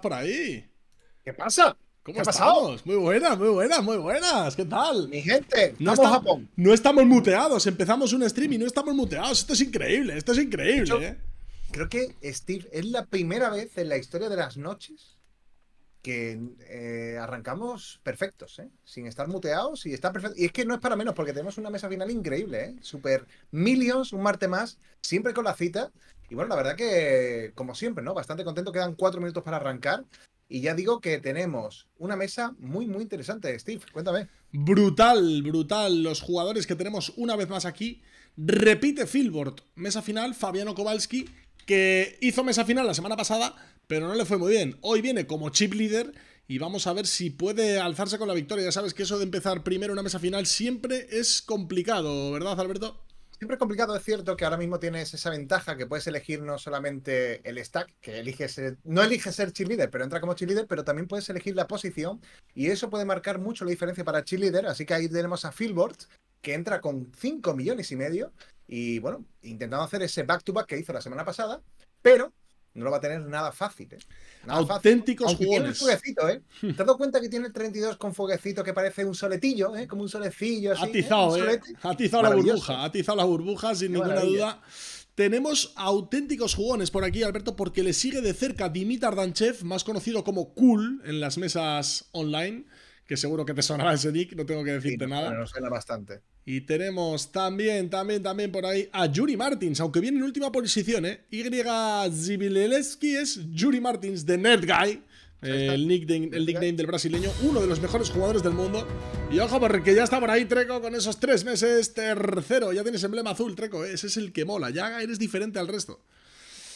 por ahí? ¿Qué pasa? ¿Cómo estamos? Muy buenas, muy buenas, muy buenas. ¿Qué tal? Mi gente, no está Japón. No estamos muteados. Empezamos un stream y no estamos muteados. Esto es increíble, esto es increíble. ¿eh? Creo que, Steve, es la primera vez en la historia de las noches que eh, arrancamos perfectos, ¿eh? sin estar muteados y está perfecto. Y es que no es para menos, porque tenemos una mesa final increíble, super millions, un martes más, siempre con la cita. Y bueno, la verdad que, como siempre, ¿no? Bastante contento. Quedan cuatro minutos para arrancar. Y ya digo que tenemos una mesa muy, muy interesante. Steve, cuéntame. Brutal, brutal. Los jugadores que tenemos una vez más aquí. Repite Philbord, Mesa final, Fabiano Kowalski, que hizo mesa final la semana pasada, pero no le fue muy bien. Hoy viene como chip líder y vamos a ver si puede alzarse con la victoria. Ya sabes que eso de empezar primero una mesa final siempre es complicado, ¿verdad, Alberto? siempre es complicado, es cierto que ahora mismo tienes esa ventaja que puedes elegir no solamente el stack, que eliges, no eliges ser cheerleader, pero entra como cheerleader, pero también puedes elegir la posición y eso puede marcar mucho la diferencia para cheerleader, así que ahí tenemos a Philbord, que entra con 5 millones y medio y bueno, intentando hacer ese back to -back que hizo la semana pasada, pero no lo va a tener nada fácil. ¿eh? Auténticos jugones. Tiene el ¿eh? ¿Te has dado cuenta que tiene el 32 con fueguecito que parece un soletillo, ¿eh? como un solecillo? Así, ¿eh? atizado, ¿eh? atizado la burbuja, atizado la burbuja, sin ninguna duda. Tenemos auténticos jugones por aquí, Alberto, porque le sigue de cerca Dimitar Danchev, más conocido como Cool en las mesas online, que seguro que te sonará ese nick, no tengo que decirte nada. Pero suena bastante. Y tenemos también, también, también por ahí a Yuri Martins, aunque viene en última posición, ¿eh? Y Zibileleski es Yuri Martins de Nerd Guy. El nickname, el del brasileño, uno de los mejores jugadores del mundo. Y ojo, porque ya está por ahí Treco con esos tres meses, tercero. Ya tienes emblema azul, Treco. ¿eh? Ese es el que mola. Ya eres diferente al resto.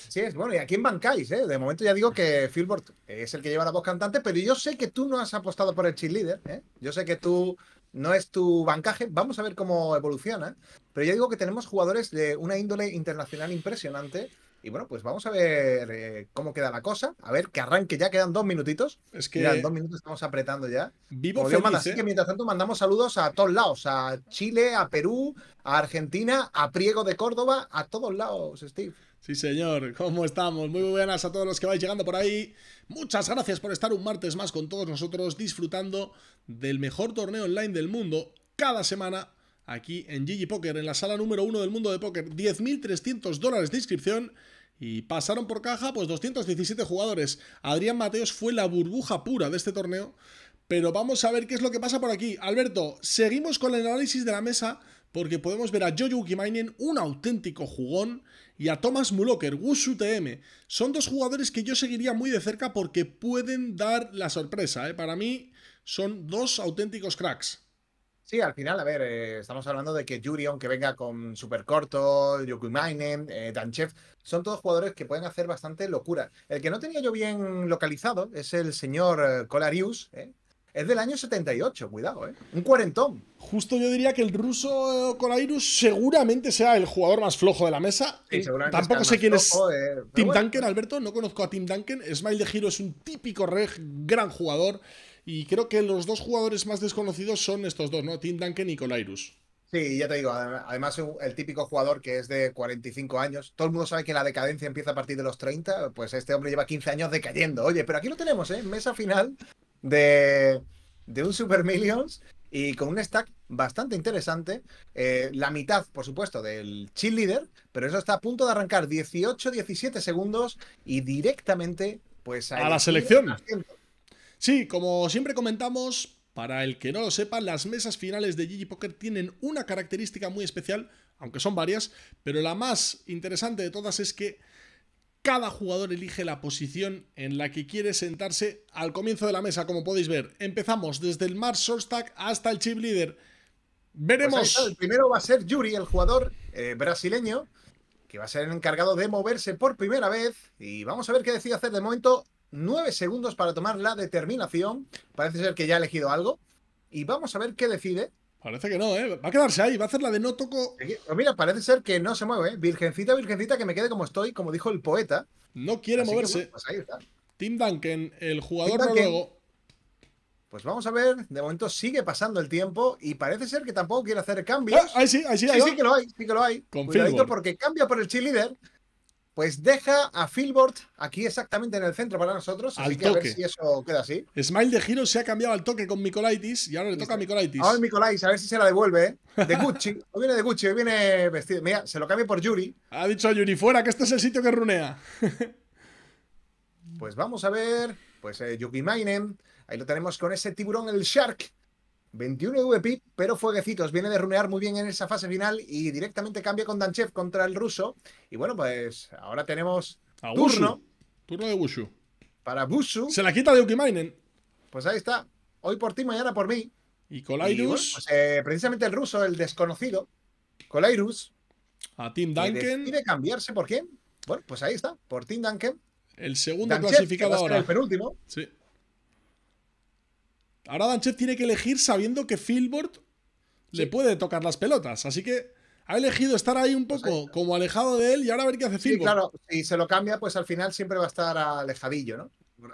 Sí, es bueno. ¿Y aquí quién bancáis? Eh? De momento ya digo que Filbert es el que lleva la voz cantante, pero yo sé que tú no has apostado por el cheerleader. ¿eh? Yo sé que tú no es tu bancaje. Vamos a ver cómo evoluciona. Pero yo digo que tenemos jugadores de una índole internacional impresionante. Y bueno, pues vamos a ver eh, cómo queda la cosa. A ver, que arranque ya, quedan dos minutitos. Es que. Quedan dos minutos, estamos apretando ya. Vivo Así que ¿eh? mientras tanto mandamos saludos a todos lados: a Chile, a Perú, a Argentina, a Priego de Córdoba, a todos lados, Steve. Sí, señor, ¿cómo estamos? Muy buenas a todos los que vais llegando por ahí. Muchas gracias por estar un martes más con todos nosotros disfrutando del mejor torneo online del mundo cada semana aquí en Gigi Poker, en la sala número uno del mundo de póker. 10.300 dólares de inscripción y pasaron por caja pues 217 jugadores. Adrián Mateos fue la burbuja pura de este torneo. Pero vamos a ver qué es lo que pasa por aquí. Alberto, seguimos con el análisis de la mesa porque podemos ver a Jojo Ukimainen, un auténtico jugón y a Thomas Mulocker, Wush UTM, son dos jugadores que yo seguiría muy de cerca porque pueden dar la sorpresa. ¿eh? Para mí son dos auténticos cracks. Sí, al final, a ver, eh, estamos hablando de que Jurion, aunque venga con Supercorto, Yokumainen, eh, Danchev, son todos jugadores que pueden hacer bastante locura. El que no tenía yo bien localizado es el señor Colarius, eh, es del año 78, cuidado, ¿eh? Un cuarentón. Justo yo diría que el ruso eh, Colairus seguramente sea el jugador más flojo de la mesa. Eh, tampoco sé quién es eh, Tim Duncan, Alberto. No conozco a Tim Duncan. Smile de Giro es un típico reg, gran jugador. Y creo que los dos jugadores más desconocidos son estos dos, ¿no? Tim Duncan y Colairus. Sí, ya te digo, además el típico jugador que es de 45 años, todo el mundo sabe que la decadencia empieza a partir de los 30, pues este hombre lleva 15 años decayendo. Oye, pero aquí lo tenemos, ¿eh? Mesa final, de, de un Super Millions y con un stack bastante interesante. Eh, la mitad, por supuesto, del chill leader, pero eso está a punto de arrancar 18-17 segundos y directamente pues a, la selección. Sí, como siempre comentamos, para el que no lo sepa, las mesas finales de Gigi Poker tienen una característica muy especial, aunque son varias, pero la más interesante de todas es que cada jugador elige la posición en la que quiere sentarse al comienzo de la mesa, como podéis ver. Empezamos desde el Mars Solstack hasta el Chip Leader. Pues Veremos. el primero va a ser Yuri, el jugador eh, brasileño, que va a ser el encargado de moverse por primera vez. Y vamos a ver qué decide hacer de momento. Nueve segundos para tomar la determinación. Parece ser que ya ha elegido algo. Y vamos a ver qué decide. Parece que no, ¿eh? Va a quedarse ahí, va a hacer la de no toco. Pues mira, parece ser que no se mueve, ¿eh? Virgencita, virgencita, que me quede como estoy, como dijo el poeta. No quiere moverse. Pues ahí está. Tim Duncan, el jugador luego Pues vamos a ver, de momento sigue pasando el tiempo y parece ser que tampoco quiere hacer cambios. Ah, ahí sí, ahí sí, sí, sí, que lo hay, sí que lo hay. confirmo porque cambia por el cheerleader pues deja a Philbord aquí exactamente en el centro para nosotros. Al a ver si eso queda así. Smile de giro se ha cambiado al toque con Micolaitis y ahora le toca a Micolaitis. Ahora Micolaitis, a ver si se la devuelve. ¿eh? De Gucci. o viene de Gucci, viene vestido. Mira, se lo cambia por Yuri. Ha dicho a Yuri, fuera, que este es el sitio que runea. pues vamos a ver. Pues eh, Yuki Ahí lo tenemos con ese tiburón, el Shark. 21 de VP, pero fueguecitos. Viene de runear muy bien en esa fase final y directamente cambia con Danchev contra el ruso. Y bueno, pues ahora tenemos turno. Turno de Bushu. Para Bushu. Se la quita de Ukimainen. Pues ahí está. Hoy por ti, mañana por mí. Y Colairus. Pues, eh, precisamente el ruso, el desconocido. Colairus. A Tim Duncan. de cambiarse por quién. Bueno, pues ahí está. Por Tim Duncan. El segundo clasificado ahora. El penúltimo. Sí. Ahora Danchev tiene que elegir sabiendo que Filbert le puede tocar las pelotas. Así que ha elegido estar ahí un poco como alejado de él y ahora a ver qué hace Filbert. Sí, claro, si se lo cambia, pues al final siempre va a estar alejadillo, ¿no?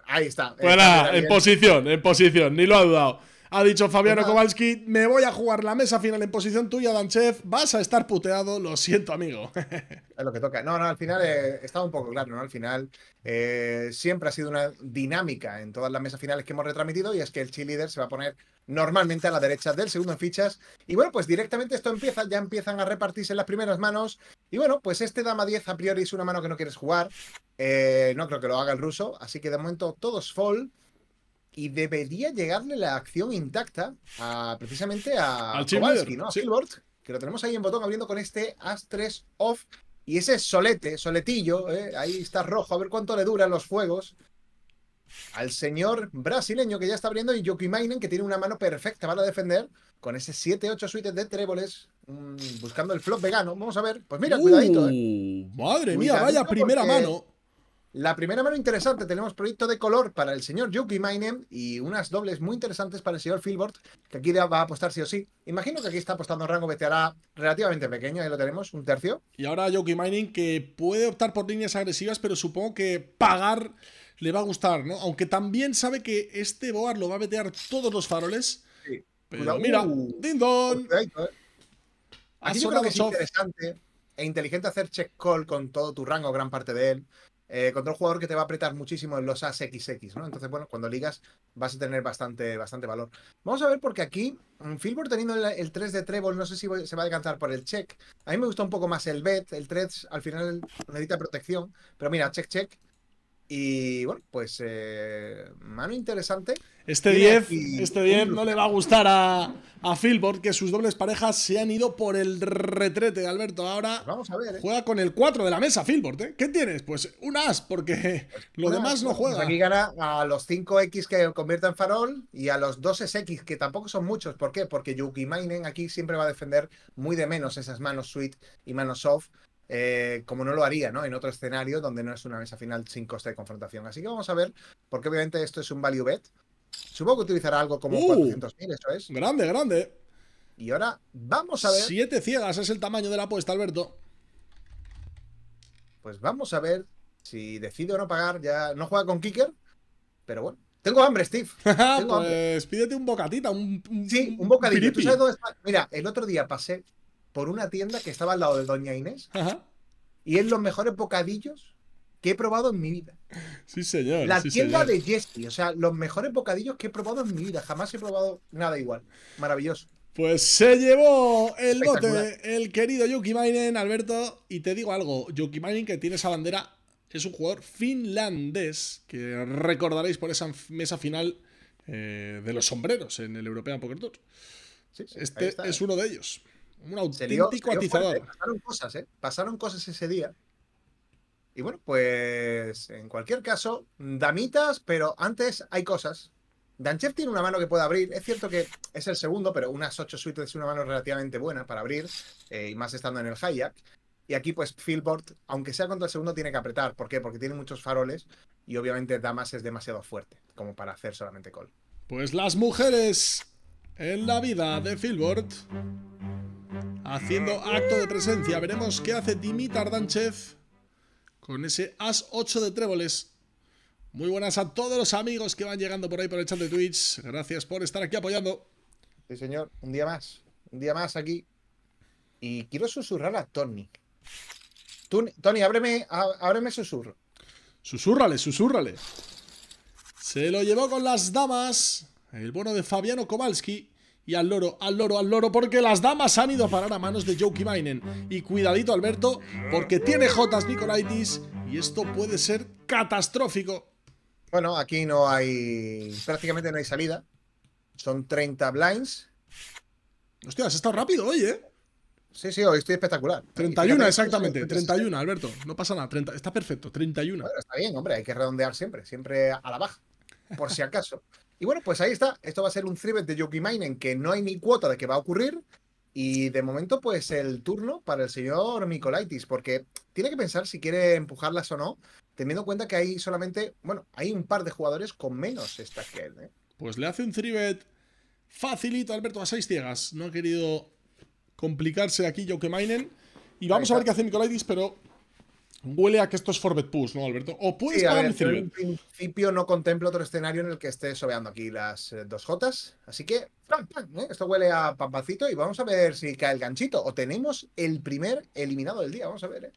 Ahí está. Bueno, en posición, en posición, ni lo ha dudado. Ha dicho Fabiano Kowalski, me voy a jugar la mesa final en posición tuya, Danchev. Vas a estar puteado, lo siento, amigo. es lo que toca. No, no, al final eh, estaba un poco claro, ¿no? Al final eh, siempre ha sido una dinámica en todas las mesas finales que hemos retransmitido y es que el líder se va a poner normalmente a la derecha del segundo en fichas. Y bueno, pues directamente esto empieza, ya empiezan a repartirse las primeras manos. Y bueno, pues este dama 10 a priori es una mano que no quieres jugar. Eh, no creo que lo haga el ruso, así que de momento todos fall y debería llegarle la acción intacta a precisamente a Al Kowalski, ¿no? A que lo tenemos ahí en botón abriendo con este as off y ese solete, soletillo, ¿eh? ahí está rojo, a ver cuánto le duran los fuegos. Al señor brasileño que ya está abriendo y Jokimainen que tiene una mano perfecta para defender con ese 7-8 suites de tréboles mm, buscando el flop vegano. Vamos a ver, pues mira, cuidadito. ¿eh? Uh, madre mía, vaya primera mano. La primera mano interesante, tenemos proyecto de color para el señor Yuki Mining y unas dobles muy interesantes para el señor Philbert que aquí va a apostar sí o sí. Imagino que aquí está apostando un rango BTA relativamente pequeño, ahí lo tenemos, un tercio. Y ahora Yuki Mining que puede optar por líneas agresivas, pero supongo que pagar le va a gustar, ¿no? Aunque también sabe que este Boar lo va a vetear todos los faroles. Sí. Pero mira, uh. Dindon. Eh. Aquí creo es interesante e inteligente hacer check call con todo tu rango, gran parte de él. Eh, contra un jugador que te va a apretar muchísimo en los AXX ¿no? Entonces, bueno, cuando ligas vas a tener bastante, bastante valor. Vamos a ver porque aquí, un mm, Filbor teniendo el, 3 de trébol, no sé si se va a alcanzar por el check. A mí me gusta un poco más el bet, el 3 al final necesita protección, pero mira, check, check. Y bueno, pues eh, mano interesante. Este 10, este no le va a gustar a, a que sus dobles parejas se han ido por el retrete, Alberto. Ahora pues vamos a ver, ¿eh? juega con el 4 de la mesa, Philbord. ¿eh? ¿Qué tienes? Pues un as, porque pues lo demás no pues juega. aquí gana a los 5X que convierte en farol y a los 2 x que tampoco son muchos. ¿Por qué? Porque Yuki Mainen aquí siempre va a defender muy de menos esas manos sweet y manos soft eh, como no lo haría, ¿no? En otro escenario donde no es una mesa final sin coste de confrontación. Así que vamos a ver, porque obviamente esto es un value bet. Supongo que utilizará algo como 400.000, ¡Uh! eso es. Grande, grande. Y ahora vamos a ver. Siete ciegas es el tamaño de la apuesta, Alberto. Pues vamos a ver si decide o no pagar. Ya no juega con Kicker, pero bueno. Tengo hambre, Steve. Pues pídete un bocatita, un, sí, un bocadito. Mira, el otro día pasé por una tienda que estaba al lado de Doña Inés. Ajá. Y es los mejores bocadillos que he probado en mi vida. Sí, señor. La tienda de Jesse, o sea, los mejores bocadillos que he probado en mi vida. Jamás he probado nada igual. Maravilloso. Pues se llevó el bote el querido Yuki Mainen, Alberto. Y te digo algo, Yuki Mainen que tiene esa bandera es un jugador finlandés que recordaréis por esa mesa final eh, de los sombreros en el European Poker Tour. este es eh. uno de ellos. Un auténtico Pasaron cosas, ¿eh? Pasaron cosas ese día. Y bueno, pues en cualquier caso, damitas, pero antes hay cosas. Danchev tiene una mano que puede abrir. Es cierto que es el segundo, pero unas ocho suites es una mano relativamente buena para abrir, eh, y más estando en el Hayak. Y aquí, pues, Philbord, aunque sea contra el segundo, tiene que apretar. ¿Por qué? Porque tiene muchos faroles y obviamente Damas es demasiado fuerte como para hacer solamente call. Pues las mujeres en la mm, vida mm, de Philbord. Mm haciendo acto de presencia. Veremos qué hace Dimitar Danchev con ese as 8 de tréboles. Muy buenas a todos los amigos que van llegando por ahí por el chat de Twitch. Gracias por estar aquí apoyando. Sí, señor. Un día más. Un día más aquí. Y quiero susurrar a Tony. Tony, ábreme, ábreme susurro. Susúrrale, susúrrale Se lo llevó con las damas. El bono de Fabiano Kowalski. Y al loro, al loro, al loro, porque las damas han ido a parar a manos de Joe Kibinen. Y cuidadito, Alberto, porque tiene Jotas Nicolaitis y esto puede ser catastrófico. Bueno, aquí no hay. Prácticamente no hay salida. Son 30 blinds. Hostia, has estado rápido hoy, ¿eh? Sí, sí, hoy estoy espectacular. 31, exactamente. 31, Alberto. No pasa nada. 30, está perfecto. 31. está bien, hombre. Hay que redondear siempre. Siempre a la baja. Por si acaso. Y bueno, pues ahí está. Esto va a ser un Thrivet de Jokimainen, que no hay ni cuota de que va a ocurrir. Y de momento, pues el turno para el señor Mikolaitis, porque tiene que pensar si quiere empujarlas o no, teniendo en cuenta que hay solamente, bueno, hay un par de jugadores con menos esta que él. ¿eh? Pues le hace un thribet facilito Alberto a seis ciegas. No ha querido complicarse aquí Jokimainen. Y vamos a ver qué hace Nicolaitis, pero Huele a que esto es Forbet Push, ¿no, Alberto? O puedes sí, En principio no contemplo otro escenario en el que esté sobeando aquí las eh, dos Jotas. Así que, ¡pam, pam! pam ¿eh? Esto huele a pampacito y vamos a ver si cae el ganchito. O tenemos el primer eliminado del día. Vamos a ver, ¿eh?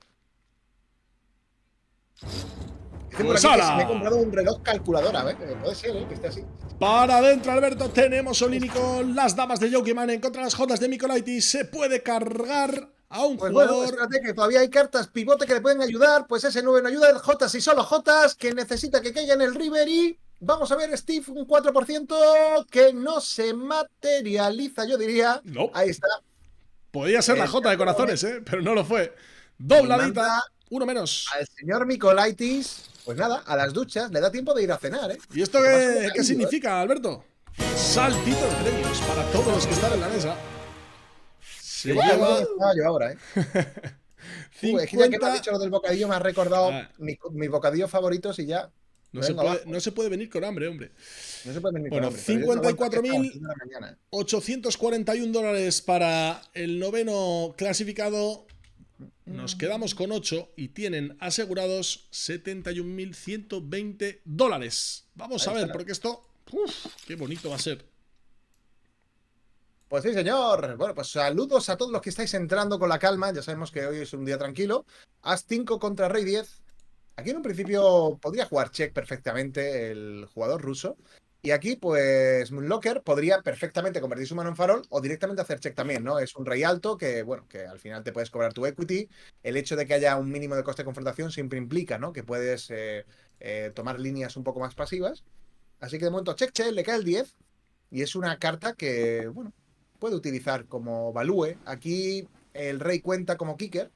me he comprado un reloj calculadora, ver. ¿eh? puede ser, ¿eh? que esté así. Para adentro, Alberto, tenemos olímico las damas de Yokiman en contra las jotas de Mikolaitis. Se puede cargar a un pues jugador. Bueno, que todavía hay cartas pivote que le pueden ayudar. Pues ese 9 no ayuda. Jotas y solo Jotas que necesita que caiga en el River y. Vamos a ver, Steve, un 4% que no se materializa, yo diría. No. Ahí está. Podía ser la J de corazones, ¿eh? pero no lo fue. Dobladita, uno menos. Al señor Micolaitis, pues nada, a las duchas le da tiempo de ir a cenar. ¿eh? ¿Y esto qué, qué ¿eh? significa, Alberto? Saltitos premios para todos los que están en la mesa. Se lleva... yo ahora, ¿eh? que ya que me has dicho lo del bocadillo, me has recordado ah. mis, bocadillos favoritos y ya no, se puede, venir con hambre, hombre. No se puede venir bueno, 54.841 ¿eh? dólares para el noveno clasificado. Nos quedamos con 8 y tienen asegurados 71.120 dólares. Vamos a ver, porque esto, qué bonito va a ser. Pues sí, señor. Bueno, pues saludos a todos los que estáis entrando con la calma. Ya sabemos que hoy es un día tranquilo. Haz 5 contra Rey 10. Aquí en un principio podría jugar check perfectamente el jugador ruso. Y aquí, pues, Moonlocker podría perfectamente convertir su mano en farol o directamente hacer check también, ¿no? Es un rey alto que, bueno, que al final te puedes cobrar tu equity. El hecho de que haya un mínimo de coste de confrontación siempre implica, ¿no? Que puedes eh, eh, tomar líneas un poco más pasivas. Así que de momento, check, check, le cae el 10. Y es una carta que, bueno, puede utilizar como balúe, Aquí el rey cuenta como kicker,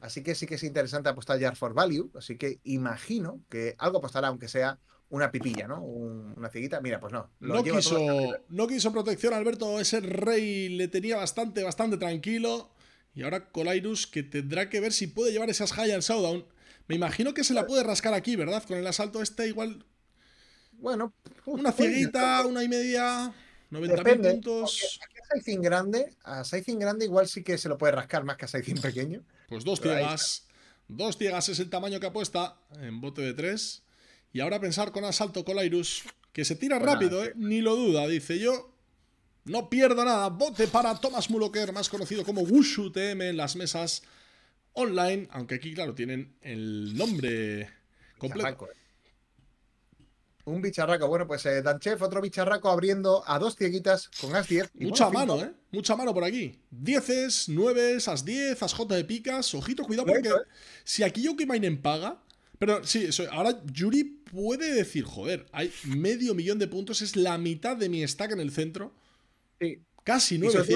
así que sí que es interesante apostar yard for value. Así que imagino que algo apostará, aunque sea una pipilla, ¿no? una ciguita. Mira, pues no. No quiso, protección, Alberto. Ese rey le tenía bastante, bastante tranquilo. Y ahora Colairus, que tendrá que ver si puede llevar esas high and showdown. Me imagino que se la puede rascar aquí, ¿verdad? Con el asalto este, igual. Bueno, una ciguita, una y media, 90.000 puntos. Saizin grande, a Saizin grande igual sí que se lo puede rascar más que a Saizin pequeño. Pues dos ciegas. Dos ciegas es el tamaño que apuesta en bote de tres. Y ahora pensar con asalto Colairus, que se tira pues rápido, ¿eh? ni lo duda. Dice yo, no pierdo nada. Bote para Thomas Muloker, más conocido como Wushu TM en las mesas online. Aunque aquí, claro, tienen el nombre completo. Eh. Un bicharraco, bueno, pues eh, Danchev, otro bicharraco abriendo a dos cieguitas con As-10. Mucha mano, ¿eh? Mucha mano por aquí. Dieces, nueves, As-10, As-J de picas. Ojito, cuidado porque eh. si aquí Yokimainen paga... Pero sí, ahora Yuri puede decir, joder, hay medio millón de puntos, es la mitad de mi stack en el centro. Casi nueve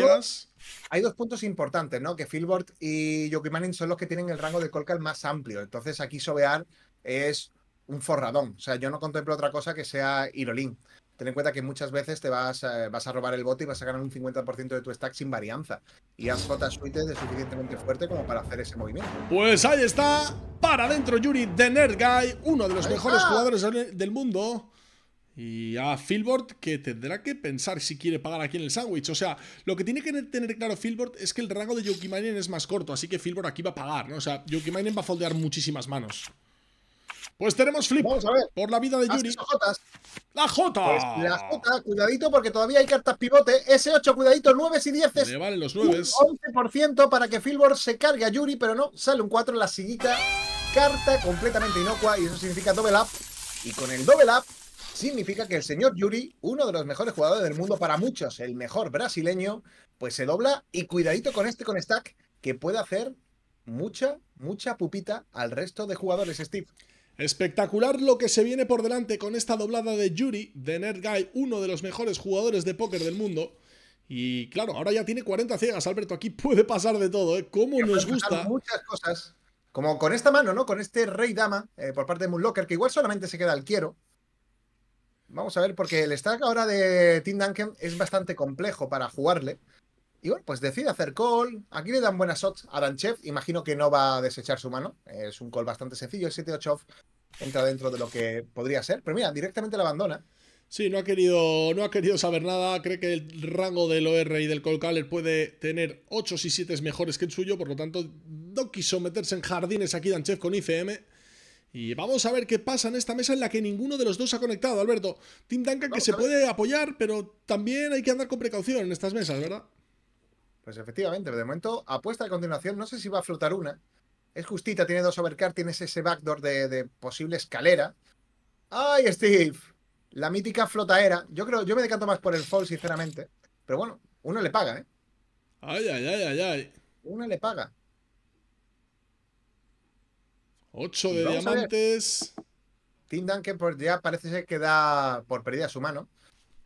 Hay dos puntos importantes, ¿no? Que Philbert y Jokimainen son los que tienen el rango de Colcal más amplio. Entonces aquí Sobear es un forradón. O sea, yo no contemplo otra cosa que sea Irolín. Ten en cuenta que muchas veces te vas, eh, a robar el bote y vas a ganar un 50% de tu stack sin varianza. Y J Suite es suficientemente fuerte como para hacer ese movimiento. Pues ahí está, para adentro Yuri The Nerd Guy, uno de los mejores jugadores del mundo. Y a Philbord que tendrá que pensar si quiere pagar aquí en el sándwich. O sea, lo que tiene que tener claro Philbord es que el rango de Yokimainen es más corto, así que Philbord aquí va a pagar, ¿no? O sea, Yokimainen va a foldear muchísimas manos. Pues tenemos flip a ver. por la vida de Yuri. Jotas. La J. Pues la J, cuidadito porque todavía hay cartas pivote. S8, cuidadito, 9 y 10. Le valen los 9. 11% para que Filbor se cargue a Yuri, pero no, sale un 4 en la siguita. Carta completamente inocua y eso significa double up. Y con el double up significa que el señor Yuri, uno de los mejores jugadores del mundo para muchos, el mejor brasileño, pues se dobla y cuidadito con este con stack que puede hacer mucha, mucha pupita al resto de jugadores, Steve. Espectacular lo que se viene por delante con esta doblada de Yuri, de Nerd Guy, uno de los mejores jugadores de póker del mundo. Y claro, ahora ya tiene 40 ciegas, Alberto. Aquí puede pasar de todo, ¿eh? ¿Cómo nos gusta? Muchas cosas. Como con esta mano, ¿no? Con este rey dama eh, por parte de Moonlocker, que igual solamente se queda al quiero. Vamos a ver, porque el stack ahora de Tim Duncan es bastante complejo para jugarle. Y bueno, pues decide hacer call. Aquí le dan buenas shots a Danchev. Imagino que no va a desechar su mano. Es un call bastante sencillo. El 7-8 entra dentro de lo que podría ser. Pero mira, directamente la abandona. Sí, no ha querido, no ha querido saber nada. Cree que el rango del OR y del call caller puede tener 8 y 7 mejores que el suyo. Por lo tanto, no quiso meterse en jardines aquí Danchev con ICM. Y vamos a ver qué pasa en esta mesa en la que ninguno de los dos ha conectado, Alberto. Team Duncan que se puede apoyar, pero también hay que andar con precaución en estas mesas, ¿verdad? Pues efectivamente, de momento apuesta a continuación. No sé si va a flotar una. Es justita, tiene dos overcard, tienes ese backdoor de, posible escalera. ¡Ay, Steve! La mítica flotaera. Yo creo, yo me decanto más por el fall, sinceramente. Pero bueno, uno le paga, ¿eh? Ay, ay, ay, ay, ay. Uno le paga. Ocho de diamantes. Tim Duncan pues ya parece ser que da por perdida su mano.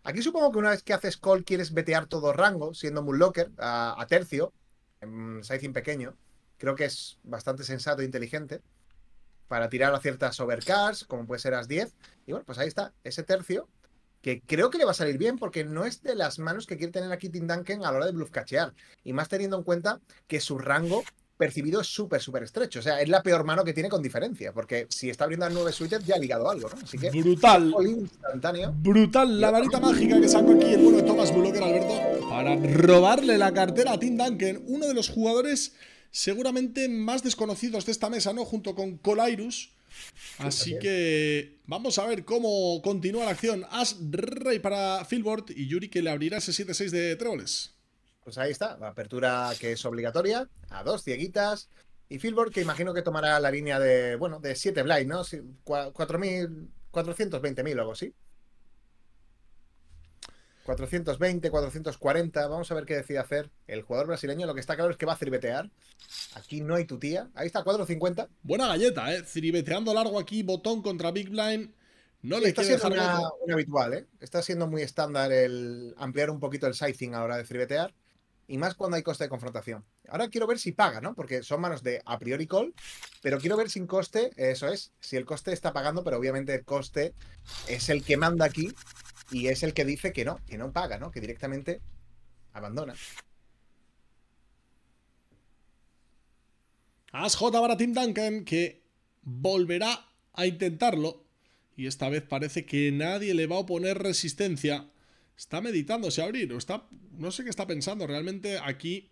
Aquí supongo que una vez que haces call quieres betear todo rango, siendo Moonlocker a, tercio, en sizing pequeño. Creo que es bastante sensato e inteligente para tirar a ciertas overcars, como puede ser as 10. Y bueno, pues ahí está, ese tercio, que creo que le va a salir bien, porque no es de las manos que quiere tener aquí Tim Duncan a la hora de bluffcachear. Y más teniendo en cuenta que su rango percibido es súper, súper estrecho. O sea, es la peor mano que tiene con diferencia, porque si está abriendo 9 suited, ya ha ligado algo, ¿no? Así que. Brutal. Brutal. La varita mágica que sacó aquí el bueno de Thomas Bullocker, Alberto, para robarle la cartera a Tim Duncan, uno de los jugadores seguramente más desconocidos de esta mesa, ¿no? Junto con Colairus. Así que vamos a ver cómo continúa la acción. As Rey para Philbord y Yuri que le abrirá ese 7-6 de tréboles pues ahí está, apertura que es obligatoria, a dos cieguitas. Y Fillboard, que imagino que tomará la línea de, bueno, de 7 blind, ¿no? 420.000 o algo así. 420, 440. Vamos a ver qué decide hacer el jugador brasileño. Lo que está claro es que va a cirbetear. Aquí no hay tu tía. Ahí está, 450. Buena galleta, ¿eh? Cirbeteando largo aquí, botón contra Big Blind. No le está siendo una, habitual, ¿eh? Está siendo muy estándar el ampliar un poquito el sizing ahora de cirbetear y más cuando hay coste de confrontación. Ahora quiero ver si paga, ¿no? Porque son manos de a priori call, pero quiero ver sin coste, eso es, si el coste está pagando, pero obviamente el coste es el que manda aquí y es el que dice que no, que no paga, ¿no? Que directamente abandona. J para Tim Duncan, que volverá a intentarlo. Y esta vez parece que nadie le va a oponer resistencia. Está meditando si abrir o está... No sé qué está pensando. Realmente aquí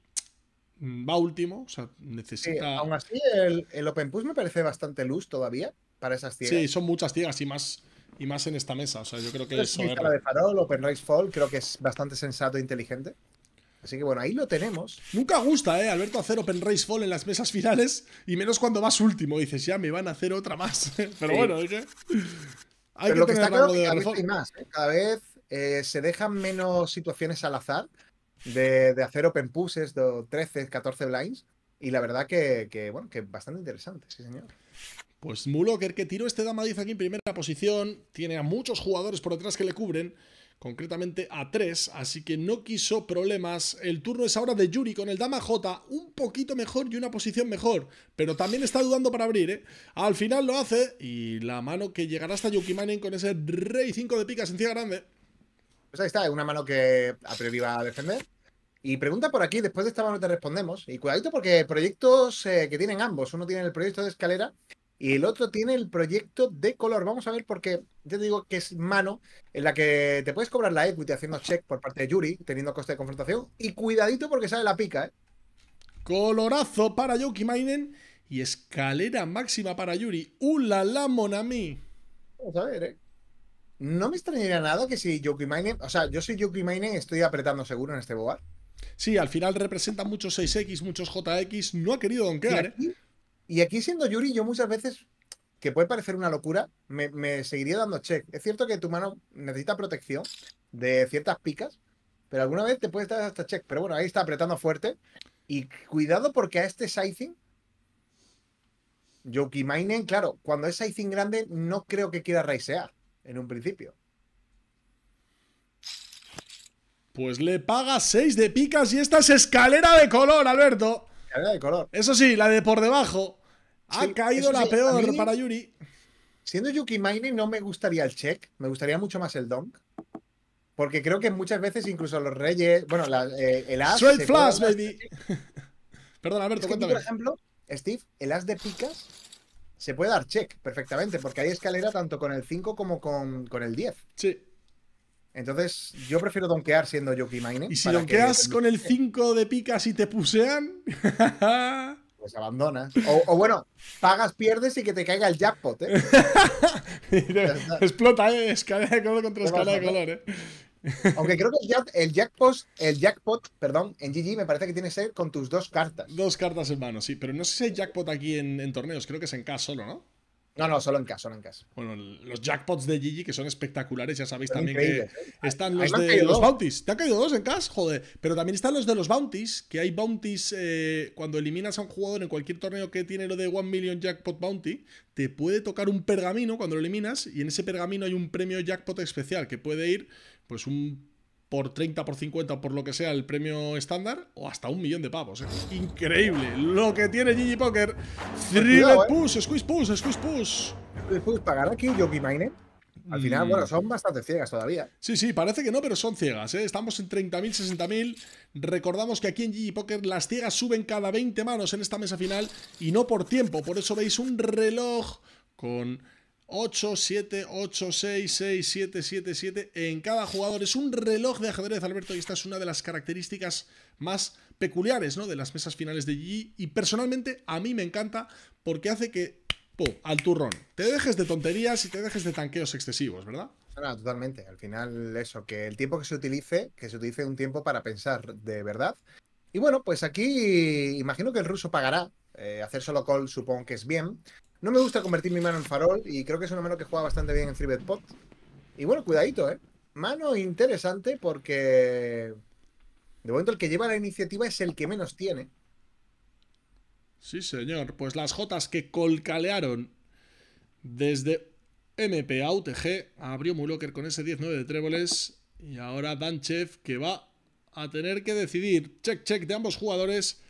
mm, va último, o sea, necesita... aún así, el, el Open Push me parece bastante luz todavía para esas ciegas. Sí, son muchas ciegas y más, y más en esta mesa. O sea, yo creo que es... La de farol, Open Race Fall, creo que es bastante sensato e inteligente. Así que bueno, ahí lo tenemos. Nunca gusta, ¿eh? Alberto hacer Open Race Fall en las mesas finales y menos cuando vas último. Dices, ya me van a hacer otra más. Pero bueno, Hay que está más, cada vez eh, eh, se dejan menos situaciones al azar de, hacer open pushes de 13, 14 blinds. Y la verdad que, bueno, que bastante interesante, sí señor. Pues Mulocker que tiró este dama 10 aquí en primera posición, tiene a muchos jugadores por detrás que le cubren, concretamente a 3, así que no quiso problemas. El turno es ahora de Yuri con el dama J, un poquito mejor y una posición mejor, pero también está dudando para abrir, ¿eh? Al final lo hace y la mano que llegará hasta Yukimanen con ese rey 5 de picas en grande. Pues ahí está, es una mano que a va a defender. Y pregunta por aquí, después de esta mano te respondemos. Y cuidadito porque proyectos eh, que tienen ambos. Uno tiene el proyecto de escalera y el otro tiene el proyecto de color. Vamos a ver porque yo te digo que es mano en la que te puedes cobrar la equity haciendo check por parte de Yuri, teniendo coste de confrontación. Y cuidadito porque sale la pica, ¿eh? Colorazo para Yuki Maiden y escalera máxima para Yuri. ¡Ula la Monami! Vamos a ver, ¿eh? No me extrañaría nada que si Yokimainen, o sea, yo soy Yokimainen, estoy apretando seguro en este Boar. Sí, al final representa muchos 6X, muchos JX, no ha querido donkear. ¿eh? Y aquí, siendo Yuri, yo muchas veces, que puede parecer una locura, me, seguiría dando check. Es cierto que tu mano necesita protección de ciertas picas, pero alguna vez te puedes dar hasta check. Pero bueno, ahí está apretando fuerte. Y cuidado porque a este sizing, Yokimainen, claro, cuando es sizing grande, no creo que quiera raisear en un principio. Pues le paga 6 de picas y esta es escalera de color, Alberto. Escalera de color. Eso sí, la de por debajo. Ha caído la peor para Yuri. Siendo Yuki Mine no me gustaría el check, me gustaría mucho más el donk. Porque creo que muchas veces incluso los reyes, bueno, eh, el as... Straight flash, baby. Perdón, Alberto, cuéntame. por ejemplo, Steve, el as de picas se puede dar check perfectamente, porque hay escalera tanto con el 5 como con, el 10. Sí. Entonces, yo prefiero donkear siendo Yoki Mine. Y si donkeas con el 5 de picas y te pusean. pues abandonas. O, bueno, pagas, pierdes y que te caiga el jackpot, ¿eh? Explota, ¿eh? Escalera de color contra escalera de color, ¿eh? Aunque creo que el, jackpot, el jackpot, perdón, en GG me parece que tiene que ser con tus dos cartas. Dos cartas en mano, sí. Pero no sé si hay jackpot aquí en, torneos, creo que es en CAS solo, ¿no? No, no, solo en casa, solo en casa. Bueno, los jackpots de Gigi que son espectaculares, ya sabéis también que ¿eh? están los de los bounties. ¿Te han caído dos en CAS? Joder. Pero también están los de los bounties, que hay bounties eh, cuando eliminas a un jugador en cualquier torneo que tiene lo de One Million Jackpot Bounty, te puede tocar un pergamino cuando lo eliminas y en ese pergamino hay un premio jackpot especial que puede ir pues un por 30, por 50, por lo que sea el premio estándar, o hasta un millón de pavos. Es ¿eh? increíble lo que tiene Gigi Poker. Thriller Push, ¿eh? Push, Squeeze Push. ¿Pagará pagar aquí Yoki Mine. Al final, mm. bueno, son bastante ciegas todavía. Sí, sí, parece que no, pero son ciegas. ¿eh? Estamos en 30.000, 60.000. Recordamos que aquí en Gigi Poker las ciegas suben cada 20 manos en esta mesa final y no por tiempo. Por eso veis un reloj con 8, 7, 8, 6, 6, 7, 7, 7 en cada jugador. Es un reloj de ajedrez, Alberto, y esta es una de las características más peculiares ¿no? de las mesas finales de GG. Y personalmente a mí me encanta porque hace que, al turrón. Te dejes de tonterías y te dejes de tanqueos excesivos, ¿verdad? Ah, totalmente. Al final, eso, que el tiempo que se utilice, que se utilice un tiempo para pensar de verdad. Y bueno, pues aquí imagino que el ruso pagará. Eh, hacer solo call supongo que es bien. No me gusta convertir mi mano en farol y creo que es una mano que juega bastante bien en 3 pot. Y bueno, cuidadito, ¿eh? Mano interesante porque de momento el que lleva la iniciativa es el que menos tiene. Sí, señor. Pues las Jotas que colcalearon desde MP a UTG abrió Mulocker con ese 19 de tréboles y ahora Danchev que va a tener que decidir check check de ambos jugadores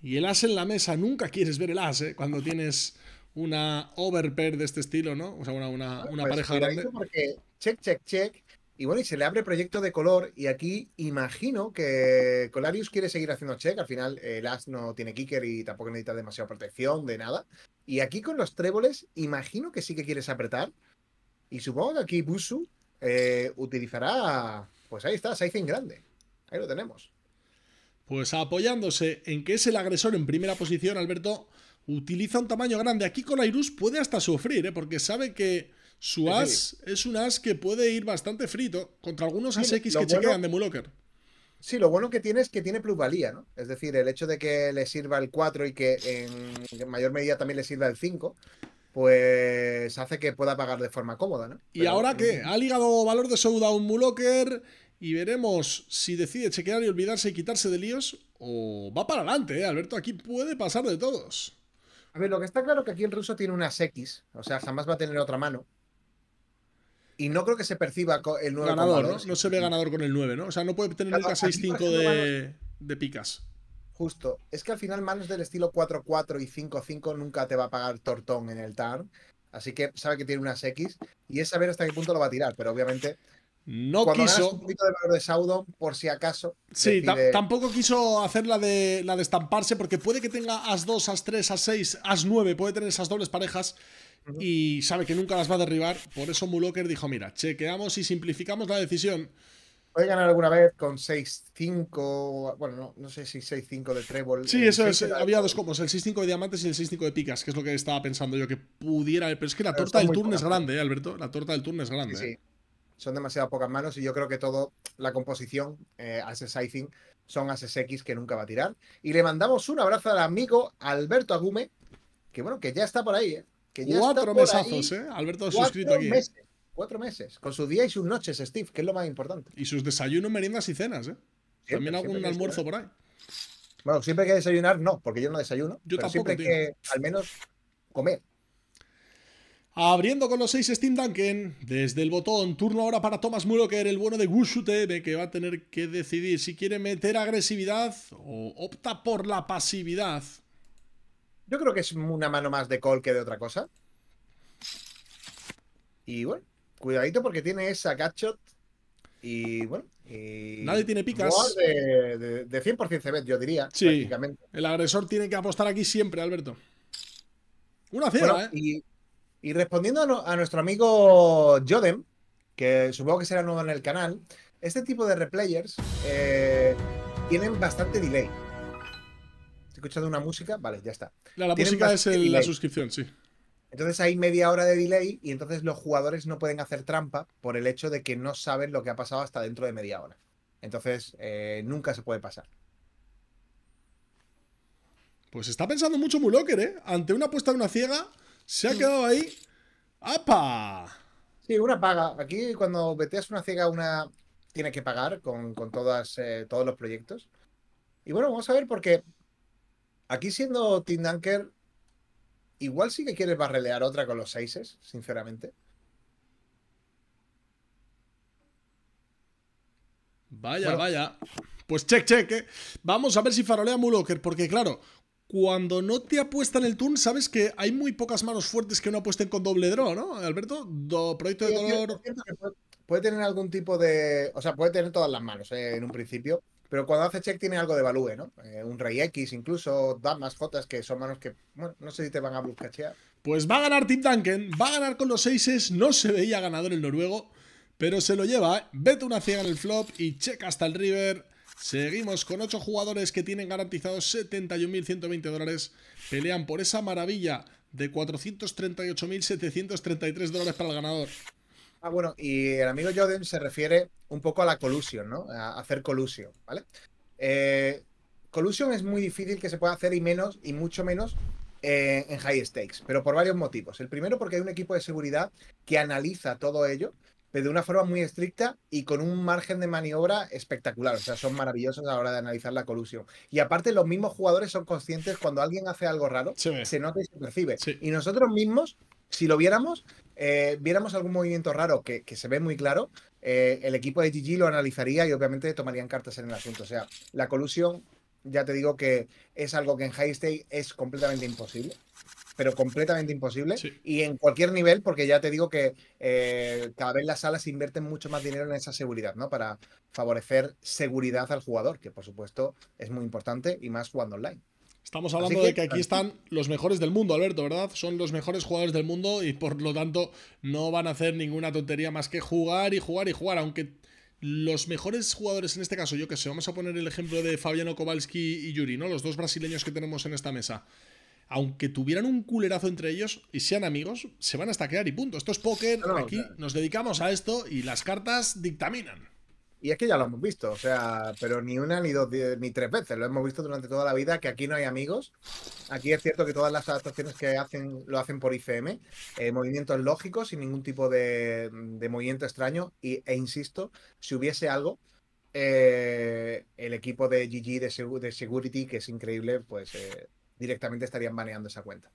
y el as en la mesa, nunca quieres ver el as ¿eh? cuando tienes una overpair de este estilo, ¿no? O sea, una, una, pues pareja grande. Porque check, check, check. Y bueno, y se le abre proyecto de color. Y aquí imagino que Colarius quiere seguir haciendo check. Al final, el eh, As no tiene kicker y tampoco necesita demasiada protección de nada. Y aquí con los tréboles, imagino que sí que quieres apretar. Y supongo que aquí Busu eh, utilizará. Pues ahí está, en grande. Ahí lo tenemos. Pues apoyándose en que es el agresor en primera posición, Alberto, utiliza un tamaño grande. Aquí con Airus puede hasta sufrir, ¿eh? porque sabe que su as es un as que puede ir bastante frito contra algunos as X que chequean de Mulocker. Sí, lo bueno que tiene es que tiene plusvalía, ¿no? Es decir, el hecho de que le sirva el 4 y que en, mayor medida también le sirva el 5, pues hace que pueda pagar de forma cómoda, ¿no? y ahora que ha ligado valor de un Mulocker y veremos si decide chequear y olvidarse y quitarse de líos o va para adelante, ¿eh? Alberto, aquí puede pasar de todos. A ver, lo que está claro es que aquí el ruso tiene unas X, o sea, jamás va a tener otra mano. Y no creo que se perciba el 9 ganador, ¿no? no se ve ganador con el 9, ¿no? O sea, no puede tener el nunca 6-5 de, de picas. Justo. Es que al final manos del estilo 4-4 y 5-5 nunca te va a pagar tortón en el turn. Así que sabe que tiene unas X y es saber hasta qué punto lo va a tirar, pero obviamente no Cuando quiso. Un poquito de valor de Saudon, por si acaso. Sí, tampoco quiso hacer la de, la de estamparse, porque puede que tenga as 2, as 3, as 6, as 9, puede tener esas dobles parejas y sabe que nunca las va a derribar. Por eso Mulocker dijo: Mira, chequeamos y simplificamos la decisión. Puede ganar alguna vez con 6-5, bueno, no, sé si 6-5 de trébol. Sí, eso es, había dos combos, el 6-5 de diamantes y el 6-5 de picas, que es lo que estaba pensando yo que pudiera. Pero es que la torta del turno es grande, eh, Alberto. La torta del turno es grande. Sí, ¿eh? son demasiadas pocas manos y yo creo que todo, la composición, eh, son Ases X que nunca va a tirar. Y le mandamos un abrazo al amigo Alberto Agume, que bueno, que ya está por ahí, ¿eh? cuatro mesazos, ¿eh? Alberto ha suscrito aquí. Meses, cuatro meses, con sus días y sus noches, Steve, que es lo más importante. Y sus desayunos, meriendas y cenas, ¿eh? También También algún almuerzo por ahí. Bueno, siempre que desayunar, no, porque yo no desayuno. Yo tampoco, siempre que al menos comer. Abriendo con los 6 Steam Duncan, desde el botón, turno ahora para Thomas Muroker, el bueno de TV, que va a tener que decidir si quiere meter agresividad o opta por la pasividad. Yo creo que es una mano más de call que de otra cosa. Y bueno, cuidadito porque tiene esa catch-up. y bueno. Nadie tiene picas. De, 100% CB, yo diría. Sí. El agresor tiene que apostar aquí siempre, Alberto. Una cero. ¿eh? Y respondiendo a, nuestro amigo Jodem, que supongo que será nuevo en el canal, este tipo de replayers eh, tienen bastante delay. Estoy escuchado una música? Vale, ya está. La, música es la suscripción, sí. Entonces hay media hora de delay y entonces los jugadores no pueden hacer trampa por el hecho de que no saben lo que ha pasado hasta dentro de media hora. Entonces eh, nunca se puede pasar. Pues está pensando mucho Muloker, ¿eh? Ante una apuesta de una ciega, se ha quedado ahí. ¡Apa! Sí, una paga. Aquí cuando veteas una ciega, una tiene que pagar con, todas, eh, todos los proyectos. Y bueno, vamos a ver porque aquí siendo Team Dunker, igual sí que quieres barrelear otra con los seises, sinceramente. Vaya, vaya. Pues check, check. Eh. Vamos a ver si farolea Mulocker, porque claro, cuando no te apuestan el turn, sabes que hay muy pocas manos fuertes que no apuesten con doble draw, ¿no, Alberto? proyecto de dolor. Puede tener algún tipo de. O sea, puede tener todas las manos eh, en un principio. Pero cuando hace check tiene algo de value, ¿no? Eh, un rey X, incluso damas, jotas, que son manos que, bueno, no sé si te van a buscachear. Pues va a ganar Tim Duncan, va a ganar con los 6 no se veía ganador el noruego, pero se lo lleva. ¿eh? Vete una ciega en el flop y check hasta el river. Seguimos con ocho jugadores que tienen garantizados 71.120 dólares. Pelean por esa maravilla de 438.733 dólares para el ganador. Ah, bueno, y el amigo Joden se refiere un poco a la collusion, ¿no? A hacer collusion, ¿vale? Eh, collusion es muy difícil que se pueda hacer y menos, y mucho menos eh, en high stakes, pero por varios motivos. El primero porque hay un equipo de seguridad que analiza todo ello pero de una forma muy estricta y con un margen de maniobra espectacular. O sea, son maravillosos a la hora de analizar la colusión. Y aparte, los mismos jugadores son conscientes cuando alguien hace algo raro, se nota y se percibe. Y nosotros mismos, si lo viéramos, eh, viéramos algún movimiento raro que, se ve muy claro, eh, el equipo de GG lo analizaría y obviamente tomarían cartas en el asunto. O sea, la colusión, ya te digo que es algo que en High State es completamente imposible pero completamente imposible. Y en cualquier nivel, porque ya te digo que eh, cada vez las salas invierten mucho más dinero en esa seguridad, ¿no? Para favorecer seguridad al jugador, que por supuesto es muy importante y más jugando online. Estamos hablando de que aquí están los mejores del mundo, Alberto, ¿verdad? Son los mejores jugadores del mundo y por lo tanto no van a hacer ninguna tontería más que jugar y jugar y jugar, aunque los mejores jugadores en este caso, yo que sé, vamos a poner el ejemplo de Fabiano Kowalski y Yuri, ¿no? Los dos brasileños que tenemos en esta mesa aunque tuvieran un culerazo entre ellos y sean amigos, se van a stackear y punto. Esto es póker, aquí nos dedicamos a esto y las cartas dictaminan. Y es que ya lo hemos visto, o sea, pero ni una, ni dos, ni tres veces. Lo hemos visto durante toda la vida, que aquí no hay amigos. Aquí es cierto que todas las adaptaciones que hacen lo hacen por ICM, eh, movimientos lógicos, sin ningún tipo de, movimiento extraño. e insisto, si hubiese algo, eh, el equipo de GG de, de, Security, que es increíble, pues eh, directamente estarían baneando esa cuenta.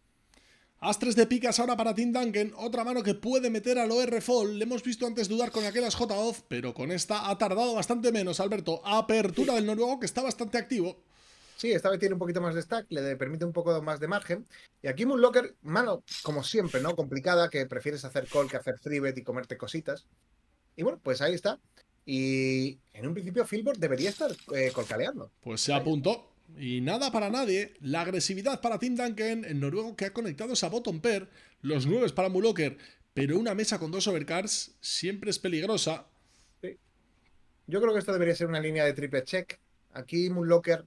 Astres de picas ahora para Tim Duncan, otra mano que puede meter al OR Fall. Le hemos visto antes dudar con aquellas j pero con esta ha tardado bastante menos, Alberto. Apertura del noruego que está bastante activo. Sí, esta vez tiene un poquito más de stack, le permite un poco más de margen. Y aquí locker mano, como siempre, ¿no? Complicada, que prefieres hacer call que hacer free y comerte cositas. Y bueno, pues ahí está. Y en un principio Philbert debería estar eh, colcaleando. Pues se apuntó. Y nada para nadie, la agresividad para Tim Duncan, en noruego que ha conectado a Bottom Pair, los nueve para Mulocker, pero una mesa con dos overcards siempre es peligrosa. Yo creo que esta debería ser una línea de triple check. Aquí Mulocker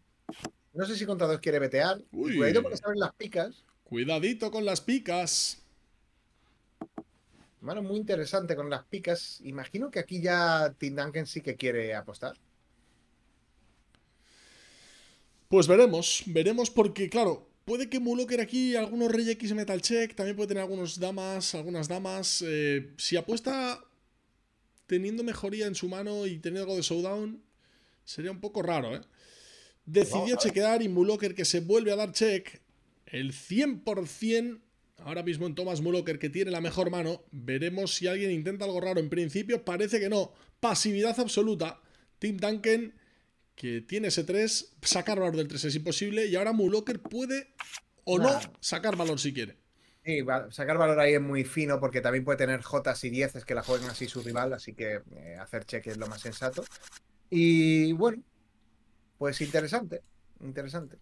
no sé si Contador quiere betear Cuidadito porque las picas. Cuidadito con las picas. Mano, muy interesante con las picas. Imagino que aquí ya Tim Duncan sí que quiere apostar. Pues veremos, veremos porque, claro, puede que Mulocker aquí, algunos Rey X Metal Check, también puede tener algunos damas, algunas damas. Eh, si apuesta teniendo mejoría en su mano y teniendo algo de showdown, sería un poco raro, ¿eh? Decidió chequear y Mulocker que se vuelve a dar check. El 100% ahora mismo en Thomas Mulocker que tiene la mejor mano. Veremos si alguien intenta algo raro. En principio parece que no. Pasividad absoluta. Tim Duncan que tiene ese 3, sacar valor del 3 es imposible y ahora Mulocker puede o no sacar valor si quiere. Sí, sacar valor ahí es muy fino porque también puede tener Jotas y 10 es que la jueguen así su rival, así que eh, hacer cheque es lo más sensato. Y bueno, pues interesante, interesante.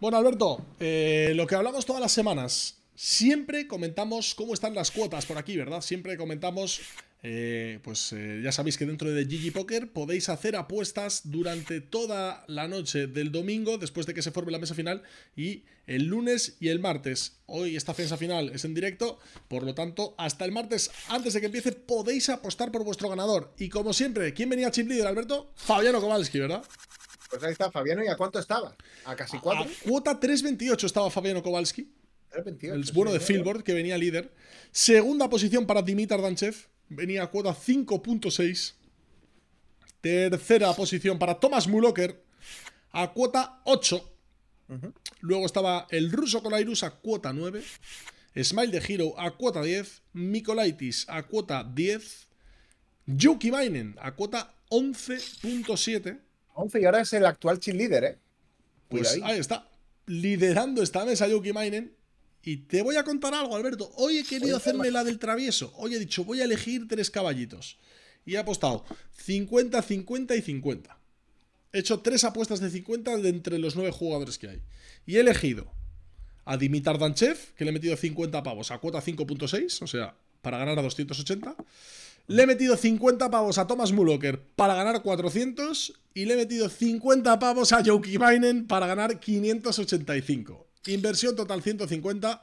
Bueno, Alberto, eh, lo que hablamos todas las semanas, siempre comentamos cómo están las cuotas por aquí, ¿verdad? Siempre comentamos eh, pues eh, ya sabéis que dentro de Gigi Poker podéis hacer apuestas durante toda la noche del domingo, después de que se forme la mesa final, y el lunes y el martes. Hoy esta mesa final es en directo, por lo tanto, hasta el martes, antes de que empiece, podéis apostar por vuestro ganador. Y como siempre, ¿quién venía a Chip Leader, Alberto? Fabiano Kowalski, ¿verdad? Pues ahí está Fabiano, ¿y a cuánto estaba? ¿A casi cuatro? A, cuota 3.28 estaba Fabiano Kowalski. 3.28. el bueno de Philbord, que venía líder. Segunda posición para Dimitar Danchev venía a cuota 5.6. Tercera posición para Thomas Mulocker a cuota 8. Luego estaba el ruso Colairus a cuota 9. Smile de Hero a cuota 10. Mikolaitis a cuota 10. Yuki Mainen a cuota 11.7. 11 y ahora es el actual chill líder, ¿eh? Pues ahí. ahí. está. Liderando esta mesa Yuki Mainen y te voy a contar algo, Alberto. Hoy he querido hacerme la del travieso. Hoy he dicho, voy a elegir tres caballitos. Y he apostado 50, 50 y 50. He hecho tres apuestas de 50 de entre los nueve jugadores que hay. Y he elegido a Dimitar Danchev, que le he metido 50 pavos a cuota 5.6, o sea, para ganar a 280. Le he metido 50 pavos a Thomas Mulocker para ganar 400 y le he metido 50 pavos a Joki Vainen para ganar 585. Inversión total 150.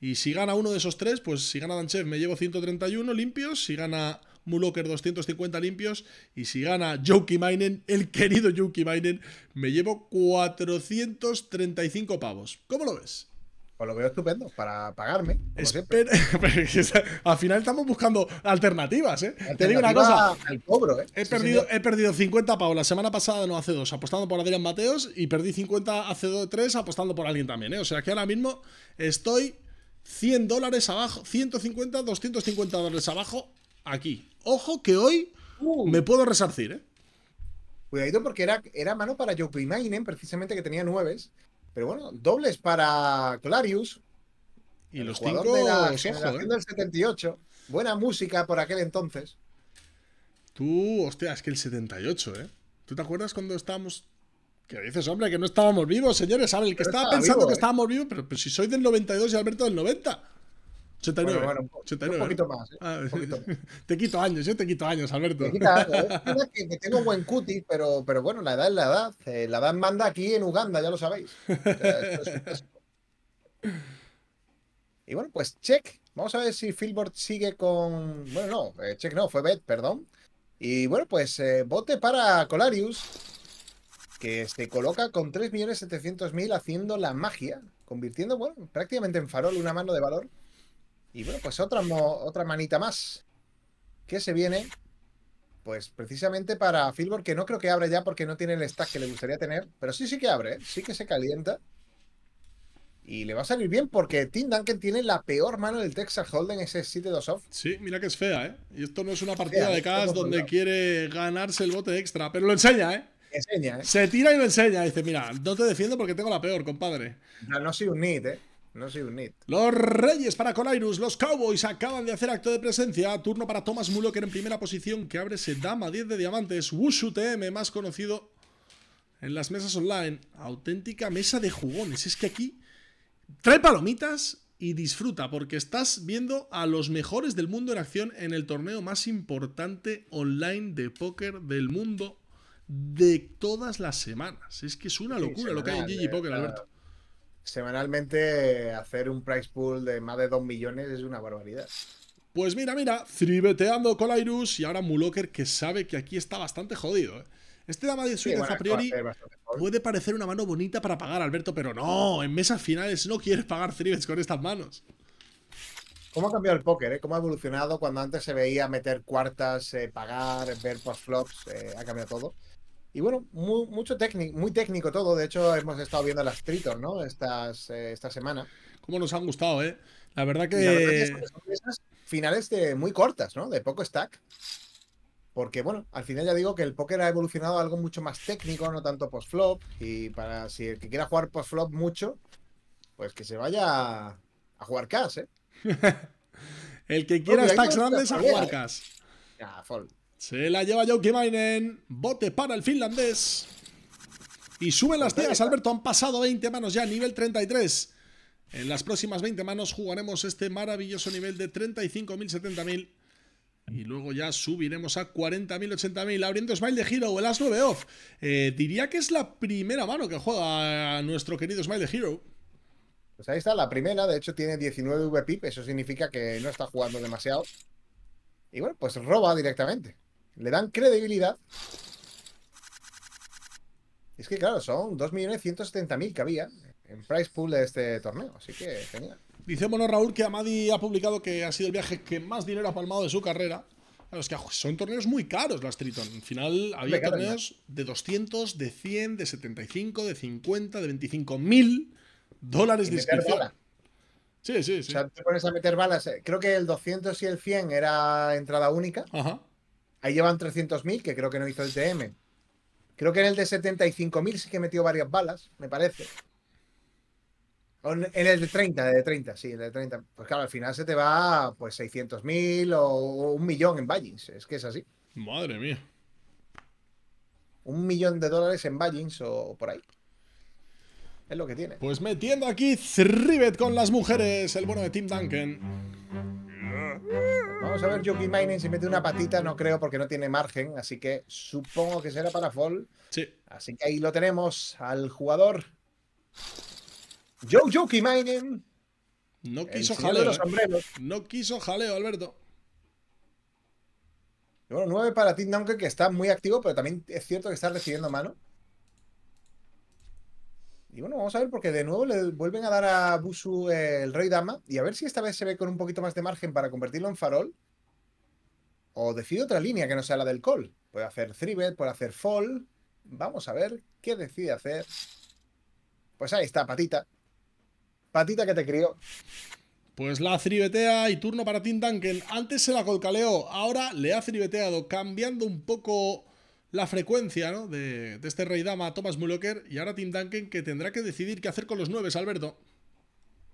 Y si gana uno de esos tres, pues si gana Danchev me llevo 131 limpios. Si gana Mulocker 250 limpios. Y si gana Joki Mainen, el querido Joki Mainen, me llevo 435 pavos. ¿Cómo lo ves? Pues lo veo estupendo para pagarme. al final estamos buscando alternativas, ¿eh? Te digo una cosa. ¿eh? He, perdido, he perdido 50 pavos la semana pasada, no hace dos, apostando por Adrián Mateos y perdí 50 hace dos, tres apostando por alguien también, ¿eh? O sea que ahora mismo estoy 100 dólares abajo, 150, 250 dólares abajo aquí. Ojo que hoy uh. me puedo resarcir, Cuidadito porque era, era mano para Joe Imaginen, precisamente que tenía nueves. Pero bueno, dobles para Clarius. Y los cinco de la 78. ¿eh? Buena música por aquel entonces. Tú, hostia, es que el 78, ¿eh? ¿Tú te acuerdas cuando estábamos que dices, hombre, que no estábamos vivos, señores. ¿Saben? El que estaba, pensando que ¿eh? estábamos vivos, pero, pero, si soy del 92 y Alberto del 90. 89. Un poquito más. ¿eh? Ah, te quito años, yo te quito años, Alberto. Te ¿eh? Que, me tengo buen cutis, pero, pero bueno, la edad es la edad. Eh, la edad manda aquí en Uganda, ya lo sabéis. y bueno, pues check. Vamos a ver si Philbert sigue con. Bueno, no, check no, fue Bet, perdón. Y bueno, pues bote para Colarius, que se coloca con 3.700.000 haciendo la magia, convirtiendo, bueno, prácticamente en farol una mano de valor. Y bueno, pues otra, otra manita más que se viene, pues precisamente para Filbor, que no creo que abra ya porque no tiene el stack que le gustaría tener, pero sí, sí que abre, ¿eh? sí que se calienta. Y le va a salir bien porque Tim Duncan tiene la peor mano del Texas Hold'em ese 7-2 off. Sí, mira que es fea, ¿eh? Y esto no es una partida de cash donde quiere ganarse el bote extra, pero lo enseña, ¿eh? Enseña, ¿eh? Se tira y lo enseña. dice, mira, no te defiendo porque tengo la peor, compadre. No, no soy un nid, ¿eh? No Los Reyes para Colairus. Los Cowboys acaban de hacer acto de presencia. Turno para Thomas Muloker en primera posición, que abre ese dama 10 de diamantes. Wushu TM, más conocido en las mesas online. Auténtica mesa de jugones. Es que aquí trae palomitas y disfruta, porque estás viendo a los mejores del mundo en acción en el torneo más importante online de póker del mundo de todas las semanas. Es que es una locura lo que hay en Gigi Poker, Alberto semanalmente hacer un price pool de más de 2 millones es una barbaridad. Pues mira, mira, tribeteando con irus y ahora Mulocker que sabe que aquí está bastante jodido. ¿eh? Este dama de suite a priori puede parecer una mano bonita para pagar, Alberto, pero no, en mesas finales no quiere pagar thrivets con estas manos. ¿Cómo ha cambiado el póker? Eh? ¿Cómo ha evolucionado? Cuando antes se veía meter cuartas, eh, pagar, ver post-flops, ha cambiado todo. Y bueno, muy, mucho técnico, muy técnico todo. De hecho, hemos estado viendo las Tritor, ¿no? Estas, eh, esta semana. Cómo nos han gustado, ¿eh? La verdad que. son finales de, muy cortas, ¿no? De poco stack. Porque, bueno, al final ya digo que el póker ha evolucionado a algo mucho más técnico, no tanto post-flop. Y para si el que quiera jugar post-flop mucho, pues que se vaya a, jugar cash, ¿eh? el que quiera stacks grandes a jugar cash. Ya, full. Se la lleva Jouki Mainen. Bote para el finlandés. Y suben las tías, Alberto. Han pasado 20 manos ya, nivel 33. En las próximas 20 manos jugaremos este maravilloso nivel de 35.000, 70.000. Y luego ya subiremos a 40.000, 80.000. Abriendo Smile de Hero, el As 9 off. Eh, diría que es la primera mano que juega nuestro querido Smile de Hero. Pues ahí está, la primera. De hecho, tiene 19 VP, Eso significa que no está jugando demasiado. Y bueno, pues roba directamente le dan credibilidad. Es que, claro, son 2.170.000 que había en price pool de este torneo, así que genial. Dice Raúl que Amadi ha publicado que ha sido el viaje que más dinero ha palmado de su carrera. que son torneos muy caros las Triton. Al final había torneos de 200, de 100, de 75, de 50, de 25.000 dólares de inscripción. Sí, sí, sí. O sea, te pones a meter balas. Eh, creo que el 200 y el 100 era entrada única. Ajá. Ahí llevan 300.000, que creo que no hizo el TM. Creo que en el de 75.000 sí que metió varias balas, me parece. En el de 30, de 30, sí, el de 30. Pues claro, al final se te va pues 600.000 o un millón en Ballings. Es que es así. Madre mía. Un millón de dólares en Ballings o por ahí. Es lo que tiene. Pues metiendo aquí Ribet con las mujeres, el bueno de Tim Duncan. Vamos a ver, Yuki Mining si mete una patita, no creo porque no tiene margen, así que supongo que será para Fall. Sí. Así que ahí lo tenemos al jugador. Joe Yuki No quiso jaleo. Los no quiso jaleo, Alberto. bueno, 9 para Tim Duncan, que está muy activo, pero también es cierto que está recibiendo mano. Y bueno, vamos a ver, porque de nuevo le vuelven a dar a Busu el rey dama. Y a ver si esta vez se ve con un poquito más de margen para convertirlo en farol. O decide otra línea que no sea la del call. Puede hacer thribet, puede hacer fall. Vamos a ver qué decide hacer. Pues ahí está, patita. Patita que te crió. Pues la cribetea y turno para Tim Duncan. Antes se la colcaleó, ahora le ha cribeteado, cambiando un poco la frecuencia ¿no? de, este rey dama Thomas Mullocker y ahora Tim Duncan que tendrá que decidir qué hacer con los nueve, Alberto.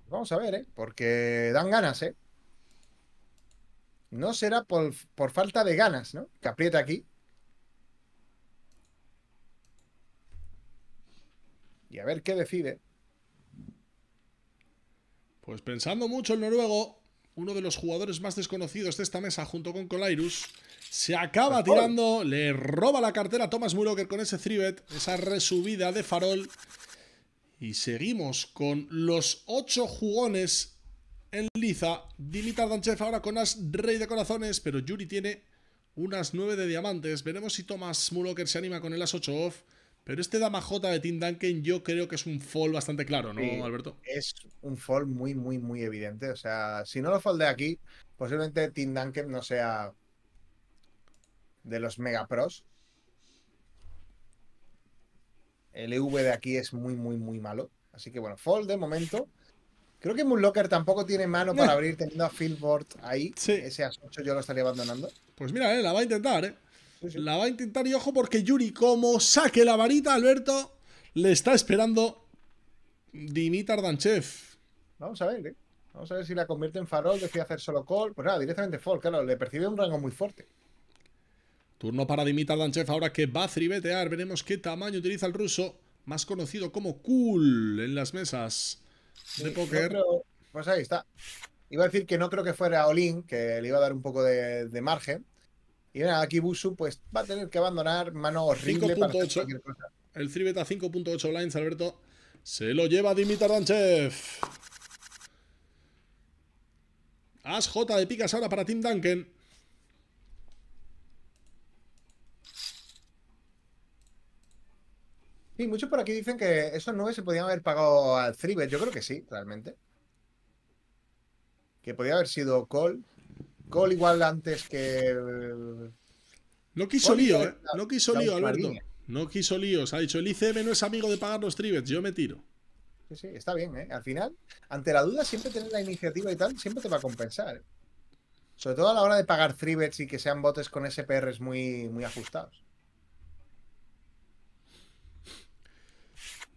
Vamos a ver, ¿eh? porque dan ganas, ¿eh? No será por, por falta de ganas, ¿no? Que aprieta aquí. Y a ver qué decide. Pues pensando mucho el noruego, uno de los jugadores más desconocidos de esta mesa, junto con Colairus, se acaba tirando, le roba la cartera a Thomas Muroker con ese 3-bet, esa resubida de farol. Y seguimos con los ocho jugones en liza. Dimitar Danchev ahora con As Rey de Corazones, pero Yuri tiene unas nueve de diamantes. Veremos si Thomas Muroker se anima con el As 8 off. Pero este dama J de Tim Duncan yo creo que es un fall bastante claro, ¿no, Alberto? Es un fall muy, muy, muy evidente. O sea, si no lo de aquí, posiblemente Tim Duncan no sea de los mega pros. El EV de aquí es muy, muy, muy malo. Así que bueno, fall de momento. Creo que Moonlocker tampoco tiene mano para abrir teniendo a Fieldboard ahí. Ese as 8 yo lo estaría abandonando. Pues mira, eh, la va a intentar, ¿eh? La va a intentar y ojo porque Yuri, como saque la varita, Alberto, le está esperando Dimitar Danchev. Vamos a ver, ¿eh? Vamos a ver si la convierte en farol, decide hacer solo call. Pues nada, directamente fall, claro, le percibe un rango muy fuerte. Turno para Dimitar Danchev ahora que va a tribetear. Veremos qué tamaño utiliza el ruso, más conocido como Cool en las mesas de poker Pues ahí está. Iba a decir que no creo que fuera Olin, que le iba a dar un poco de margen, y nada, aquí Busu pues va a tener que abandonar mano horrible para El 3 a 5.8 lines Alberto. Se lo lleva Dimitar Danchev. As J de picas ahora para Tim Duncan. Y muchos por aquí dicen que esos 9 se podían haber pagado al Thribet. Yo creo que sí, realmente. Que podía haber sido Cole igual antes que. No quiso lío, ¿eh? No quiso lío, Alberto. No quiso líos. Ha dicho, el ICM no es amigo de pagar los trivets yo me tiro. Sí, sí, está bien, ¿eh? Al final, ante la duda, siempre tener la iniciativa y tal, siempre te va a compensar. Sobre todo a la hora de pagar trivets y que sean botes con SPRs muy, muy ajustados.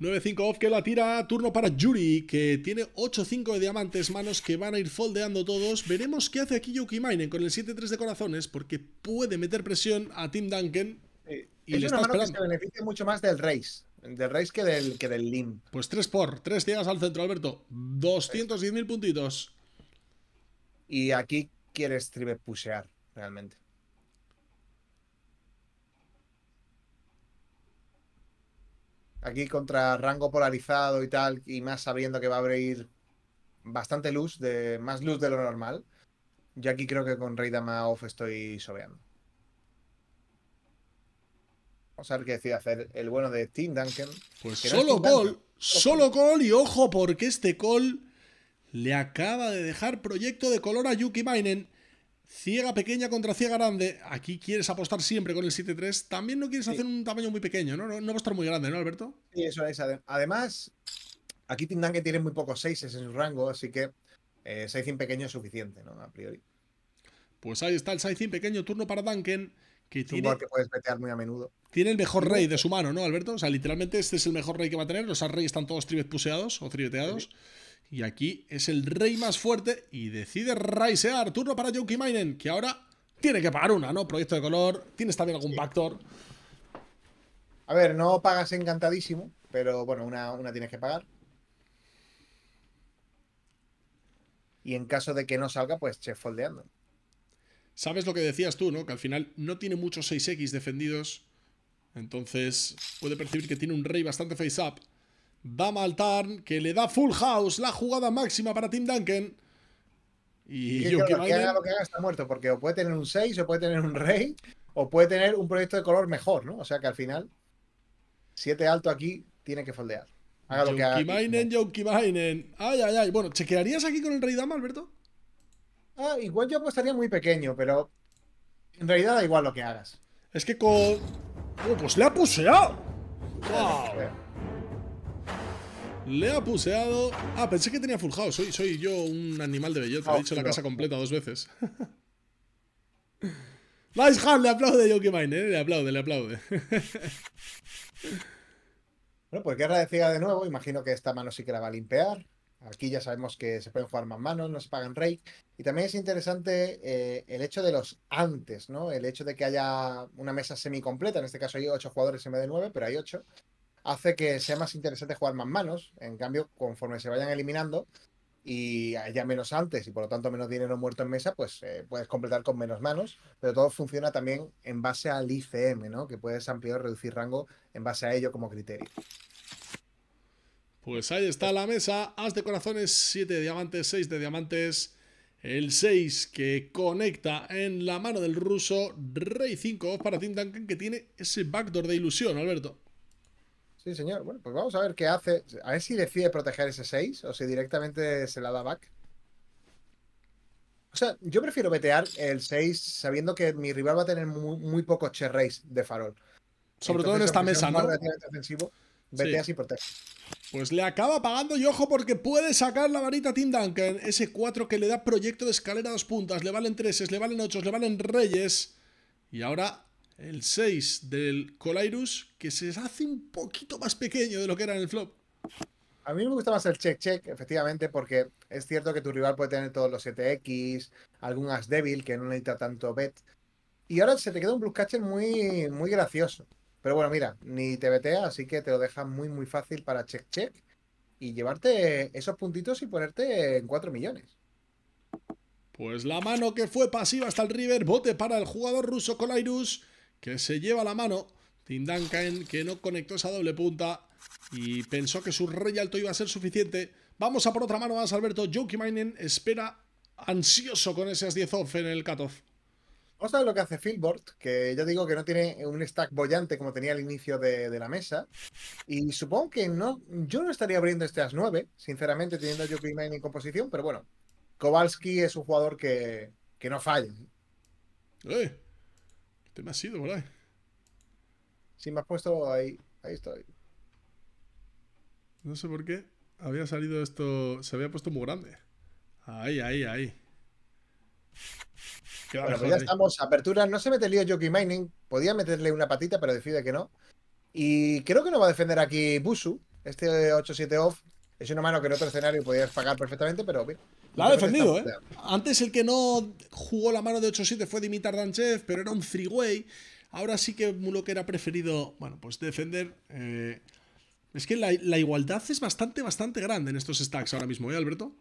9-5 off que la tira, turno para Yuri, que tiene 8-5 de diamantes, manos que van a ir foldeando todos. Veremos qué hace aquí Yuki Mainen con el 7-3 de corazones, porque puede meter presión a Tim Duncan. Y es le una mano que se beneficia mucho más del Race, del Race que del, que del Lim. Pues 3 por, 3 llegas al centro, Alberto. 210.000 puntitos. Y aquí quiere tribe pushear, realmente. aquí contra rango polarizado y tal, y más sabiendo que va a abrir bastante luz, de, más luz de lo normal. Yo aquí creo que con Rey Dama off estoy sobeando. Vamos a ver qué decide hacer el bueno de Team Duncan. Pues solo call, solo call y ojo porque este call le acaba de dejar proyecto de color a Yuki Mainen. Ciega pequeña contra ciega grande. Aquí quieres apostar siempre con el 7-3. También no quieres hacer un tamaño muy pequeño, ¿no? ¿no? No, a estar muy grande, ¿no, Alberto? Sí, eso es. Además, aquí Tim que tiene muy pocos 6 en su rango, así que eh, 6 pequeño es suficiente, ¿no? A priori. Pues ahí está el 6 pequeño, turno para Duncan. Que tiene, que puedes meter muy a menudo. Tiene el mejor rey de su mano, ¿no, Alberto? O sea, literalmente este es el mejor rey que va a tener. Los reyes están todos tribes puseados o tribeteados. Y aquí es el rey más fuerte y decide raisear. Turno para Joki Mainen, que ahora tiene que pagar una, ¿no? Proyecto de color, tienes también algún factor. A ver, no pagas encantadísimo, pero bueno, una, una tienes que pagar. Y en caso de que no salga, pues Chef foldeando. Sabes lo que decías tú, ¿no? Que al final no tiene muchos 6X defendidos. Entonces puede percibir que tiene un rey bastante face up. Dama al que le da full house, la jugada máxima para Tim Duncan. Y, yo lo que haga está muerto, porque o puede tener un 6, o puede tener un rey, o puede tener un proyecto de color mejor, ¿no? O sea que al final, 7 alto aquí tiene que foldear. Haga lo que haga. Mainen, Mainen. Ay, ay, ay. Bueno, ¿chequearías aquí con el rey dama, Alberto? Ah, igual yo estaría muy pequeño, pero en realidad da igual lo que hagas. Es que con. Oh, pues le ha puseado. ¡Wow! Le ha puseado... Ah, pensé que tenía full Soy, soy yo un animal de belleza. He ah, dicho la casa completa dos veces. nice hand, le aplaude Yoki Mine, ¿eh? Le aplaude, le aplaude. bueno, pues que de de nuevo. Imagino que esta mano sí que la va a limpiar. Aquí ya sabemos que se pueden jugar más manos, no se pagan rey. Y también es interesante eh, el hecho de los antes, ¿no? El hecho de que haya una mesa semi-completa. En este caso hay ocho jugadores en vez de nueve, pero hay ocho hace que sea más interesante jugar más manos. En cambio, conforme se vayan eliminando y haya menos antes y por lo tanto menos dinero muerto en mesa, pues eh, puedes completar con menos manos. Pero todo funciona también en base al ICM, ¿no? Que puedes ampliar o reducir rango en base a ello como criterio. Pues ahí está la mesa. Haz de corazones, 7 de diamantes, 6 de diamantes. El 6 que conecta en la mano del ruso. Rey 5 para Tim Duncan que tiene ese backdoor de ilusión, Alberto. Sí, señor. Bueno, pues vamos a ver qué hace. A ver si decide proteger ese 6 o si directamente se la da back. O sea, yo prefiero vetear el 6 sabiendo que mi rival va a tener muy, poco pocos de farol. Sobre todo en esta mesa, ¿no? veteas y proteges. Pues le acaba pagando y ojo porque puede sacar la varita Tim Duncan. Ese 4 que le da proyecto de escalera a dos puntas. Le valen 3, le valen 8, le valen reyes. Y ahora el 6 del Colairus, que se hace un poquito más pequeño de lo que era en el flop. A mí me gusta más el check-check, efectivamente, porque es cierto que tu rival puede tener todos los 7X, algún as débil que no necesita tanto bet. Y ahora se te queda un blue catcher muy, muy gracioso. Pero bueno, mira, ni te betea, así que te lo deja muy, muy fácil para check-check y llevarte esos puntitos y ponerte en 4 millones. Pues la mano que fue pasiva hasta el river, bote para el jugador ruso Colairus que se lleva la mano. Tindankaen que no conectó esa doble punta y pensó que su rey alto iba a ser suficiente. Vamos a por otra mano más, Alberto. Joki espera ansioso con ese as-10 off en el cutoff. Vamos a ver lo que hace Philbord, que yo digo que no tiene un stack bollante como tenía al inicio de, la mesa. Y supongo que no, yo no estaría abriendo este as-9, sinceramente, teniendo a en composición, pero bueno, Kowalski es un jugador que, que no falla. Eh, ¡Eh! Te me has ido, ¿verdad? Sí, me has puesto ahí. Ahí estoy. No sé por qué. Había salido esto. Se había puesto muy grande. Ahí, ahí, ahí. Pues ya estamos. Apertura. No se mete lío Jockey Mining. Podía meterle una patita, pero decide que no. Y creo que no va a defender aquí Busu. Este 8-7 off. Es una mano que en otro escenario podías pagar perfectamente, pero bien. La ha defendido, ¿eh? Antes el que no jugó la mano de 8-7 fue Dimitar Danchev, pero era un 3-way. Ahora sí que Muloker ha preferido, bueno, pues defender. Eh, es que la, igualdad es bastante, bastante grande en estos stacks ahora mismo, ¿eh, Alberto?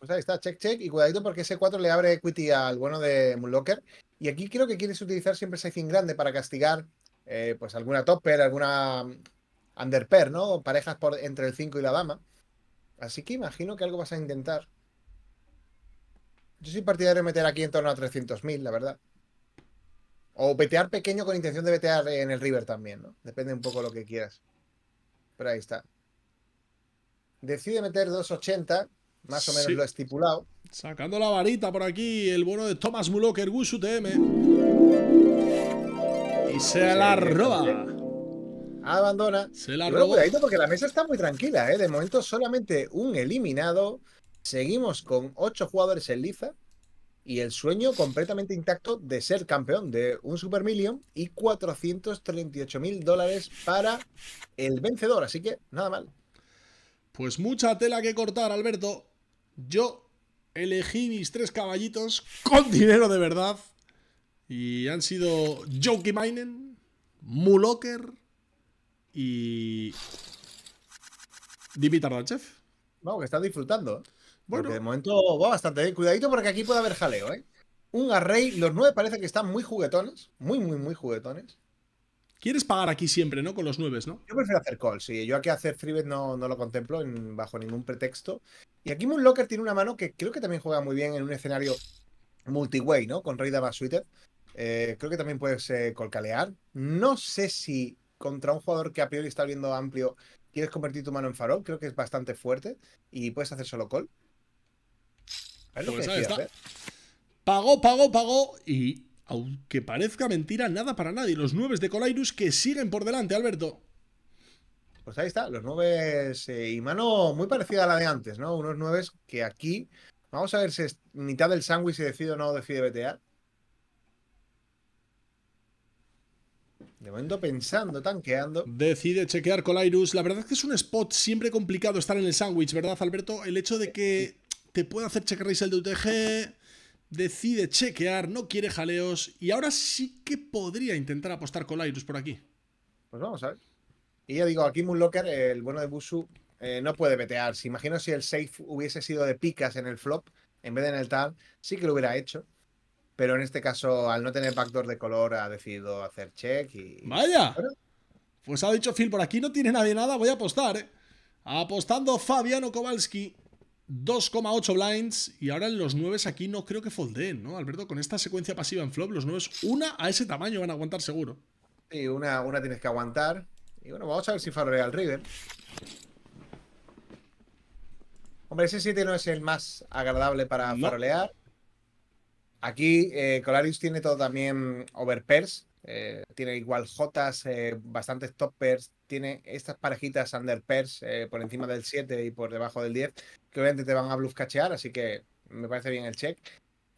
Pues ahí está, check, check. Y cuidadito porque ese 4 le abre equity al bueno de Mullocker. Y aquí creo que quieres utilizar siempre ese fin grande para castigar eh, pues alguna topper, alguna mm, underpair, ¿no? Parejas entre el 5 y la dama. Así que imagino que algo vas a intentar. Yo soy partidario de meter aquí en torno a 300.000, la verdad. O betear pequeño con intención de betear en el River también, ¿no? Depende un poco lo que quieras. Pero ahí está. Decide meter 2.80, más o menos lo estipulado. Sacando la varita por aquí, el bono de Thomas Mulocker, Gush TM. Y se la roba. Abandona. Se la roba. Cuidadito porque la mesa está muy tranquila, ¿eh? De momento solamente un eliminado. Seguimos con ocho jugadores en liza y el sueño completamente intacto de ser campeón de un Super Million y 438 mil dólares para el vencedor. Así que nada mal. Pues mucha tela que cortar, Alberto. Yo elegí mis tres caballitos con dinero de verdad. Y han sido Jokey Minen, Mulocker y. Dimitar Chef. Vamos, que estás disfrutando. ¿eh? Porque de momento va bastante bien. Cuidadito porque aquí puede haber jaleo, ¿eh? Un array, los nueve parece que están muy juguetones. Muy, muy, muy juguetones. Quieres pagar aquí siempre, ¿no? Con los nueve, ¿no? Yo prefiero hacer call, sí. Yo aquí hacer freebet no, no lo contemplo bajo ningún pretexto. Y aquí Moonlocker tiene una mano que creo que también juega muy bien en un escenario multiway, ¿no? Con Rey Dama eh, creo que también puedes eh, colcalear. No sé si contra un jugador que a priori está viendo amplio quieres convertir tu mano en farol. Creo que es bastante fuerte y puedes hacer solo call. Pago, lo pago pues está. Pagó, pagó, pagó y, aunque parezca mentira, nada para nadie. Los nueve de Colairus que siguen por delante, Alberto. Pues ahí está, los nueve eh, y mano muy parecida a la de antes, ¿no? Unos nueves que aquí, vamos a ver si es mitad del sándwich si decide o no decide vetear. De momento pensando, tanqueando. Decide chequear Colairus. La verdad es que es un spot siempre complicado estar en el sándwich, ¿verdad, Alberto? El hecho de que te puede hacer check el de UTG, decide chequear, no quiere jaleos y ahora sí que podría intentar apostar con Lairus por aquí. Pues vamos a ver. Y ya digo, aquí Moonlocker, el bueno de Busu, eh, no puede betear. Si imagino si el safe hubiese sido de picas en el flop en vez de en el tal, sí que lo hubiera hecho. Pero en este caso, al no tener backdoor de color, ha decidido hacer check y. ¡Vaya! Pues ha dicho Phil, por aquí no tiene nadie nada, voy a apostar. ¿eh? Apostando Fabiano Kowalski. 2,8 blinds y ahora en los 9 aquí no creo que folden, ¿no? Alberto, con esta secuencia pasiva en flop, los 9 una a ese tamaño van a aguantar seguro. Sí, una, una tienes que aguantar. Y bueno, vamos a ver si farolea al river. Hombre, ese 7 no es el más agradable para farolear. Aquí eh, Colarius tiene todo también overpairs. Eh, tiene igual jotas, eh, bastantes pairs. Tiene estas parejitas underpairs eh, por encima del 7 y por debajo del 10 que obviamente te van a bluff cachear, así que me parece bien el check.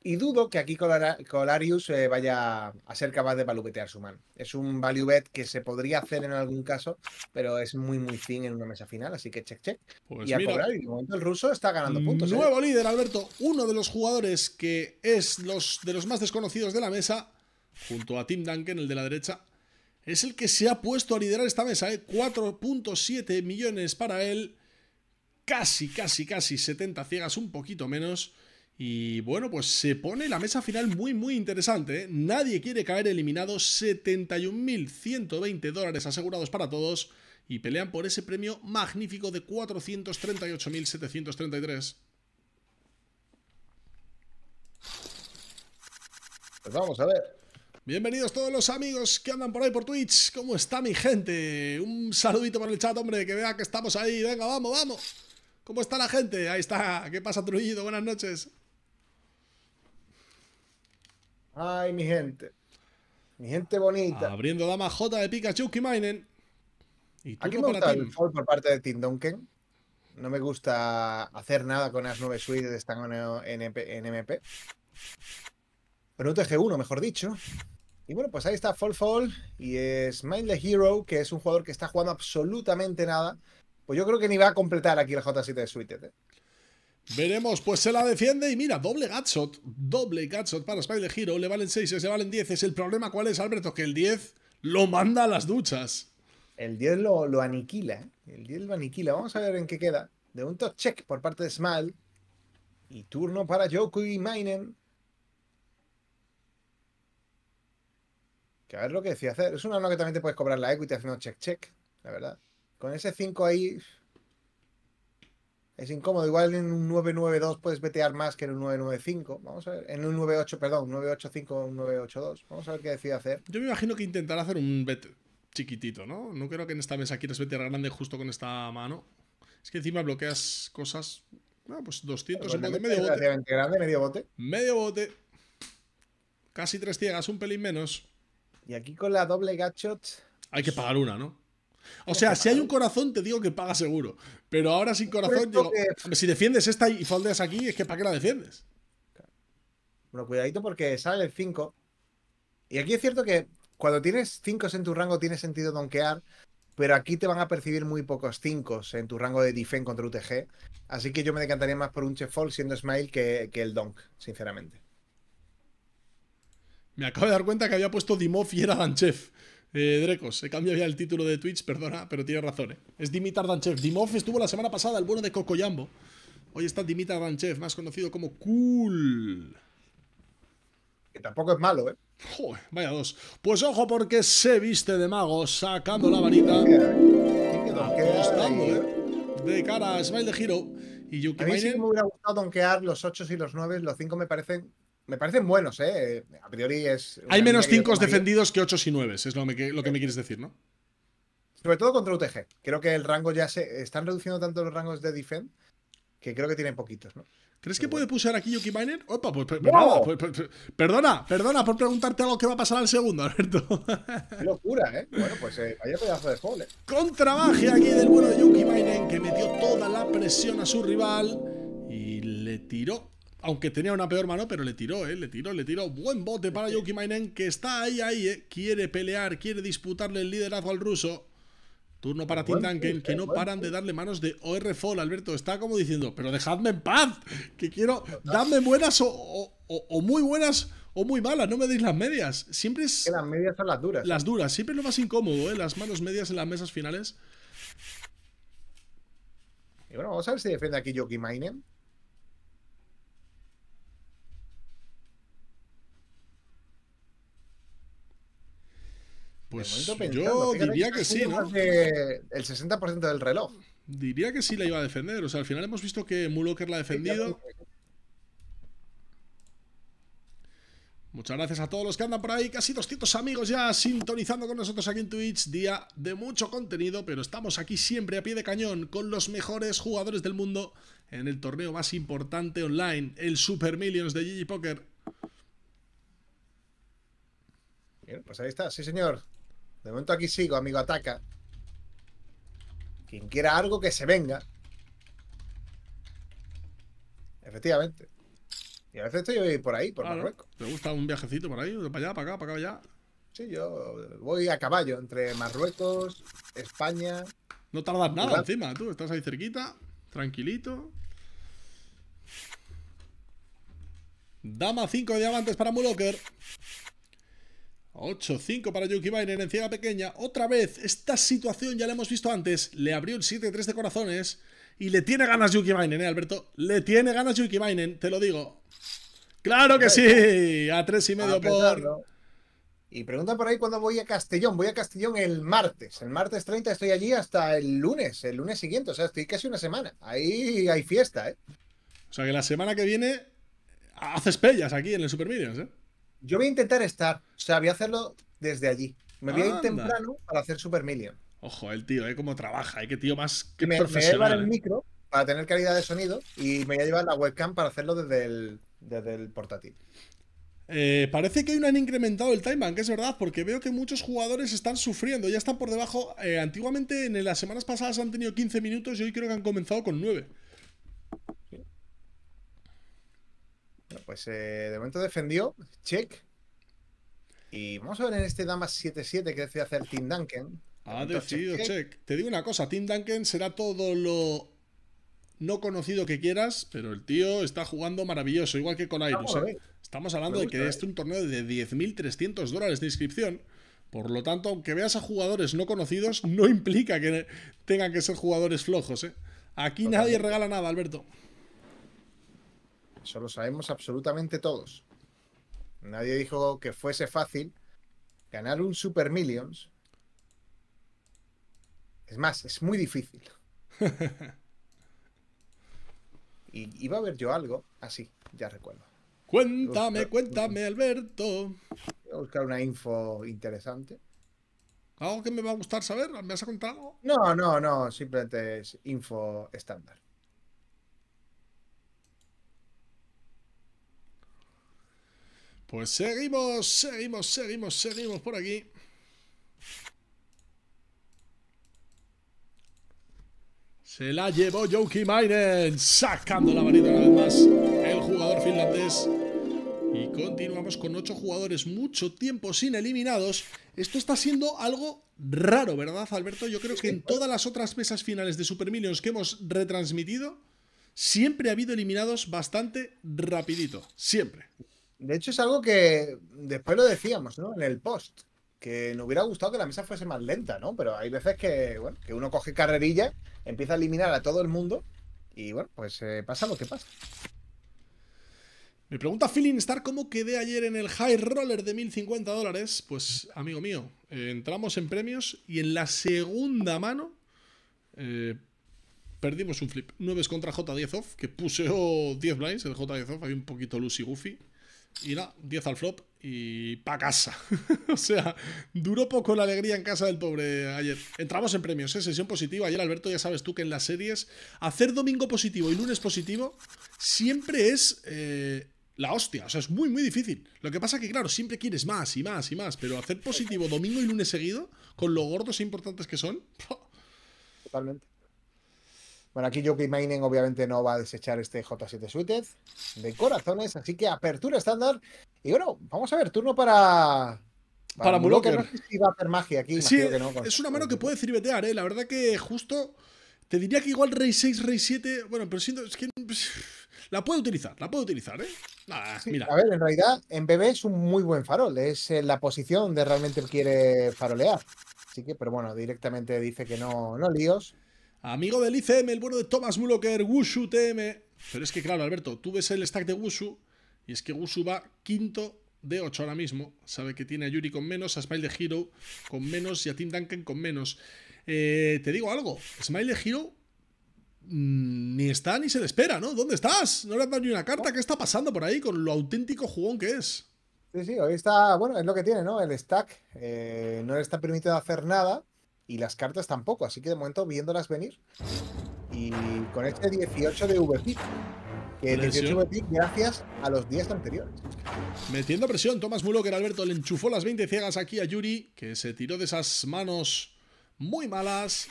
Y dudo que aquí Colarius eh, vaya a ser capaz de betear su mano. Es un value bet que se podría hacer en algún caso, pero es muy, muy fin en una mesa final, así que check, check. Pues y a y de momento el ruso está ganando puntos. ¿eh? Nuevo líder, Alberto, uno de los jugadores que es los, de los más desconocidos de la mesa, junto a Tim Duncan, el de la derecha, es el que se ha puesto a liderar esta mesa. 4.7 ¿eh? millones para él casi, casi, casi 70 ciegas, un poquito menos. Y bueno, pues se pone la mesa final muy, muy interesante. ¿eh? Nadie quiere caer eliminado. 71.120 dólares asegurados para todos. Y pelean por ese premio magnífico de 438.733. Pues vamos a ver. Bienvenidos todos los amigos que andan por ahí por Twitch. ¿Cómo está mi gente? Un saludito para el chat, hombre, que vea que estamos ahí. Venga, vamos, vamos. ¿Cómo está la gente? Ahí está. ¿Qué pasa, Trujillo? Buenas noches. Ay, mi gente. Mi gente bonita. Abriendo dama J de Pikachu Kimainen. Y Aquí me gusta el fall por parte de Tim Duncan. No me gusta hacer nada con las nueve suites de Stangoneo en MP. Pero te TG1, mejor dicho. Y bueno, pues ahí está Fall Fall. Y es Mind the Hero, que es un jugador que está jugando absolutamente nada. Pues yo creo que ni va a completar aquí el J7 de Suite. ¿eh? Veremos, pues se la defiende y mira, doble Gatshot doble Gatshot para Spider Hero, le valen 6, se valen 10, es el problema, ¿cuál es, Alberto? Que el 10 lo manda a las duchas. El 10 lo, aniquila, ¿eh? el 10 lo aniquila, vamos a ver en qué queda. De un top check por parte de Smile y turno para Joku y Mainen. Que a ver lo que decía hacer, es una no que también te puedes cobrar la equity haciendo check check, la verdad. Con ese 5 ahí es incómodo. Igual en un 992 puedes vetear más que en un 995. Vamos a ver. En un 98, perdón, 985 o un 982. Vamos a ver qué decide hacer. Yo me imagino que intentará hacer un bet chiquitito, ¿no? No creo que en esta mesa quieras vetear grande justo con esta mano. Es que encima bloqueas cosas. Pues bueno, pues 200 en bote, medio bote. grande, medio bote. Medio bote. Casi tres ciegas, un pelín menos. Y aquí con la doble gachot Hay que pagar una, ¿no? O sea, si hay un corazón, te digo que paga seguro. Pero ahora sin corazón, si defiendes esta y foldeas aquí, es que ¿para qué la defiendes? Bueno, cuidadito porque sale el 5. Y aquí es cierto que cuando tienes 5 en tu rango tiene sentido donkear, pero aquí te van a percibir muy pocos 5 en tu rango de defense contra UTG. Así que yo me decantaría más por un chef fold siendo Smile que, el donk, sinceramente. Me acabo de dar cuenta que había puesto Dimov y era chef. Eh, Drecos, se cambia ya el título de Twitch, perdona, pero tiene razón. Eh. Es Dimitar Danchev. Dimov estuvo la semana pasada, el bueno de Cocoyambo. Hoy está Dimitar Danchev, más conocido como Cool. Que tampoco es malo, ¿eh? Joder, vaya dos. Pues ojo, porque se viste de mago sacando la varita. Apostando, ¿eh? De cara a Smile de Giro y Yuki A mí sí me hubiera gustado donkear los 8 y los 9, los 5 me parecen me parecen buenos, ¿eh? A priori es. Hay menos 5 defendidos que 8 y 9, es lo, que me quieres decir, ¿no? Sobre todo contra UTG. Creo que el rango ya se. Están reduciendo tanto los rangos de defend que creo que tienen poquitos, ¿no? ¿Crees que puede pusear aquí Yuki Miner? Opa, pues, pues, pues, pues, perdona, perdona por preguntarte algo que va a pasar al segundo, Alberto. Qué locura, ¿eh? Bueno, pues hay eh, vaya pedazo de gol, ¿eh? Contrabaje aquí del bueno de Yuki Miner, que metió toda la presión a su rival y le tiró aunque tenía una peor mano, pero le tiró, ¿eh? le tiró, le tiró. Buen bote para Yuki que está ahí, ahí, ¿eh? quiere pelear, quiere disputarle el liderazgo al ruso. Turno para Tim que no paran de darle manos de OR Fall. Alberto está como diciendo, pero dejadme en paz, que quiero, dadme buenas o, muy buenas o muy malas, no me deis las medias. Siempre es. las medias son las duras. Las ¿eh? duras, siempre es lo más incómodo, ¿eh? las manos medias en las mesas finales. Y bueno, vamos a ver si defiende aquí Yoki Pues yo diría que, sí, ¿no? el 60% del reloj. Diría que sí la iba a defender. O sea, al final hemos visto que Muloker la ha defendido. Muchas gracias a todos los que andan por ahí, casi 200 amigos ya sintonizando con nosotros aquí en Twitch, día de mucho contenido, pero estamos aquí siempre a pie de cañón con los mejores jugadores del mundo en el torneo más importante online, el Super Millions de Gigi Poker. Bien, pues ahí está, sí señor, de momento aquí sigo, amigo, ataca. Quien quiera algo, que se venga. Efectivamente. Y a veces estoy por ahí, por Marruecos. ¿Te gusta un viajecito por ahí? ¿Para allá, para acá, para acá, allá? Sí, yo voy a caballo entre Marruecos, España. No tardas nada encima, tú. Estás ahí cerquita, tranquilito. Dama 5 diamantes para Muloker. 8-5 para Yuki Bainen en ciega pequeña. Otra vez, esta situación ya la hemos visto antes. Le abrió el 7-3 de corazones. Y le tiene ganas Yuki Bainen, ¿eh, Alberto? Le tiene ganas Yuki Bainen, te lo digo. ¡Claro que sí! A tres y medio por... Y pregunta por ahí cuándo voy a Castellón. Voy a Castellón el martes. El martes 30 estoy allí hasta el lunes, el lunes siguiente. O sea, estoy casi una semana. Ahí hay fiesta, ¿eh? O sea, que la semana que viene haces pellas aquí en el Supervideos, ¿eh? Yo voy a intentar estar, o sea, voy a hacerlo desde allí. Me voy a ir temprano para hacer Super Million. Ojo, el tío, ¿eh? Cómo trabaja, ¿eh? Qué tío más que me, profesional. Me voy a llevar el eh. micro para tener calidad de sonido y me voy a llevar la webcam para hacerlo desde el, desde el portátil. Eh, parece que hoy no han incrementado el que es verdad, porque veo que muchos jugadores están sufriendo, ya están por debajo. Eh, antiguamente en las semanas pasadas han tenido 15 minutos y hoy creo que han comenzado con 9. pues eh, de momento defendió. Check. Y vamos a ver en este Damas 7-7 que decide hacer Tim Duncan. Ha ah, decidido check. Te digo una cosa, Tim Duncan será todo lo no conocido que quieras, pero el tío está jugando maravilloso, igual que con Iris. Ah, ¿eh? Eh. Estamos hablando de que este es un torneo de 10.300 dólares de inscripción. Por lo tanto, aunque veas a jugadores no conocidos, no implica que tengan que ser jugadores flojos. Aquí nadie regala nada, Alberto. Eso lo sabemos absolutamente todos. Nadie dijo que fuese fácil ganar un Super Millions. Es más, es muy difícil. y iba a haber yo algo así, ya recuerdo. Cuéntame, cuéntame, Alberto. Voy a buscar una info interesante. ¿Algo que me va a gustar saber? ¿Me has contado? No, no, no, simplemente es info estándar. Pues seguimos, seguimos, seguimos, seguimos por aquí. Se la llevó Jouki Mainen, sacando la varita una vez más el jugador finlandés. Y continuamos con ocho jugadores mucho tiempo sin eliminados. Esto está siendo algo raro, ¿verdad, Alberto? Yo creo que en todas las otras mesas finales de Super Millions que hemos retransmitido, siempre ha habido eliminados bastante rapidito. Siempre. De hecho, es algo que después lo decíamos, ¿no? En el post. Que nos hubiera gustado que la mesa fuese más lenta, ¿no? Pero hay veces que, bueno, que uno coge carrerilla, empieza a eliminar a todo el mundo y, bueno, pues eh, pasa lo que pasa. Me pregunta Feeling Star cómo quedé ayer en el High Roller de 1050 dólares. Pues, amigo mío, eh, entramos en premios y en la segunda mano eh, perdimos un flip. 9 contra J10 off, que puse 10 blinds, el J10 off, hay un poquito Lucy goofy. Y nada, 10 al flop y pa' casa. o sea, duró poco la alegría en casa del pobre ayer. Entramos en premios, ¿eh? sesión positiva. Ayer, Alberto, ya sabes tú que en las series hacer domingo positivo y lunes positivo siempre es eh, la hostia. O sea, es muy, muy difícil. Lo que pasa es que, claro, siempre quieres más y más y más, pero hacer positivo domingo y lunes seguido, con lo gordos e importantes que son. Totalmente. Bueno, aquí Joki Mining obviamente no va a desechar este J7 Suited de corazones, así que apertura estándar. Y bueno, vamos a ver, turno para. Para, para si va a hacer magia aquí. Sí, es una mano que puede cirbetear, ¿eh? La verdad que justo. Te diría que igual Rey 6, Rey 7. Bueno, pero siento. que. La puede utilizar, la puede utilizar, ¿eh? A ver, en realidad, en BB es un muy buen farol. Es eh, la posición donde realmente quiere farolear. Así que, pero bueno, directamente dice que no, no líos. Amigo del ICM, el bueno de Thomas Mulocker, Wushu TM. Pero es que claro, Alberto, tú ves el stack de Wushu y es que Wushu va quinto de ocho ahora mismo. Sabe que tiene a Yuri con menos, a Smile de Hero con menos y a Tim Duncan con menos. Eh, te digo algo, Smile de Hero mm, ni está ni se le espera, ¿no? ¿Dónde estás? No le has dado ni una carta. ¿Qué está pasando por ahí con lo auténtico jugón que es? Sí, sí, hoy está, bueno, es lo que tiene, ¿no? El stack. Eh, no le está permitido hacer nada y las cartas tampoco, así que de momento viéndolas venir. Y con este 18 de VPIC, que 18 de VPIC gracias a los días anteriores. Metiendo presión, Tomás que Alberto le enchufó las 20 ciegas aquí a Yuri, que se tiró de esas manos muy malas,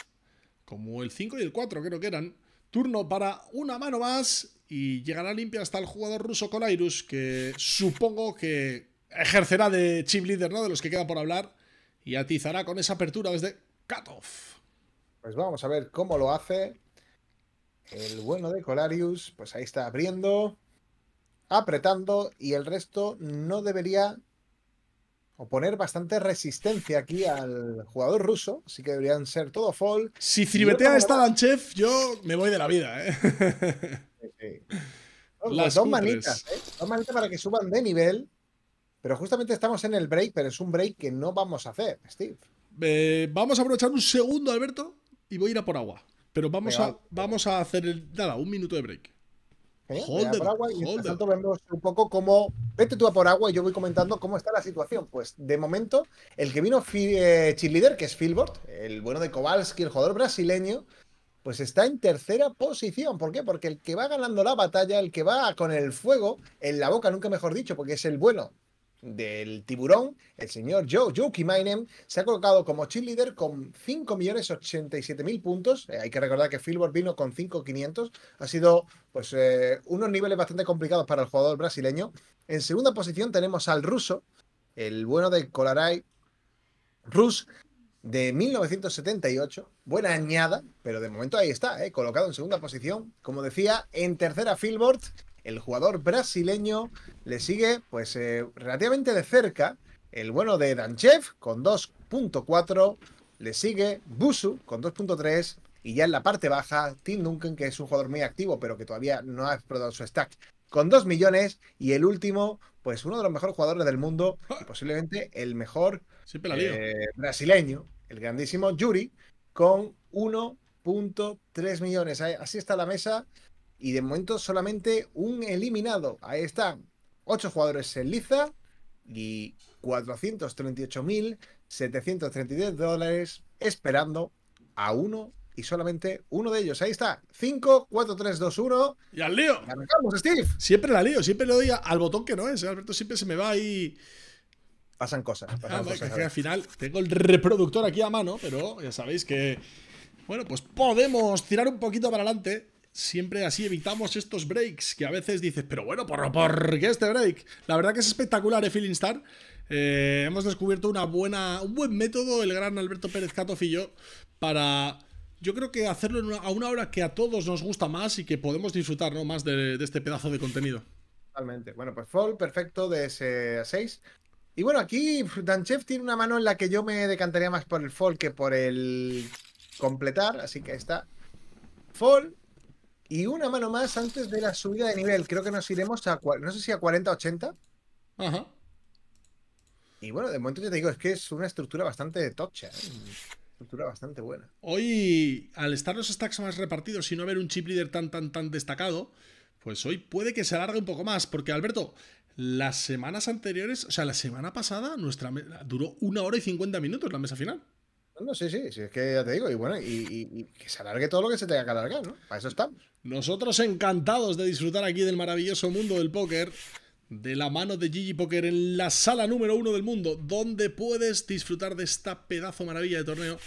como el 5 y el 4 creo que eran. Turno para una mano más y llegará limpia hasta el jugador ruso Kolairus, que supongo que ejercerá de chip leader, ¿no? De los que queda por hablar y atizará con esa apertura desde pues vamos a ver cómo lo hace. El bueno de Colarius, pues ahí está abriendo, apretando y el resto no debería oponer bastante resistencia aquí al jugador ruso, así que deberían ser todo fall. Si Cibetea está Lanchev, yo me voy de la vida, ¿eh? Las dos manitas, ¿eh? Dos manitas para que suban de nivel, pero justamente estamos en el break, pero es un break que no vamos a hacer, Steve. Eh, vamos a aprovechar un segundo, Alberto, y voy a ir a por agua. Pero vamos, a, vamos a hacer nada, un minuto de break. ¿Eh? por tanto vemos un poco cómo vete tú a por agua y yo voy comentando cómo está la situación. Pues de momento, el que vino Chill eh, cheerleader, que es Philbert, el bueno de Kowalski, el jugador brasileño, pues está en tercera posición. ¿Por qué? Porque el que va ganando la batalla, el que va con el fuego en la boca, nunca mejor dicho, porque es el bueno del tiburón, el señor Joe Joe se ha colocado como cheerleader con 5.087.000 puntos. Eh, hay que recordar que Philbord vino con 5.500. Ha sido pues, eh, unos niveles bastante complicados para el jugador brasileño. En segunda posición tenemos al ruso, el bueno de Kolaray Rus, de 1978. Buena añada, pero de momento ahí está, eh, colocado en segunda posición. Como decía, en tercera Philbord, el jugador brasileño. Le sigue, pues, eh, relativamente de cerca el bueno de Danchev con 2.4. Le sigue Busu con 2.3. Y ya en la parte baja, Tim Duncan, que es un jugador muy activo, pero que todavía no ha explotado su stack, con 2 millones. Y el último, pues uno de los mejores jugadores del mundo, ah. posiblemente el mejor eh, brasileño, el grandísimo Yuri, con 1.3 millones. Así está la mesa y de momento solamente un eliminado. Ahí están, Ocho jugadores en liza y 438.733 dólares esperando a uno y solamente uno de ellos. Ahí está. 5, 4, 3, 2, 1. Y al lío. Y Steve. Siempre la lío, siempre le doy al botón que no es. Alberto siempre se me va ahí. Pasan cosas. Ah, al final tengo el reproductor aquí a mano, pero ya sabéis que. Bueno, pues podemos tirar un poquito para adelante Siempre así evitamos estos breaks que a veces dices, pero bueno, ¿por, por qué este break? La verdad que es espectacular, el eh, Feeling Star? Eh, hemos descubierto una buena, un buen método, el gran Alberto Pérez Catoff y yo, para yo creo que hacerlo a una hora que a todos nos gusta más y que podemos disfrutar más de, este pedazo de contenido. Totalmente. Bueno, pues Fall, perfecto, de ese 6. Y bueno, aquí Danchev tiene una mano en la que yo me decantaría más por el Fall que por el completar, así que ahí está. Fall, y una mano más antes de la subida de nivel. Creo que nos iremos a, no sé si a 40, 80. Ajá. Y bueno, de momento ya te digo, es que es una estructura bastante tocha. ¿eh? Estructura bastante buena. Hoy, al estar los stacks más repartidos y no haber un chip leader tan, tan, tan destacado, pues hoy puede que se alargue un poco más. Porque, Alberto, las semanas anteriores, o sea, la semana pasada, nuestra duró una hora y 50 minutos la mesa final. No, sí, sí, sí, es que ya te digo, y bueno, y, que se alargue todo lo que se tenga que alargar, ¿no? Para eso estamos. Nosotros encantados de disfrutar aquí del maravilloso mundo del póker, de la mano de Gigi Poker en la sala número uno del mundo, donde puedes disfrutar de esta pedazo maravilla de torneo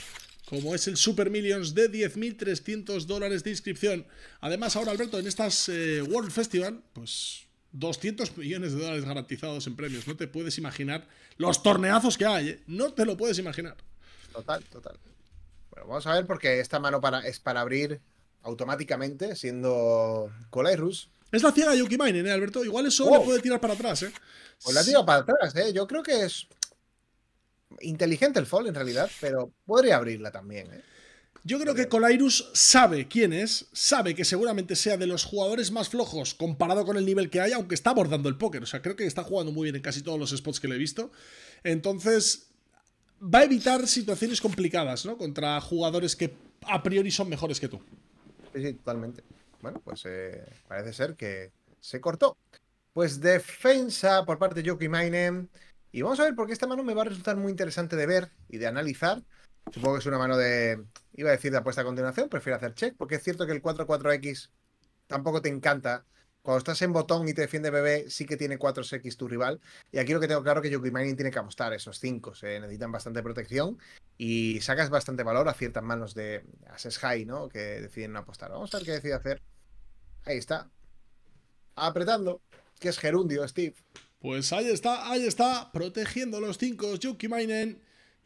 como es el Super Millions de 10.300 dólares de inscripción. Además, ahora, Alberto, en estas eh, World Festival, pues 200 millones de dólares garantizados en premios. No te puedes imaginar los torneazos que hay, ¿eh? No te lo puedes imaginar. Total, total. Bueno, vamos a ver porque esta mano es para abrir automáticamente, siendo Colairus. Es la ciega de Mine, ¿eh, Alberto? Igual eso le puede tirar para atrás, ¿eh? Pues la tira para atrás, ¿eh? Yo creo que es inteligente el fall en realidad, pero podría abrirla también, ¿eh? Yo creo que Colairus sabe quién es, sabe que seguramente sea de los jugadores más flojos comparado con el nivel que hay, aunque está abordando el póker. O sea, creo que está jugando muy bien en casi todos los spots que le he visto. Entonces, va a evitar situaciones complicadas, ¿no? Contra jugadores que a priori son mejores que tú. Sí, totalmente. Bueno, pues eh, parece ser que se cortó. Pues defensa por parte de Yoki Mainen. Y vamos a ver porque esta mano me va a resultar muy interesante de ver y de analizar. Supongo que es una mano de. Iba a decir de apuesta a continuación, prefiero hacer check, porque es cierto que el 4-4X tampoco te encanta cuando estás en botón y te defiende bebé, sí que tiene 4X tu rival. Y aquí lo que tengo claro es que Yuki tiene que apostar esos 5. Se necesitan bastante protección y sacas bastante valor a ciertas manos de Ases High, ¿no? Que deciden apostar. Vamos a ver qué decide hacer. Ahí está. Apretando. Que es gerundio, Steve. Pues ahí está, ahí está. Protegiendo los 5, Yuki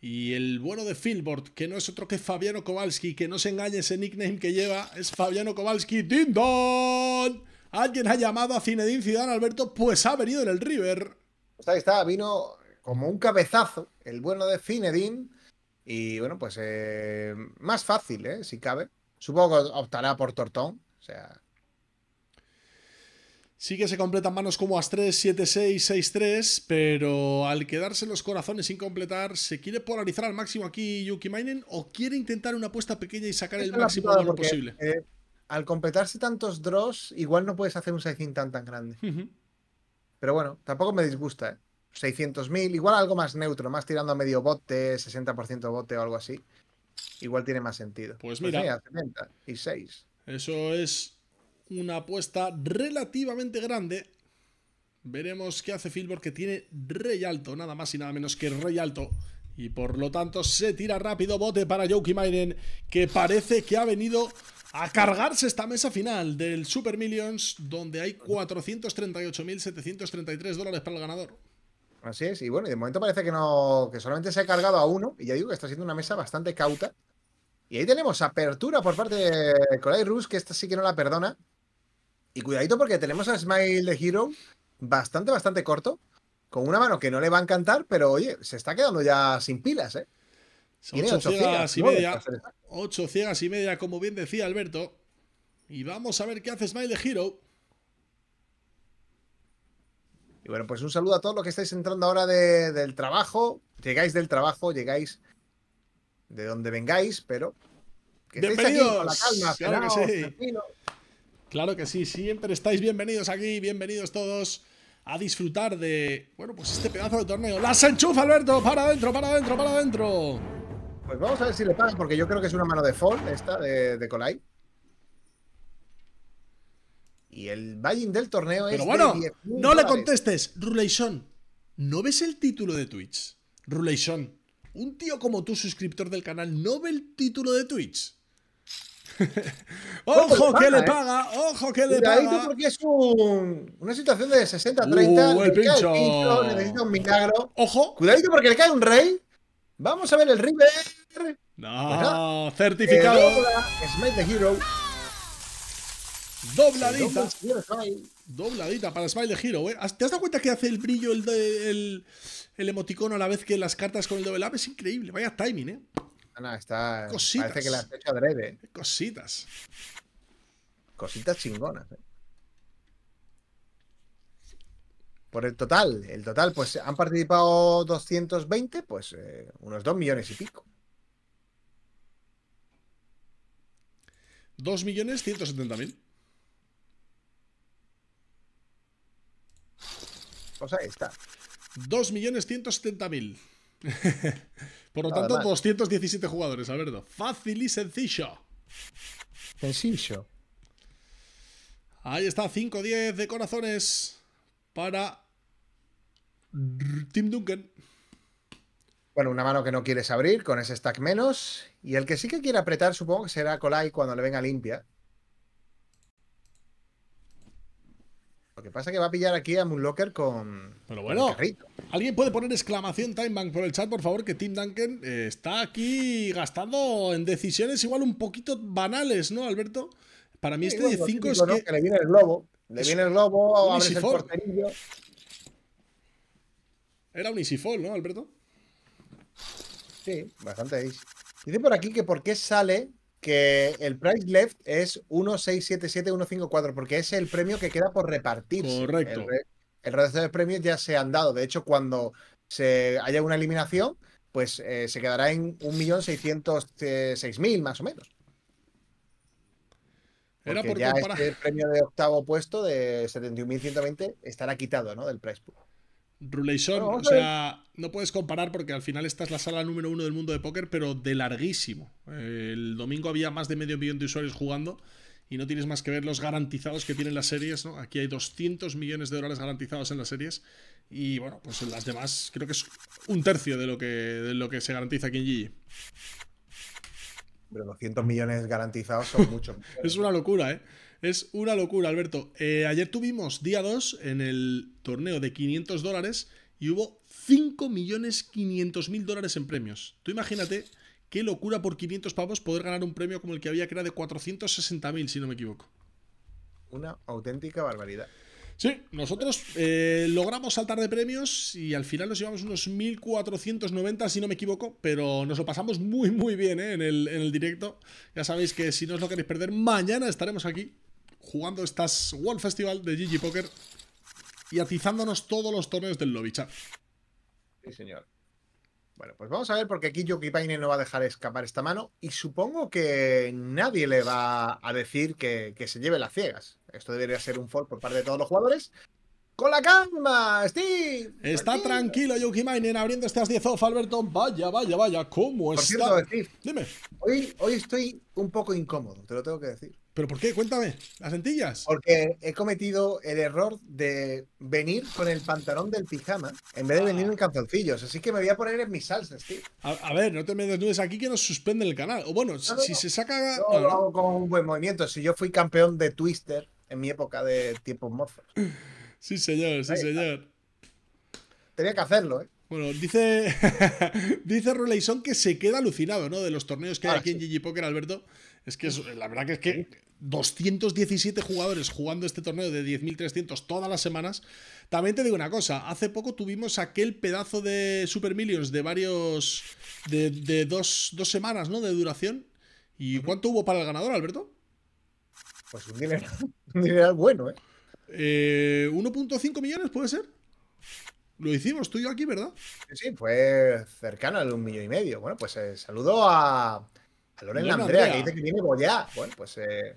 Y el bueno de Philbord, que no es otro que Fabiano Kowalski, que no se engañe ese nickname que lleva, es Fabiano Kowalski tinton Alguien ha llamado a Zinedine Ciudad Alberto, pues ha venido en el River. Pues ahí está, vino como un cabezazo, el bueno de Zinedine. Y bueno, pues eh, más fácil, eh, si cabe. Supongo que optará por Tortón. O sea, Sí que se completan manos como as 3, 7, 6, 6, 3, pero al quedarse los corazones sin completar, ¿se quiere polarizar al máximo aquí Yuki Mainen o quiere intentar una apuesta pequeña y sacar el máximo lo posible? Eh, al completarse tantos draws, igual no puedes hacer un sizing tan tan grande. Pero bueno, tampoco me disgusta, 600.000, ¿eh? igual algo más neutro, más tirando a medio bote, 60% bote o algo así. Igual tiene más sentido. Pues, pues mira, y Eso es una apuesta relativamente grande. Veremos qué hace Phil que tiene rey alto, nada más y nada menos que rey alto y por lo tanto se tira rápido bote para Joki Maiden, que parece que ha venido a cargarse esta mesa final del Super Millions, donde hay 438.733 dólares para el ganador. Así es, y bueno, y de momento parece que no, que solamente se ha cargado a uno, y ya digo que está siendo una mesa bastante cauta. Y ahí tenemos apertura por parte de Colai Rus, que esta sí que no la perdona. Y cuidadito porque tenemos a Smile de Hero bastante, bastante corto con una mano que no le va a encantar, pero oye, se está quedando ya sin pilas, ¿eh? ocho, ciegas, y media. Ocho ciegas y media, como bien decía Alberto. Y vamos a ver qué hace Smile de Hero. Y bueno, pues un saludo a todos los que estáis entrando ahora de, del trabajo. Llegáis del trabajo, llegáis de donde vengáis, pero bienvenidos. la calma, claro, que sí. claro que sí, siempre estáis bienvenidos aquí, bienvenidos todos a disfrutar de, bueno, pues este pedazo de torneo. ¡Las enchufa, Alberto! ¡Para adentro, para adentro, para adentro! Pues vamos a ver si le pagan, porque yo creo que es una mano de fall esta de, de Colai. Y el buy del torneo es. Pero bueno, no le contestes. Ruleyson ¿no ves el título de Twitch? Ruleyson un tío como tú, suscriptor del canal, ¿no ve el título de Twitch? ¡Ojo que le paga! ¡Ojo que le paga! porque es un, una situación de 60-30. Uh, el ¡Ojo! Cuidadito porque le cae un rey. Vamos a ver el River. No, certificado. Eh, Smite the Hero. Dobladita. Dobladita para Smile the Hero, ¿eh? ¿Te has dado cuenta que hace el brillo el, emoticono a la vez que las cartas con el doble up? Es increíble. Vaya timing, ¿eh? Cositas. Parece que la has hecho Cositas. Cositas chingonas, eh. Por el total, el total, pues han participado 220, pues eh, unos 2 millones y pico. 2 millones 170 mil. Pues ahí está. 2 millones 170 mil. Por lo tanto, 217 jugadores, Alberto. Fácil y sencillo. Sencillo. Ahí está, 5-10 de corazones para Tim Duncan. Bueno, una mano que no quieres abrir con ese stack menos. Y el que sí que quiere apretar, supongo que será Colai cuando le venga limpia. Lo que pasa es que va a pillar aquí a Moonlocker con. Pero bueno, alguien puede poner exclamación Time por el chat, por favor, que Tim Duncan eh, está aquí gastando en decisiones igual un poquito banales, ¿no, Alberto? Para mí, este de 5 es. Que... le viene el globo. Le viene el globo, el porterillo. Era un fall, ¿no, Alberto? Sí, bastante Dice por aquí que por qué sale que el price left es 1677154, porque es el premio que queda por repartir. Correcto. El, resto de premios ya se han dado. De hecho, cuando se haya una eliminación, pues eh, se quedará en 1.606.000 eh, más o menos. Era porque ya este premio de octavo puesto de 71.120 estará quitado, ¿no? Del price pool. Rulation, ah, o sea, no puedes comparar porque al final esta es la sala número uno del mundo de póker, pero de larguísimo. Eh, el domingo había más de medio millón de usuarios jugando y no tienes más que ver los garantizados que tienen las series, ¿no? Aquí hay 200 millones de dólares garantizados en las series y bueno, pues en las demás creo que es un tercio de lo que, de lo que se garantiza aquí en GG Pero 200 millones garantizados son mucho, es una locura, ¿eh? Es una locura, Alberto. Eh, ayer tuvimos día 2 en el torneo de 500 dólares y hubo 5.500.000 dólares en premios. Tú imagínate qué locura por 500 pavos poder ganar un premio como el que había, que era de 460.000, si no me equivoco. Una auténtica barbaridad. Sí, nosotros eh, logramos saltar de premios y al final nos llevamos unos 1490, si no me equivoco, pero nos lo pasamos muy, muy bien eh, en, el, en el directo. Ya sabéis que si no os lo queréis perder, mañana estaremos aquí jugando estas World Festival de Gigi Poker y atizándonos todos los torneos del lobby, chat. Sí, señor. Bueno, pues vamos a ver, porque aquí Yokie Paine no va a dejar escapar esta mano y supongo que nadie le va a decir que, se lleve las ciegas. Esto debería ser un fall por parte de todos los jugadores. ¡Con la calma, Steve! Está tranquilo Yuki abriendo abriendo estas 10 off, Alberto. Vaya, vaya, vaya, ¿cómo Por está? Cierto, Dime. Hoy, hoy estoy un poco incómodo, te lo tengo que decir. ¿Pero por qué? Cuéntame, las lentillas. Porque he cometido el error de venir con el pantalón del pijama en vez de venir ah. en calzoncillos. Así que me voy a poner en mis salsas, tío. A, ver, no te me desnudes aquí que nos suspenden el canal. O bueno, si, se saca. lo hago con un buen movimiento. Si yo fui campeón de Twister en mi época de tiempos mozos. Sí, señor, sí, señor. Tenía que hacerlo, ¿eh? Bueno, dice, dice Roleyson que se queda alucinado, ¿no? De los torneos que hay ah, aquí en Gigi Poker, Alberto. Es que la verdad que es que 217 jugadores jugando este torneo de 10.300 todas las semanas. También te digo una cosa, hace poco tuvimos aquel pedazo de Super Millions de varios, de, dos, semanas, ¿no? De duración. ¿Y cuánto hubo para el ganador, Alberto? Pues un dinero, un bueno, ¿eh? 1.5 eh, millones, ¿puede ser? Lo hicimos tú y yo aquí, ¿verdad? Sí, fue cercano al un millón y medio. Bueno, pues eh, saludo a a Lorena Andrea, que dice que viene Boyá. Bueno, pues. Eh,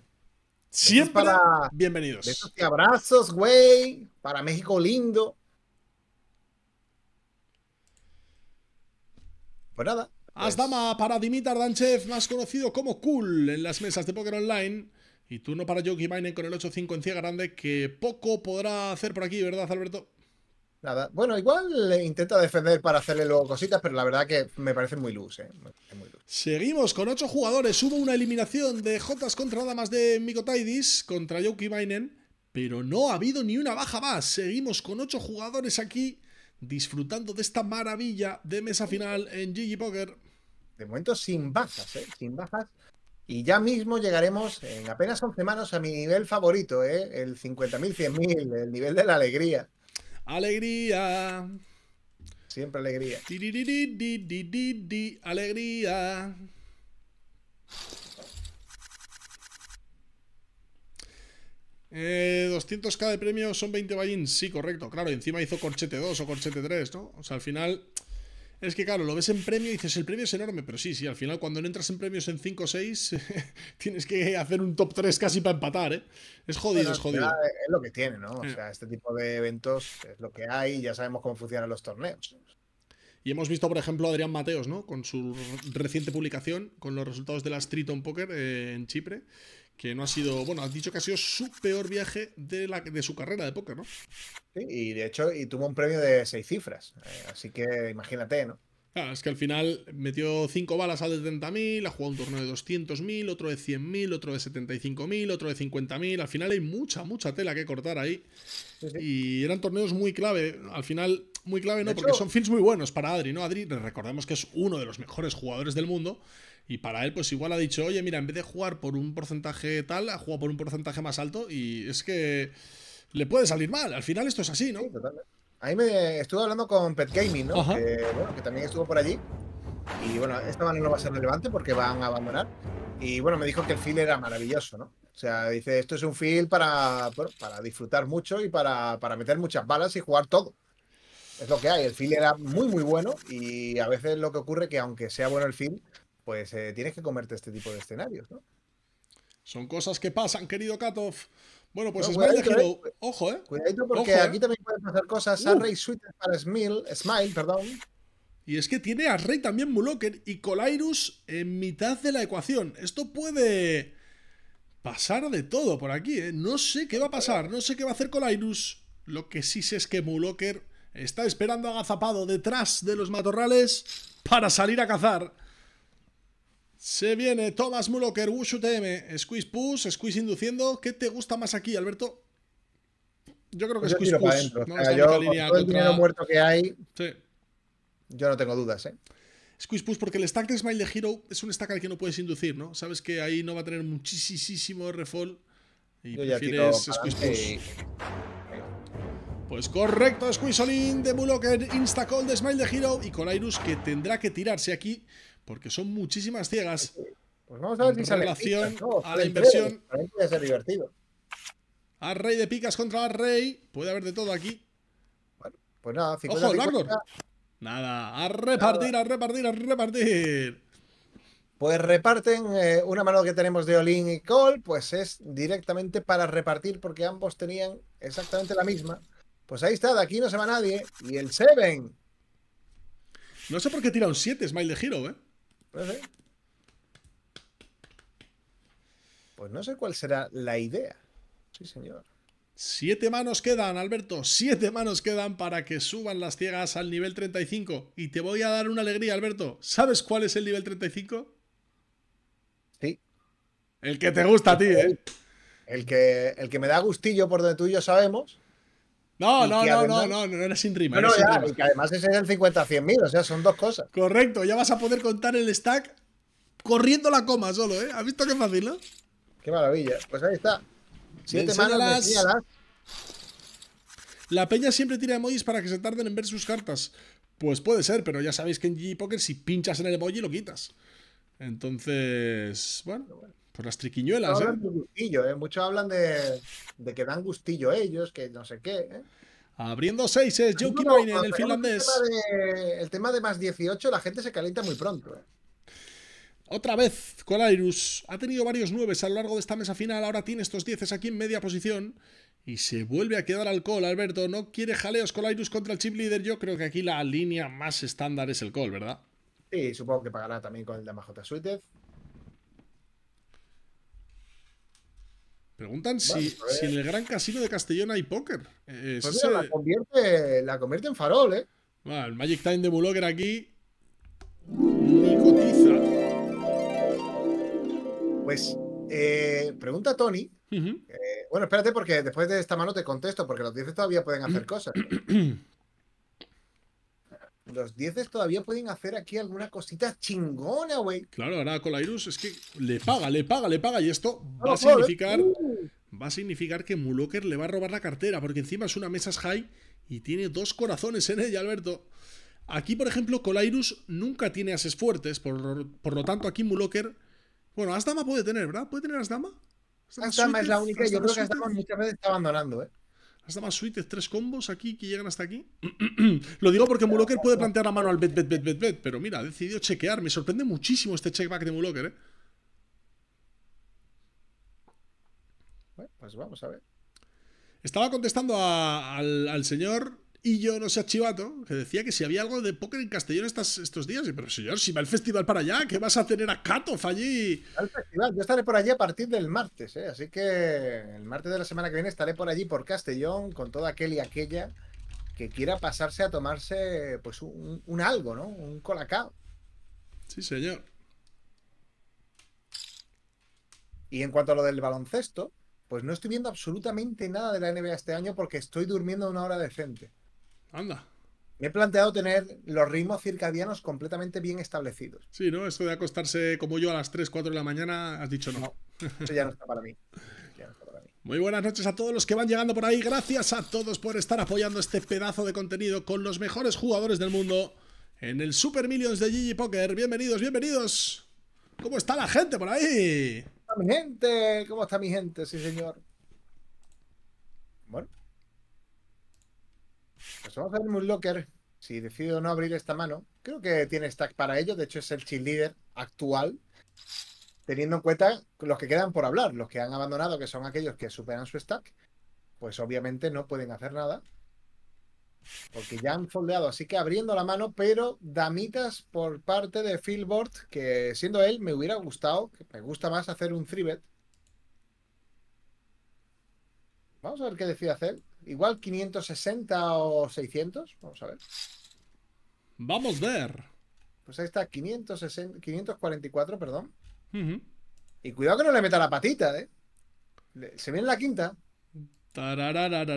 Siempre para, bienvenidos. Besos y abrazos, güey. Para México lindo. Pues nada. Pues. Asdama para Dimitar Danchev, más conocido como Cool en las mesas de póker online. Y turno para Yogi Mining con el 8-5 en ciega Grande, que poco podrá hacer por aquí, ¿verdad, Alberto? Bueno, igual eh, intento defender para hacerle luego cositas, pero la verdad que me parece muy luz, eh. Seguimos con ocho jugadores. Hubo una eliminación de Jotas contra Damas de Mikotaidis contra yuki Bainen, pero no ha habido ni una baja más. Seguimos con ocho jugadores aquí disfrutando de esta maravilla de mesa final en Gigi Poker. De momento sin bajas, eh, Sin bajas. Y ya mismo llegaremos en apenas 11 manos a mi nivel favorito, El 50.000, 100.000, el nivel de la alegría. Alegría. Siempre alegría. Di, di, di, alegría. Eh, 200k de premio son 20 buy Sí, correcto. Claro, encima hizo corchete 2 o corchete 3, ¿no? O sea, al final es que claro, lo ves en premio y dices, el premio es enorme, pero sí, sí, al final cuando no entras en premios en 5 o 6, tienes que hacer un top 3 casi para empatar, ¿eh? Es jodido, es jodido. Es lo que tiene, ¿no? O eh. sea, este tipo de eventos es lo que hay y ya sabemos cómo funcionan los torneos. Y hemos visto, por ejemplo, a Adrián Mateos, ¿no? Con su reciente publicación, con los resultados de la Triton Poker eh, en Chipre, que no ha sido, bueno, has dicho que ha sido su peor viaje de, la, de su carrera de póker, ¿no? Sí, y de hecho, y tuvo un premio de seis cifras, eh, así que imagínate, ¿no? Claro, es que al final metió cinco balas al de 30.000, ha jugado un torneo de 200.000, otro de 100.000, otro de 75.000, otro de 50.000. Al final hay mucha, mucha tela que cortar ahí. Y eran torneos muy clave. Al final, muy clave no, porque son fins muy buenos para Adri, ¿no? Adri, recordemos que es uno de los mejores jugadores del mundo y para él, pues igual ha dicho, oye, mira, en vez de jugar por un porcentaje tal, ha jugado por un porcentaje más alto y es que le puede salir mal. Al final esto es así, ¿no? Ahí me estuve hablando con Pet Gaming, ¿no? Que, bueno, también estuvo por allí. Y bueno, esta mano no va a ser relevante porque van a abandonar. Y bueno, me dijo que el feel era maravilloso, ¿no? O sea, dice, esto es un feel para, disfrutar mucho y para, meter muchas balas y jugar todo. Es lo que hay. El feel era muy, muy bueno y a veces lo que ocurre que aunque sea bueno el feel, pues eh, tienes que comerte este tipo de escenarios, ¿no? Son cosas que pasan, querido Katov. Bueno, pues Smile eh. Ojo, ¿eh? porque eh. aquí también puedes hacer cosas. Arrey suites para Smile, Smile, perdón. Y es que tiene a Rey también Mulocker y Colairus en mitad de la ecuación. Esto puede pasar de todo por aquí, ¿eh? No sé qué va a pasar, no sé qué va a hacer Colairus. Lo que sí sé es que Mulocker está esperando agazapado detrás de los matorrales para salir a cazar se viene Thomas Mulocker, Wushu UTM, Squeeze Push, Squeeze Induciendo. ¿Qué te gusta más aquí, Alberto? Yo creo que pues no el muerto que hay, sí. yo no tengo dudas, ¿eh? Squeeze Push, porque el stack de Smile de Hero es un stack al que no puedes inducir, ¿no? Sabes que ahí no va a tener muchísimo refall y yo prefieres ya Squeeze Pues correcto, Squisholin de Mulocker, Instacall de Smile de Hero y con que tendrá que tirarse aquí porque son muchísimas ciegas. Pues vamos a ver en relación a la inversión. Puede ser divertido. A rey de picas contra Arrey. rey. Puede haber de todo aquí. Bueno, pues nada, Ojo, lardor Nada, a repartir, a repartir, a repartir. Pues reparten eh, una mano que tenemos de Olin y Cole, pues es directamente para repartir porque ambos tenían exactamente la misma. Pues ahí está, de aquí no se va nadie. Y el Seven. No sé por qué tira un 7, Smile de giro ¿eh? Pues, pues no sé cuál será la idea. Sí, señor. Siete manos quedan, Alberto. Siete manos quedan para que suban las ciegas al nivel 35. Y te voy a dar una alegría, Alberto. ¿Sabes cuál es el nivel 35? Sí. El que te gusta a ti, ¿eh? El que, el que me da gustillo por donde tú y yo sabemos. No, no, no, no, no, no, era sin rima. ya, que además ese es el 50-100 mil, o sea, son dos cosas. Correcto, ya vas a poder contar el stack corriendo la coma solo, ¿eh? ¿Has visto qué fácil, no? Qué maravilla. Pues ahí está. Siete manos, La peña siempre tira emojis para que se tarden en ver sus cartas. Pues puede ser, pero ya sabéis que en G Poker si pinchas en el emoji lo quitas. Entonces, bueno. Por las triquiñuelas. ¿eh? Muchos hablan ¿eh? de, que dan gustillo ellos, que no sé qué. ¿eh? Abriendo seis es ¿eh? Jouki el finlandés. El tema, de, más 18, la gente se calienta muy pronto. ¿eh? Otra vez, Colairus ha tenido varios nueves a lo largo de esta mesa final. Ahora tiene estos dieces aquí en media posición. Y se vuelve a quedar al call, Alberto. No quiere jaleos Colairus contra el chip leader. Yo creo que aquí la línea más estándar es el call, ¿verdad? Sí, supongo que pagará también con el Majota Suitez. Preguntan si, pues, si, en el gran casino de Castellón hay póker. Eh, pues la, convierte, en farol, ¿eh? el Magic Time de Bulogger aquí nicotiza. Pues eh, pregunta Tony. Eh, bueno, espérate porque después de esta mano te contesto porque los 10 todavía pueden hacer cosas. los 10 todavía pueden hacer aquí alguna cosita chingona, güey. Claro, ahora Colairus es que le paga, le paga, le paga. Y esto va a significar. Va a significar que Muloker le va a robar la cartera, porque encima es una mesa high y tiene dos corazones en ella, Alberto. Aquí, por ejemplo, Colairus nunca tiene ases fuertes, por, lo tanto, aquí Muloker… Bueno, Asdama puede tener, ¿verdad? ¿Puede tener Asdama? Asdama, es la única, yo creo que Asdama muchas veces está abandonando, ¿eh? Has más suites, tres combos aquí que llegan hasta aquí. Lo digo porque Mulocker puede plantear la mano al bet, bet, bet, bet, bet. Pero mira, ha decidido chequear. Me sorprende muchísimo este checkback de Mulocker, ¿eh? pues vamos a ver. Estaba contestando al señor y yo no sé chivato, que decía que si había algo de póker en Castellón estas, estos días. pero señor, si va el festival para allá, ¿qué vas a tener a Katov allí? yo estaré por allí a partir del martes, ¿eh? así que el martes de la semana que viene estaré por allí por Castellón con todo aquel y aquella que quiera pasarse a tomarse pues un, algo, ¿no? Un colacao. Sí, señor. Y en cuanto a lo del baloncesto, pues no estoy viendo absolutamente nada de la NBA este año porque estoy durmiendo una hora decente. Anda. Me he planteado tener los ritmos circadianos completamente bien establecidos. Sí, ¿no? Eso de acostarse como yo a las 3, 4 de la mañana, has dicho no. eso ya no está para mí. Muy buenas noches a todos los que van llegando por ahí. Gracias a todos por estar apoyando este pedazo de contenido con los mejores jugadores del mundo en el Super Millions de Gigi Poker. Bienvenidos, bienvenidos. ¿Cómo está la gente por ahí? ¿Cómo está mi gente? ¿Cómo está mi gente? Sí, señor. Bueno. Pues vamos a ver locker Si decido no abrir esta mano, creo que tiene stack para ello. De hecho, es el chill líder actual. Teniendo en cuenta los que quedan por hablar, los que han abandonado, que son aquellos que superan su stack, pues obviamente no pueden hacer nada. Porque ya han foldeado, así que abriendo la mano, pero damitas por parte de Philbord, que siendo él me hubiera gustado, que me gusta más hacer un 3 Vamos a ver qué decide hacer. Igual 560 o 600. Vamos a ver. Vamos a ver. Pues ahí está, 560, 544, perdón. Y cuidado que no le meta la patita, ¿eh? Se viene la quinta. No, ¿eh?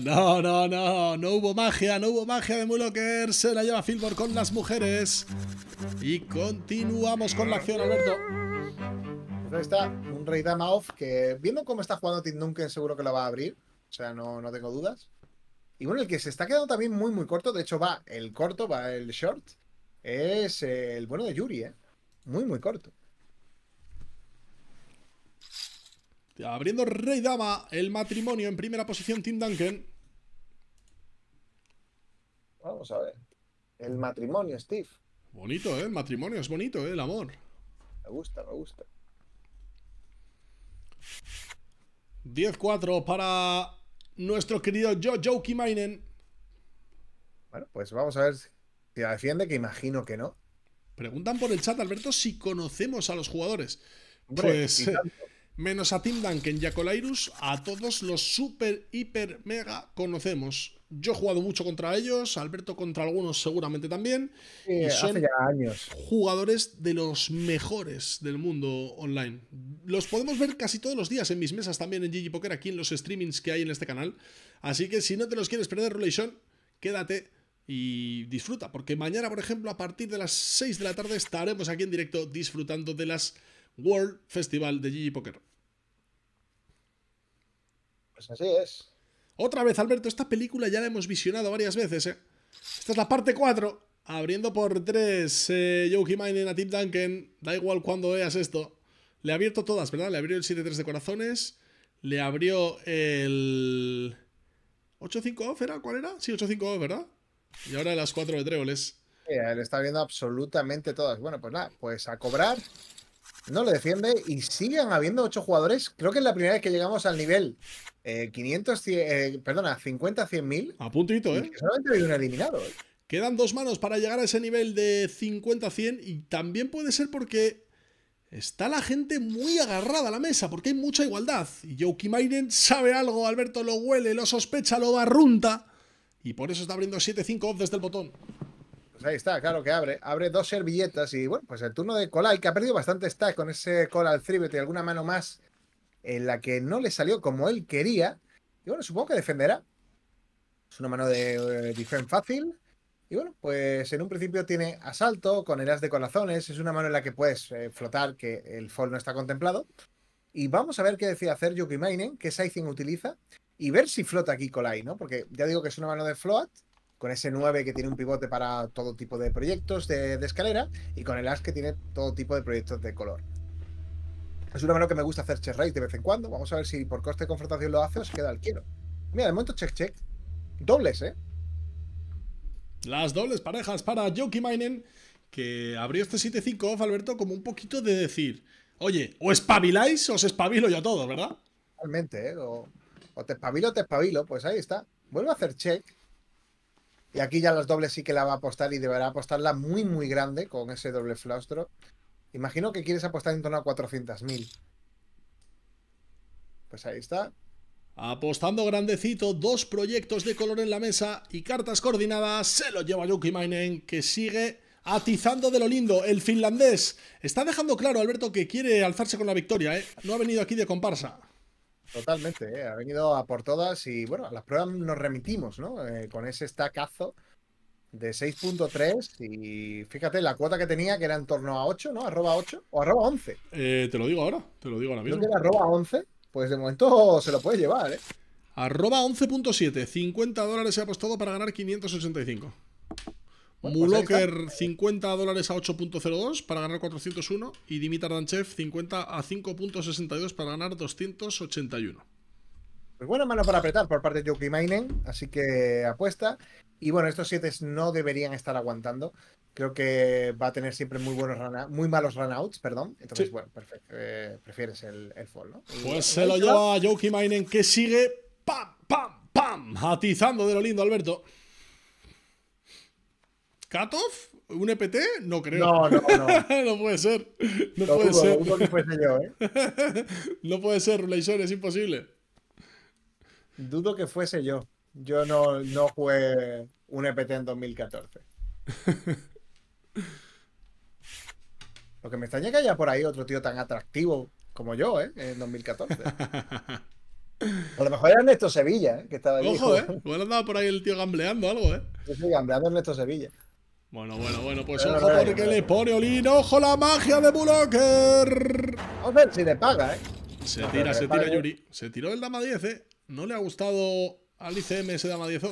no, no, no, no hubo magia, no hubo magia de Mulocker. Se la lleva Filbor con las mujeres. Y continuamos con la acción, Alberto. Pues ahí está rey dama off que, viendo cómo está jugando Tim Duncan, seguro que lo va a abrir. O sea, no, no tengo dudas. Y bueno, el que se está quedando también muy, muy corto, de hecho va el corto, va el short, es el bueno de Yuri, ¿eh? Muy, muy corto. Abriendo Rey Dama, el matrimonio en primera posición, Tim Duncan. Vamos a ver. El matrimonio, Steve. Bonito, ¿eh? El matrimonio es bonito, ¿eh? El amor. Me gusta, me gusta. 10-4 para nuestro querido Joe Kimainen. Bueno, pues vamos a ver si la defiende, que imagino que no. Preguntan por el chat, Alberto, si conocemos a los jugadores. Pues menos a Tim Duncan y a Colairus, a todos los super, hiper, mega conocemos. Yo he jugado mucho contra ellos, Alberto contra algunos seguramente también. son jugadores de los mejores del mundo online. Los podemos ver casi todos los días en mis mesas también en GG Poker, aquí en los streamings que hay en este canal. Así que si no te los quieres perder, Relation, quédate y disfruta. Porque mañana, por ejemplo, a partir de las 6 de la tarde estaremos aquí en directo disfrutando de las World Festival de GG Poker. Pues así es. Otra vez, Alberto, esta película ya la hemos visionado varias veces, ¿eh? Esta es la parte 4. Abriendo por 3, eh, Mining a Tim Duncan. Da igual cuando veas esto. Le ha abierto todas, ¿verdad? Le abrió el 7-3 de corazones. Le abrió el... 8-5 off, ¿era? ¿Cuál era? Sí, 8-5 off, ¿verdad? Y ahora las 4 de tréboles. Yeah, él está viendo absolutamente todas. Bueno, pues nada, pues a cobrar no le defiende y siguen habiendo ocho jugadores. Creo que es la primera vez que llegamos al nivel 500, eh, 100, eh, perdona, 50, 100 mil. A puntito, ¿eh? Solamente hay un eliminado. Quedan dos manos para llegar a ese nivel de 50, 100 y también puede ser porque está la gente muy agarrada a la mesa, porque hay mucha igualdad. Y Yoki Maiden sabe algo, Alberto lo huele, lo sospecha, lo barrunta y por eso está abriendo 7-5 off desde el botón. Pues ahí está, claro que abre. Abre dos servilletas y bueno, pues el turno de Colai, que ha perdido bastante stack con ese al Thribet y alguna mano más en la que no le salió como él quería. Y bueno, supongo que defenderá. Es una mano de eh, fácil. Y bueno, pues en un principio tiene asalto con el as de corazones. Es una mano en la que puedes eh, flotar, que el fall no está contemplado. Y vamos a ver qué decide hacer Yukimainen, qué sizing utiliza, y ver si flota aquí Colai, ¿no? Porque ya digo que es una mano de float, con ese 9 que tiene un pivote para todo tipo de proyectos de, escalera y con el as que tiene todo tipo de proyectos de color. Es una mano que me gusta hacer check raise de vez en cuando. Vamos a ver si por coste de confrontación lo hace o se queda al quiero. Mira, de momento check check. Dobles, ¿eh? Las dobles parejas para Joki Mainen, que abrió este 7-5 off, Alberto, como un poquito de decir, oye, o espabiláis o os espabilo yo todo». ¿verdad? Realmente, ¿eh? O, te espabilo o te espabilo, pues ahí está. Vuelvo a hacer check y aquí ya las dobles sí que la va a apostar y deberá apostarla muy, muy grande con ese doble flaustro. Imagino que quieres apostar en torno a 400.000. Pues ahí está. Apostando grandecito, dos proyectos de color en la mesa y cartas coordinadas, se lo lleva Mainen que sigue atizando de lo lindo. El finlandés está dejando claro, Alberto, que quiere alzarse con la victoria, ¿eh? No ha venido aquí de comparsa. Totalmente, ¿eh? ha venido a por todas y bueno, a las pruebas nos remitimos, ¿no? Eh, con ese estacazo de 6.3 y fíjate la cuota que tenía que era en torno a 8, ¿no? Arroba 8 o arroba 11. Eh, te lo digo ahora, te lo digo ahora mismo. Creo que era arroba 11, pues de momento se lo puede llevar, ¿eh? Arroba 11.7, 50 dólares se ha apostado para ganar 585. Pues Muloker 50 dólares a 8.02 para ganar 401 y Dimitar Danchev 50 a 5.62 para ganar 281. Pues buena mano para apretar por parte de Joki Mainen, así que apuesta. Y bueno, estos 7 no deberían estar aguantando. Creo que va a tener siempre muy buenos muy malos runouts, perdón. Entonces, bueno, perfecto. Eh, prefieres el, el, fall, ¿no? Pues se lo lleva Joki Mainen que sigue pam, pam, pam, atizando de lo lindo, Alberto. ¿Cutoff? ¿Un EPT? No creo. No, no, no. no puede ser. No puede ser. ¿eh? no puede ser, Relation, es imposible. Dudo que fuese yo. Yo no, no jugué un EPT en 2014. lo que me extraña es que haya por ahí otro tío tan atractivo como yo, ¿eh? En 2014. A lo mejor era Ernesto Sevilla, ¿eh? que estaba ahí. Ojo, ¿eh? Igual andaba por ahí el tío gambleando algo, ¿eh? Sí, soy gambleando Ernesto Sevilla. Bueno, bueno, bueno, pues ojo porque le pone Olin, ojo la magia de Vamos A ver si le paga, eh. Se tira, se tira Yuri. Se tiró el dama 10, eh. No le ha gustado al ICM ese dama 10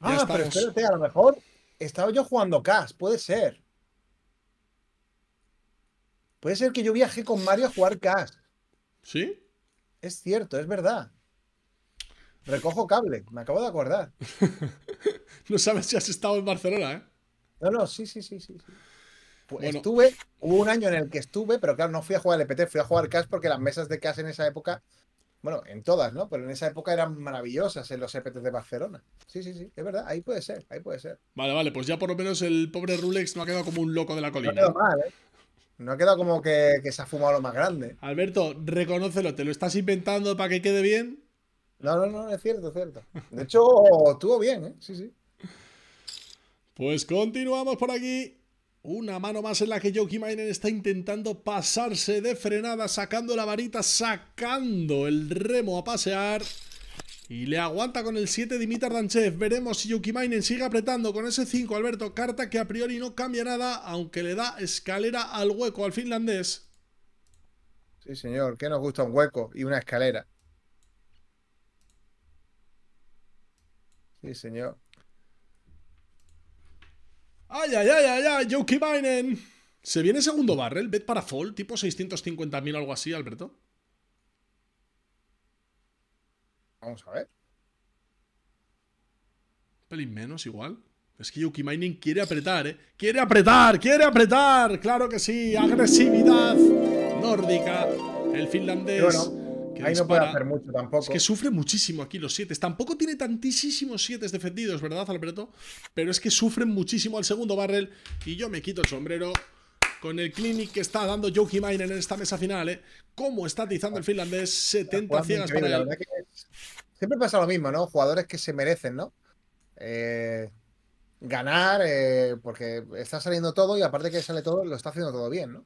ah, pero espérate, a lo mejor estaba yo jugando Cash, puede ser. Puede ser que yo viajé con Mario a jugar Cash. ¿Sí? Es cierto, es verdad. Recojo cable, me acabo de acordar. no sabes si has estado en Barcelona, ¿eh? No, no, sí, sí, sí, sí. Pues Estuve, hubo un año en el que estuve, pero claro, no fui a jugar al EPT, fui a jugar CAS porque las mesas de CAS en esa época, bueno, en todas, ¿no? Pero en esa época eran maravillosas en los EPT de Barcelona. Sí, sí, sí, es verdad, ahí puede ser, ahí puede ser. Vale, vale, pues ya por lo menos el pobre Rulex no ha quedado como un loco de la colina. No ha quedado mal, ¿eh? No ha quedado como que, que se ha fumado lo más grande. Alberto, reconócelo, ¿te lo estás inventando para que quede bien? No, no, no, es cierto, es cierto. De hecho, estuvo bien, ¿eh? Sí, sí. Pues continuamos por aquí. Una mano más en la que Joki está intentando pasarse de frenada, sacando la varita, sacando el remo a pasear. Y le aguanta con el 7 Dimitar Danchev. Veremos si Yuki sigue apretando con ese 5 Alberto. Carta que a priori no cambia nada, aunque le da escalera al hueco al finlandés. Sí, señor, que nos gusta un hueco y una escalera. Sí, señor. ¡Ay, ay, ay, ay, ay! ay yuki ¿Se viene segundo barrel? ¿Bet para fall? ¿Tipo 650.000 o algo así, Alberto? Vamos a ver. Un pelín menos, igual. Es que Yuki Mining quiere apretar, ¿eh? ¡Quiere apretar! ¡Quiere apretar! ¡Claro que sí! ¡Agresividad nórdica! El finlandés. Ahí no puede hacer mucho tampoco. Es que sufre muchísimo aquí los siete. Tampoco tiene tantísimos siete defendidos, ¿verdad, Alberto? Pero es que sufren muchísimo al segundo barrel. Y yo me quito el sombrero con el clinic que está dando Joe Himainen en esta mesa final. ¿eh? ¿Cómo está atizando el finlandés? 70 ciegas Siempre pasa lo mismo, ¿no? Jugadores que se merecen, ¿no? Eh, ganar, eh, porque está saliendo todo y aparte que sale todo, lo está haciendo todo bien, ¿no?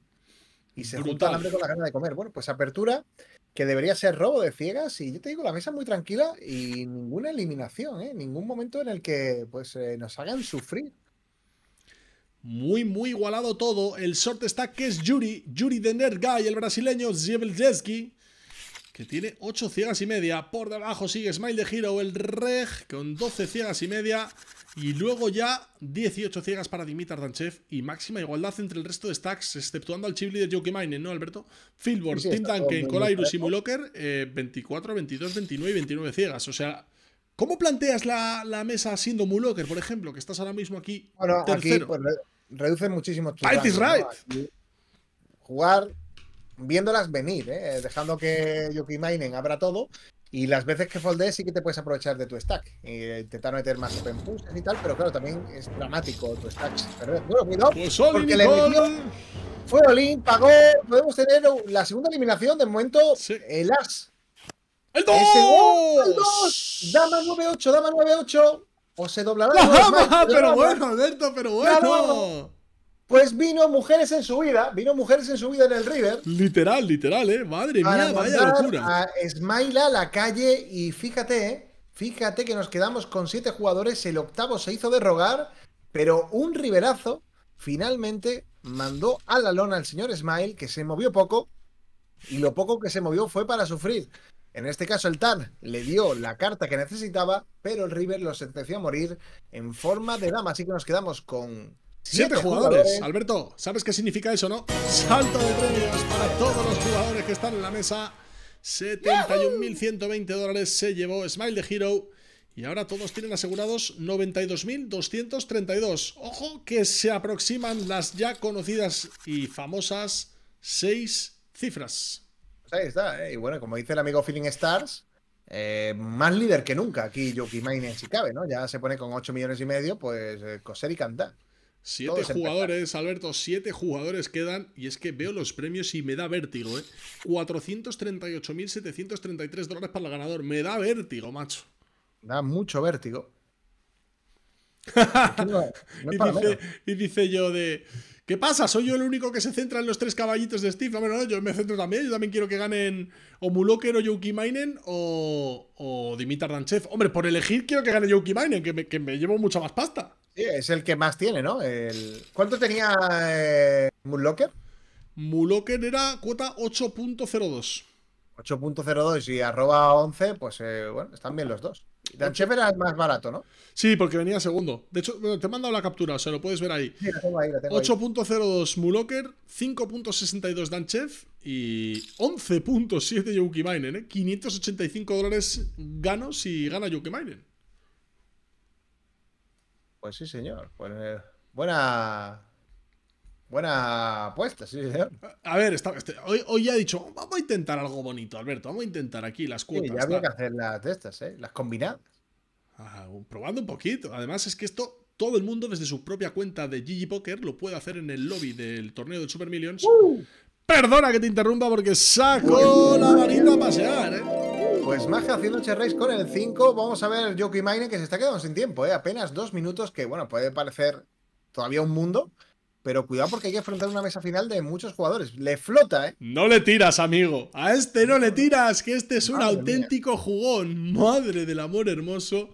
y se junta hambre con la gana de comer. Bueno, pues apertura que debería ser robo de ciegas y yo te digo, la mesa muy tranquila y ninguna eliminación, ¿eh? ningún momento en el que pues eh, nos hagan sufrir. Muy, muy igualado todo. El sorte está que es Yuri, Yuri de y el brasileño Ziebeljewski. que tiene 8 ciegas y media. Por debajo sigue Smile de Hero, el Reg, con 12 ciegas y media. Y luego ya 18 ciegas para Dimitar Danchev y máxima igualdad entre el resto de stacks, exceptuando al de Joki Mainen, ¿no, Alberto? Fillboard, Team Duncan, Colairus eh, y Mulocker, 24, 22, 29 y 29 ciegas. O sea, ¿cómo planteas la, mesa siendo Mulocker, por ejemplo, que estás ahora mismo aquí bueno, Aquí, pues, muchísimo tu Jugar viéndolas venir, ¿eh? dejando que mining abra todo y las veces que foldees sí que te puedes aprovechar de tu stack. E intentar meter más open pushes y tal, pero claro, también es dramático tu stack. Pero bueno, cuidado, pues porque el enemigo fue Olin, pagó. Podemos tener la segunda eliminación de momento, el As. ¡El 2! ¡El 2! Dama 9-8, dama 9-8. O se doblará. La dama, pero bueno, Alberto, pero bueno. Pues vino Mujeres en su vida, vino Mujeres en su vida en el River. Literal, literal, ¿eh? Madre mía, vaya locura. A la calle, y fíjate, eh, fíjate que nos quedamos con siete jugadores, el octavo se hizo de rogar, pero un riberazo finalmente mandó a la lona al señor Smile, que se movió poco, y lo poco que se movió fue para sufrir. En este caso, el TAN le dio la carta que necesitaba, pero el River lo sentenció a morir en forma de dama. Así que nos quedamos con Siete jugadores. Alberto, ¿sabes qué significa eso, no? Salto de premios para todos los jugadores que están en la mesa. 71.120 dólares se llevó Smile the Hero. Y ahora todos tienen asegurados 92.232. Ojo que se aproximan las ya conocidas y famosas seis cifras. Pues ahí está. Eh. Y bueno, como dice el amigo Feeling Stars, eh, más líder que nunca aquí Yoki Mainen si cabe, ¿no? Ya se pone con 8 millones y medio, pues eh, coser y cantar. Siete jugadores, Alberto, siete jugadores quedan. Y es que veo los premios y me da vértigo, ¿eh? 438.733 dólares para el ganador. Me da vértigo, macho. Da mucho vértigo. y, dice, yo de... ¿Qué pasa? ¿Soy yo el único que se centra en los tres caballitos de Steve? No, bueno, no, yo me centro también. Yo también quiero que ganen o Muloker o Yuki Mainen o, Dimitar Danchev. Hombre, por elegir quiero que gane Yuki Mainen, que me llevo mucha más pasta. Sí, es el que más tiene, ¿no? El... ¿Cuánto tenía eh, Mulocker? Mulocker era cuota 8.02. 8.02 y arroba 11, pues eh, bueno, están bien los dos. Danchev era el más barato, ¿no? Sí, porque venía segundo. De hecho, te he mandado la captura, o sea, lo puedes ver ahí. 8.02 Mulocker, 5.62 Danchev y 11.7 Yuki ¿eh? 585 dólares ganos y gana Yuki pues sí, señor. Pues, eh, buena. Buena apuesta, sí, señor. A ver, este, hoy, hoy, ya he dicho, vamos a intentar algo bonito, Alberto. Vamos a intentar aquí las cuotas. Sí, ya había que hacer las de estas, ¿eh? Las combinadas. probando un poquito. Además, es que esto todo el mundo desde su propia cuenta de Gigi Poker lo puede hacer en el lobby del torneo de Super Millions. ¡Uh! Perdona que te interrumpa porque saco la varita a pasear, ¿eh? pues que haciendo Cherrays con el 5. Vamos a ver Joki Maine que se está quedando sin tiempo, ¿eh? apenas dos minutos, que bueno, puede parecer todavía un mundo, pero cuidado porque hay que afrontar una mesa final de muchos jugadores. Le flota, ¿eh? No le tiras, amigo. A este no le tiras, que este es un auténtico jugón. Madre del amor hermoso.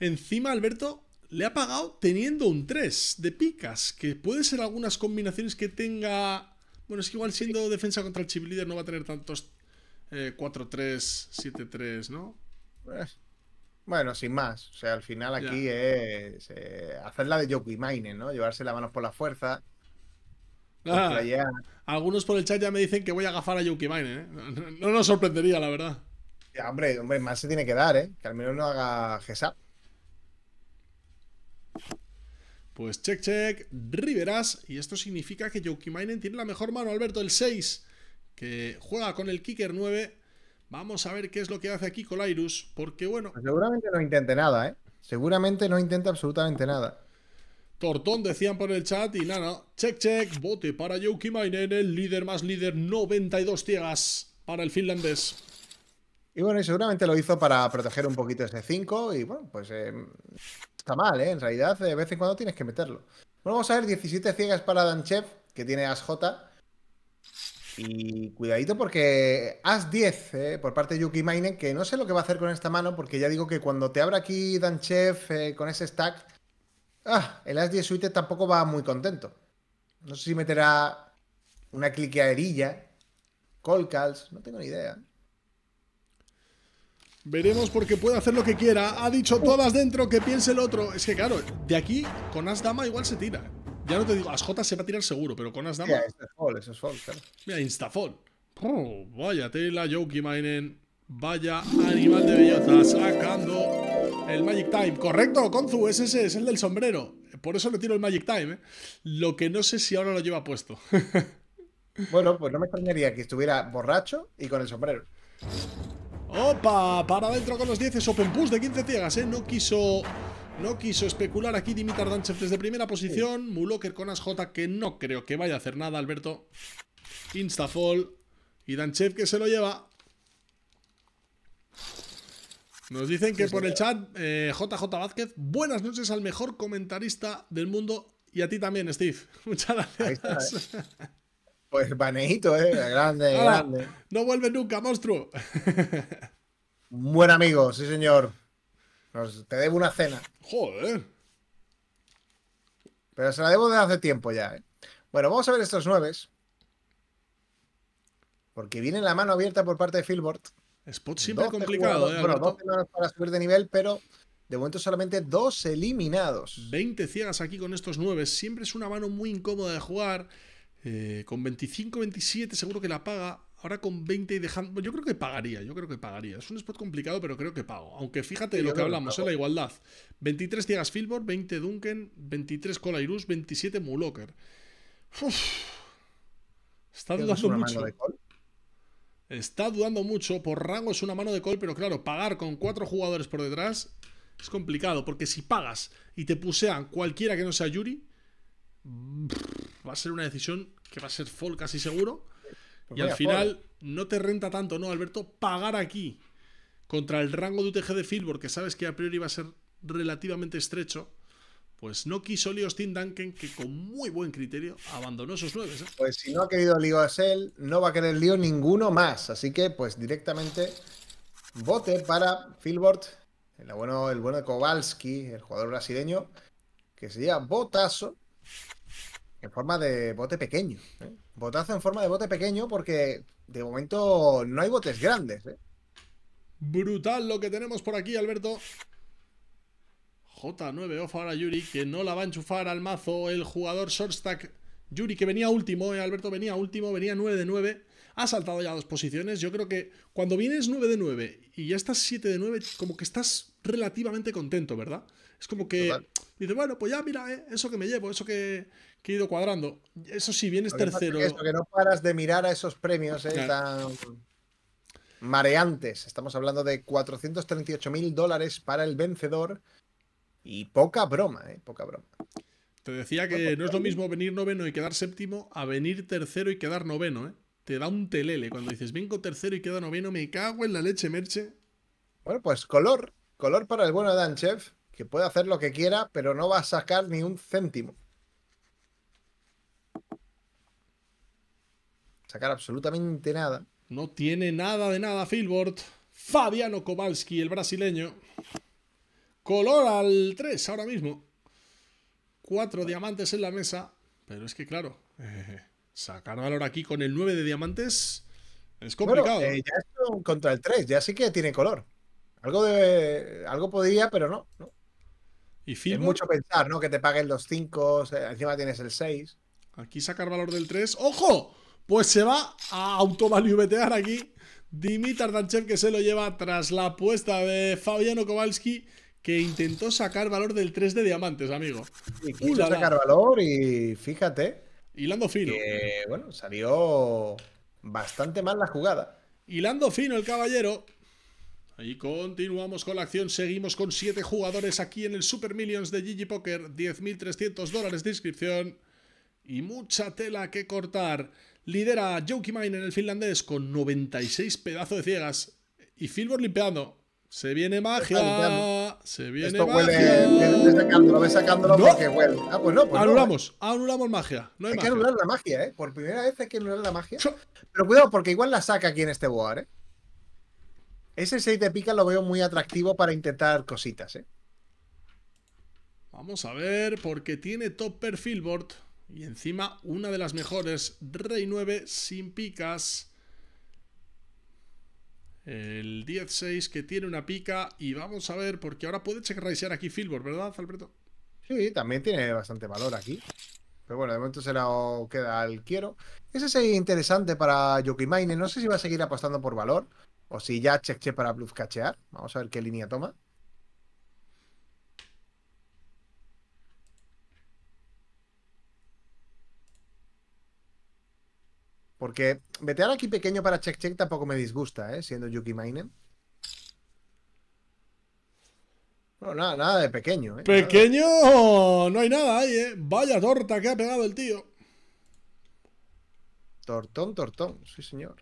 Encima, Alberto le ha pagado teniendo un 3 de picas, que puede ser algunas combinaciones que tenga... Bueno, es que igual siendo defensa contra el chip líder no va a tener tantos 4-3-7-3, eh, ¿no? Eh, bueno, sin más. O sea, al final aquí es eh, hacer la de Jokimainen, Mine, ¿no? Llevarse las manos por la fuerza. Ah, pues algunos por el chat ya me dicen que voy a agafar a Yuki No, nos sorprendería, la verdad. Ya, hombre, hombre, más se tiene que dar, ¿eh? Que al menos no haga GESAP. Pues check, check, Riveras. Y esto significa que Jokimainen tiene la mejor mano, Alberto, el 6 que juega con el kicker 9. Vamos a ver qué es lo que hace aquí Colairus, porque bueno... Pues seguramente no intente nada, ¿eh? Seguramente no intenta absolutamente nada. Tortón decían por el chat y nada, check check, bote para Jouki Mainen, el líder más líder, 92 ciegas para el finlandés. Y bueno, seguramente lo hizo para proteger un poquito ese 5 y bueno, pues eh, está mal, ¿eh? En realidad de vez en cuando tienes que meterlo. Bueno, vamos a ver 17 ciegas para Danchev, que tiene As y cuidadito porque As 10 eh, por parte de Yuki Maine, que no sé lo que va a hacer con esta mano, porque ya digo que cuando te abra aquí Danchev eh, con ese stack, ah, el As 10 Suite tampoco va muy contento. No sé si meterá una cliqueadilla, call calls, no tengo ni idea. Veremos porque puede hacer lo que quiera. Ha dicho uh. todas dentro, que piense el otro. Es que claro, de aquí con As Dama igual se tira. Ya no te digo, Asjota se va a tirar seguro, pero con las Dama. Mira, Instafall. vaya tela, Jokey, Mainen. Vaya animal de belleza sacando el Magic Time. Correcto, Konzu, es ese, es el del sombrero. Por eso le tiro el Magic Time. ¿eh? Lo que no sé si ahora lo lleva puesto. bueno, pues no me extrañaría que estuviera borracho y con el sombrero. ¡Opa! Para adentro con los 10 es Open Push de 15 ciegas, ¿eh? No quiso no quiso especular aquí Dimitar Danchev desde primera posición. Muloker con A-J, que no creo que vaya a hacer nada, Alberto. Instafall. Y Danchev que se lo lleva. Nos dicen que por el chat, JJ eh, Vázquez, buenas noches al mejor comentarista del mundo y a ti también, Steve. Muchas gracias. Eh. Pues baneito, ¿eh? Grande, grande. No vuelve nunca, monstruo. buen amigo, sí, señor te debo una cena. Joder. Pero se la debo de hace tiempo ya, ¿eh? Bueno, vamos a ver estos nueves. Porque viene la mano abierta por parte de Philbord. Spot siempre complicado, ¿eh? Bueno, dos para subir de nivel, pero de momento solamente dos eliminados. 20 ciegas aquí con estos nueve. Siempre es una mano muy incómoda de jugar. Eh, con 25-27 seguro que la paga. Ahora con 20 y dejando. Yo creo que pagaría, yo creo que pagaría. Es un spot complicado, pero creo que pago. Aunque fíjate de lo que hablamos, ¿eh? la igualdad. 23 Tiegas Filbor, 20 Duncan, 23 Colairus, 27 Mulocker. Está dudando mucho. Está dudando mucho. Por rango es una mano de call, pero claro, pagar con cuatro jugadores por detrás es complicado. Porque si pagas y te pusean cualquiera que no sea Yuri, va a ser una decisión que va a ser fall casi seguro. Pues y al final no te renta tanto, ¿no, Alberto? Pagar aquí contra el rango de UTG de Philbord, que sabes que a priori va a ser relativamente estrecho. Pues no quiso Leo Steam Duncan, que con muy buen criterio abandonó sus nueve. ¿eh? Pues si no ha querido Leo Asel, no va a querer Leo ninguno más. Así que, pues directamente, vote para Philbord, el bueno, el bueno de Kowalski, el jugador brasileño, que sería botazo. En forma de bote pequeño. ¿eh? Botazo en forma de bote pequeño porque de momento no hay botes grandes. ¿eh? Brutal lo que tenemos por aquí, Alberto. J9 off ahora Yuri, que no la va a enchufar al mazo el jugador shortstack Yuri, que venía último, eh, Alberto venía último, venía 9 de 9. Ha saltado ya dos posiciones. Yo creo que cuando vienes 9 de 9 y ya estás 7 de 9, como que estás relativamente contento, ¿verdad? Es como que Dice, bueno, pues ya mira, eh, eso que me llevo, eso que, he ido cuadrando. Eso sí, vienes tercero. Que, no paras de mirar a esos premios eh, mareantes. Estamos hablando de 438 mil dólares para el vencedor. Y poca broma, ¿eh? Poca broma. Te decía que no es lo pues, mismo venir noveno y quedar séptimo a venir tercero y quedar noveno, ¿eh? Te da un telele cuando dices, vengo tercero y quedo noveno, me cago en la leche, Merche. Bueno, pues color, color para el bueno chef que puede hacer lo que quiera, pero no va a sacar ni un céntimo. Sacar absolutamente nada. No tiene nada de nada Philbord. Fabiano Kowalski, el brasileño. Color al 3 ahora mismo. Cuatro diamantes en la mesa. Pero es que claro, eh, sacar valor aquí con el 9 de diamantes es complicado. Eh, ya es contra el 3, ya sí que tiene color. Algo de algo podría, pero no, no es mucho pensar, ¿no? Que te paguen los 5, encima tienes el 6. Aquí sacar valor del 3. ¡Ojo! Pues se va a automaliubetear aquí Dimitar Danchev, que se lo lleva tras la apuesta de Fabiano Kowalski, que intentó sacar valor del 3 de diamantes, amigo. Y sacar valor y fíjate. Hilando fino. bueno, salió bastante mal la jugada. Hilando fino el caballero, y continuamos con la acción, seguimos con 7 jugadores aquí en el Super Millions de Gigi Poker, 10.300 dólares de inscripción y mucha tela que cortar. Lidera Joki Mine en el finlandés con 96 pedazos de ciegas y Philbor limpiando. Se viene magia. Se viene Esto magia. sacándolo, ve sacándolo porque huele. Ah, pues no. Pues anulamos, anulamos magia. hay, que anular la magia, ¿eh? Por primera vez hay que anular la magia. Pero cuidado, porque igual la saca aquí en este board, ¿eh? Ese 6 de pica lo veo muy atractivo para intentar cositas, ¿eh? Vamos a ver, porque tiene top perfil Y encima una de las mejores. Rey 9 sin picas. El 10-6 que tiene una pica. Y vamos a ver, porque ahora puede checkraisear aquí Fillboard, ¿verdad, Alberto? Sí, también tiene bastante valor aquí. Pero bueno, de momento se la queda al quiero. Ese es interesante para Yokimaine. No sé si va a seguir apostando por valor. O si ya check, check para blue cachear. Vamos a ver qué línea toma. Porque vetear aquí pequeño para check check tampoco me disgusta, ¿eh? Siendo Yuki Mainen. No, nada, nada de pequeño, ¿eh? Pequeño, no hay nada ahí, ¿eh? Vaya torta que ha pegado el tío. Tortón, tortón, sí señor.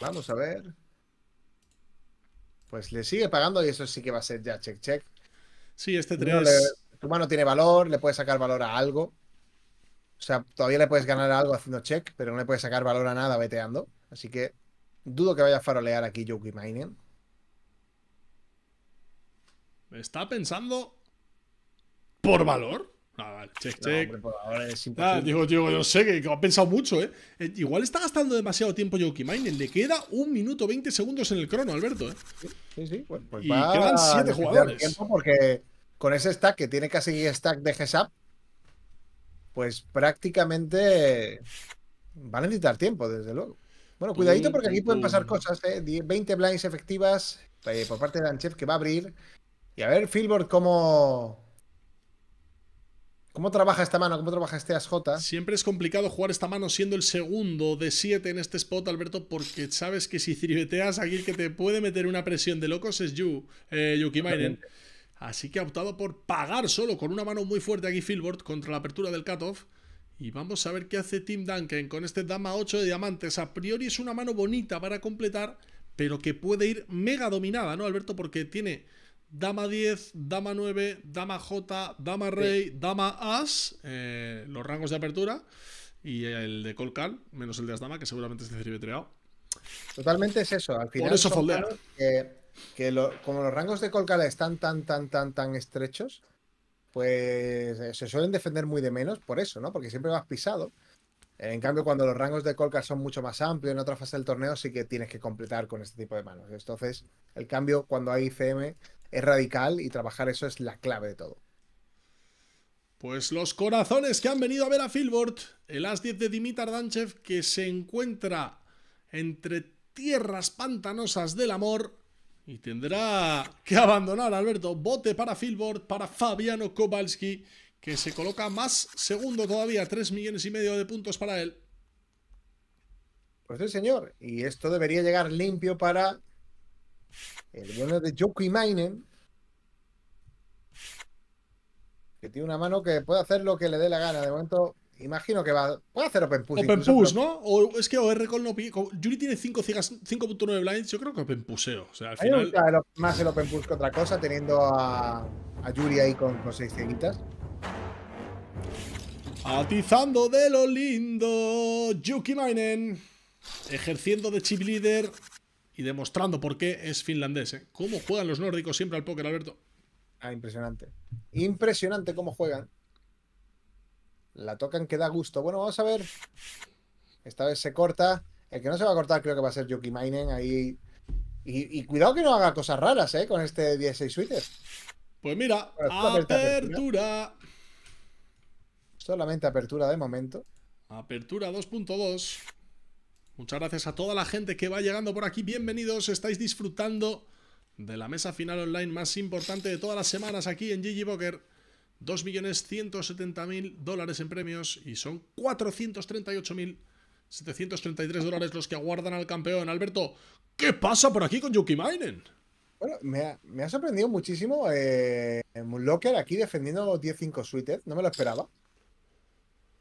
Vamos a ver. Pues le sigue pagando y eso sí que va a ser ya check check. Sí, este 3. tu mano tiene valor, le puedes sacar valor a algo. O sea, todavía le puedes ganar algo haciendo check, pero no le puedes sacar valor a nada veteando. Así que dudo que vaya a farolear aquí Yuki Mining. Está pensando por valor. Ah, vale, check, check. Ah, digo, digo, yo sé que, ha pensado mucho, ¿eh? eh igual está gastando demasiado tiempo Yoki Mainen. Le queda un minuto 20 segundos en el crono, Alberto, ¿eh? Sí, sí, pues, pues quedan 7 jugadores. porque con ese stack que tiene casi stack de GSAP, pues prácticamente va a necesitar tiempo, desde luego. Bueno, cuidadito porque aquí pueden pasar uh. cosas, ¿eh? 20 blinds efectivas eh, por parte de Anchef que va a abrir. Y a ver, Filbord, cómo ¿Cómo trabaja esta mano? ¿Cómo trabaja este ASJ? Siempre es complicado jugar esta mano siendo el segundo de siete en este spot, Alberto, porque sabes que si cirueteas aquí el que te puede meter una presión de locos es you, eh, Yuki Así que ha optado por pagar solo con una mano muy fuerte aquí Philbert contra la apertura del cutoff. Y vamos a ver qué hace Tim Duncan con este dama 8 de diamantes. A priori es una mano bonita para completar, pero que puede ir mega dominada, ¿no, Alberto? Porque tiene dama 10, dama 9, dama J, dama rey, dama as, eh, los rangos de apertura y el de Colcal, menos el de as dama, que seguramente se Totalmente es eso. Al final Por eso Que, como los rangos de Colcal están tan, tan, tan, tan estrechos, pues eh, se suelen defender muy de menos por eso, ¿no? Porque siempre vas pisado. En cambio, cuando los rangos de Colcal son mucho más amplios, en otra fase del torneo sí que tienes que completar con este tipo de manos. Entonces, el cambio cuando hay ICM es radical y trabajar eso es la clave de todo. Pues los corazones que han venido a ver a Filbert el as 10 de Dimitar Danchev que se encuentra entre tierras pantanosas del amor y tendrá que abandonar Alberto. Bote para Filbert para Fabiano Kowalski que se coloca más segundo todavía, 3 millones y medio de puntos para él. Pues sí, señor. Y esto debería llegar limpio para el bueno de Mainen. Que tiene una mano que puede hacer lo que le dé la gana. De momento, imagino que va. Puede hacer Open Push. Open ¿no? O es que OR con… no Yuri tiene 5.9 blinds. Yo creo que Open Puseo. O sea, al más el Open Push que otra cosa, teniendo a, a Yuri ahí con, 6 seis ceguitas. Atizando de lo lindo, Yuki Mainen, ejerciendo de chip leader y demostrando por qué es finlandés. ¿eh? ¿Cómo juegan los nórdicos siempre al póker, Alberto? Ah, impresionante. Impresionante cómo juegan. La tocan que da gusto. Bueno, vamos a ver. Esta vez se corta. El que no se va a cortar creo que va a ser Yuki Mainen ahí. Y, cuidado que no haga cosas raras, ¿eh? Con este 16 suites. Pues mira, apertura. Solamente apertura de momento. Apertura 2.2. Muchas gracias a toda la gente que va llegando por aquí. Bienvenidos, estáis disfrutando de la mesa final online más importante de todas las semanas aquí en Gigi Poker. 2.170.000 dólares en premios y son 438.733 dólares los que aguardan al campeón. Alberto, ¿qué pasa por aquí con Yuki Mainen? Bueno, me ha, sorprendido muchísimo eh, Moonlocker aquí defendiendo 10-5 suites. No me lo esperaba.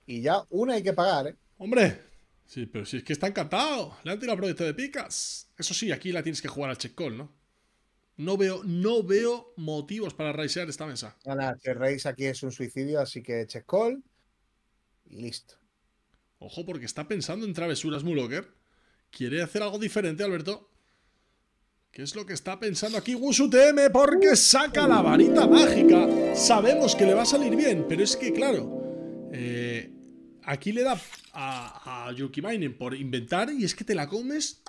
Y ya una hay que pagar, ¿eh? ¡Hombre! Sí, pero si es que está encantado. Le han tirado proyecto de picas. Eso sí, aquí la tienes que jugar al check call, ¿no? No veo, no veo motivos para raisear esta mesa. Nada, que raise aquí es un suicidio, así que check call y listo. Ojo, porque está pensando en travesuras Mulocker. Quiere hacer algo diferente, Alberto. ¿Qué es lo que está pensando aquí Wusutm? Porque saca la varita mágica. Sabemos que le va a salir bien, pero es que, claro, eh, aquí le da a, Yuki Mine por inventar y es que te la comes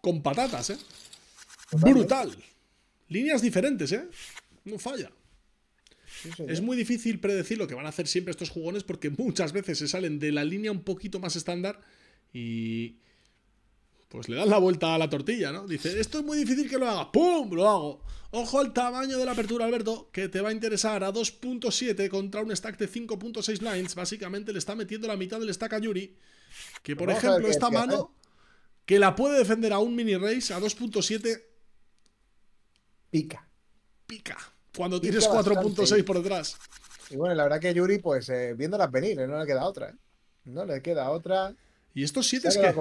con patatas, ¿eh? Brutal. Líneas diferentes, ¿eh? No falla. es muy difícil predecir lo que van a hacer siempre estos jugones porque muchas veces se salen de la línea un poquito más estándar y, pues le das la vuelta a la tortilla, ¿no? Dice, esto es muy difícil que lo haga. ¡Pum! Lo hago. Ojo al tamaño de la apertura, Alberto, que te va a interesar a 2.7 contra un stack de 5.6 lines. Básicamente le está metiendo la mitad del stack a Yuri. Que, por ejemplo, esta mano, ¿eh? que la puede defender a un mini race a 2.7... Pica. Pica. Cuando tienes 4.6 por detrás. Y bueno, la verdad que Yuri, pues, eh, viendo las venir, eh, no le queda otra. No le queda otra. Y estos siete es que.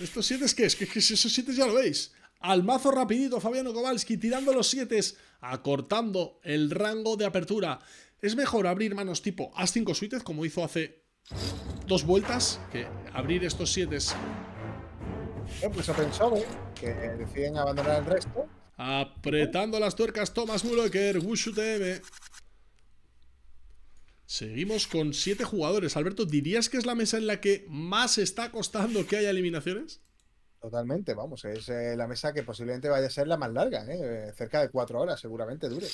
¿Estos siete es que es? que esos siete ya lo veis? Al mazo rapidito, Fabiano Kowalski tirando los siete, acortando el rango de apertura. Es mejor abrir manos tipo a 5 suites, como hizo hace dos vueltas, que abrir estos siete. pues ha pensado ¿eh? que deciden abandonar el resto. Apretando las tuercas, Thomas Mulocker, Wushu TV. Seguimos con siete jugadores. Alberto, ¿dirías que es la mesa en la que más está costando que haya eliminaciones? Totalmente, vamos, es eh, la mesa que posiblemente vaya a ser la más larga, ¿eh? Eh, cerca de cuatro horas seguramente dure.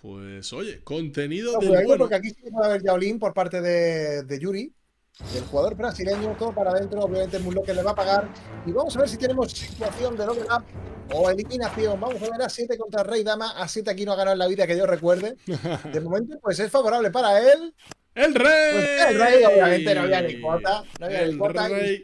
Pues oye, contenido de bueno. Porque aquí sí que haber por parte de Yuri, el jugador brasileño, todo para adentro, obviamente lo que le va a pagar. Y vamos a ver si tenemos situación de doble up o eliminación. Vamos a ver a 7 contra Rey Dama. A 7 aquí no ha ganado la vida que yo recuerde. De momento, pues es favorable para él. ¡El Rey! Pues el Rey, obviamente, no había ni No había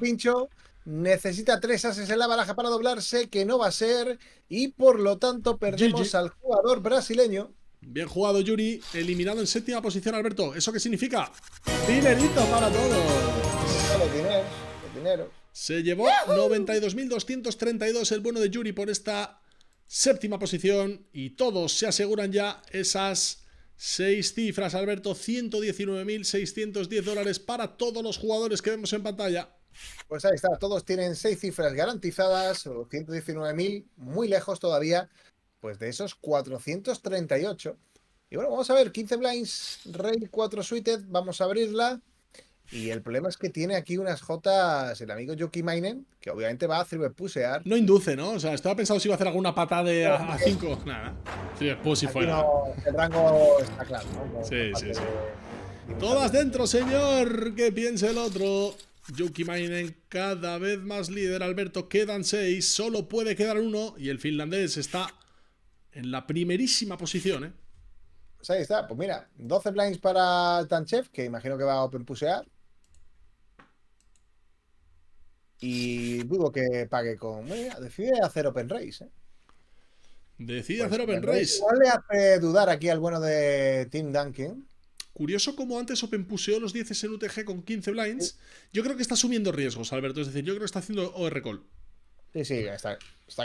pincho. Necesita tres ases en la baraja para doblarse, que no va a ser. Y por lo tanto, perdemos al jugador brasileño. Bien jugado, Yuri. Eliminado en séptima posición, Alberto. ¿Eso qué significa? ¡Dinerito para todos! Se llevó 92.232 el bueno de Yuri por esta séptima posición y todos se aseguran ya esas seis cifras, Alberto. 119.610 dólares para todos los jugadores que vemos en pantalla. Pues ahí está, todos tienen seis cifras garantizadas, 119.000, muy lejos todavía pues de esos 438. Y bueno, vamos a ver, 15 blinds, rey 4 suited, vamos a abrirla. Y el problema es que tiene aquí unas jotas el amigo Yuki Mainen, que obviamente va a pusear. No induce, ¿no? O sea, estaba pensado si iba a hacer alguna patada de a 5. Nada. Sí, puse y fuera. No, el rango está claro, Sí, sí, sí. Todas dentro, señor. Que piense el otro. Yuki Mainen cada vez más líder. Alberto, quedan 6. Solo puede quedar uno. Y el finlandés está en la primerísima posición, ¿eh? Pues ahí está. Pues mira, 12 blinds para Tanchev, que imagino que va a open pusear. Y dudo que pague con. decide hacer Open Race, ¿eh? Decide pues hacer Open Race. ¿Cuál le hace dudar aquí al bueno de Tim Duncan. Curioso como antes Open puseó los 10 en UTG con 15 blinds. Yo creo que está asumiendo riesgos, Alberto. Es decir, yo creo que está haciendo OR call. Sí, sí, está,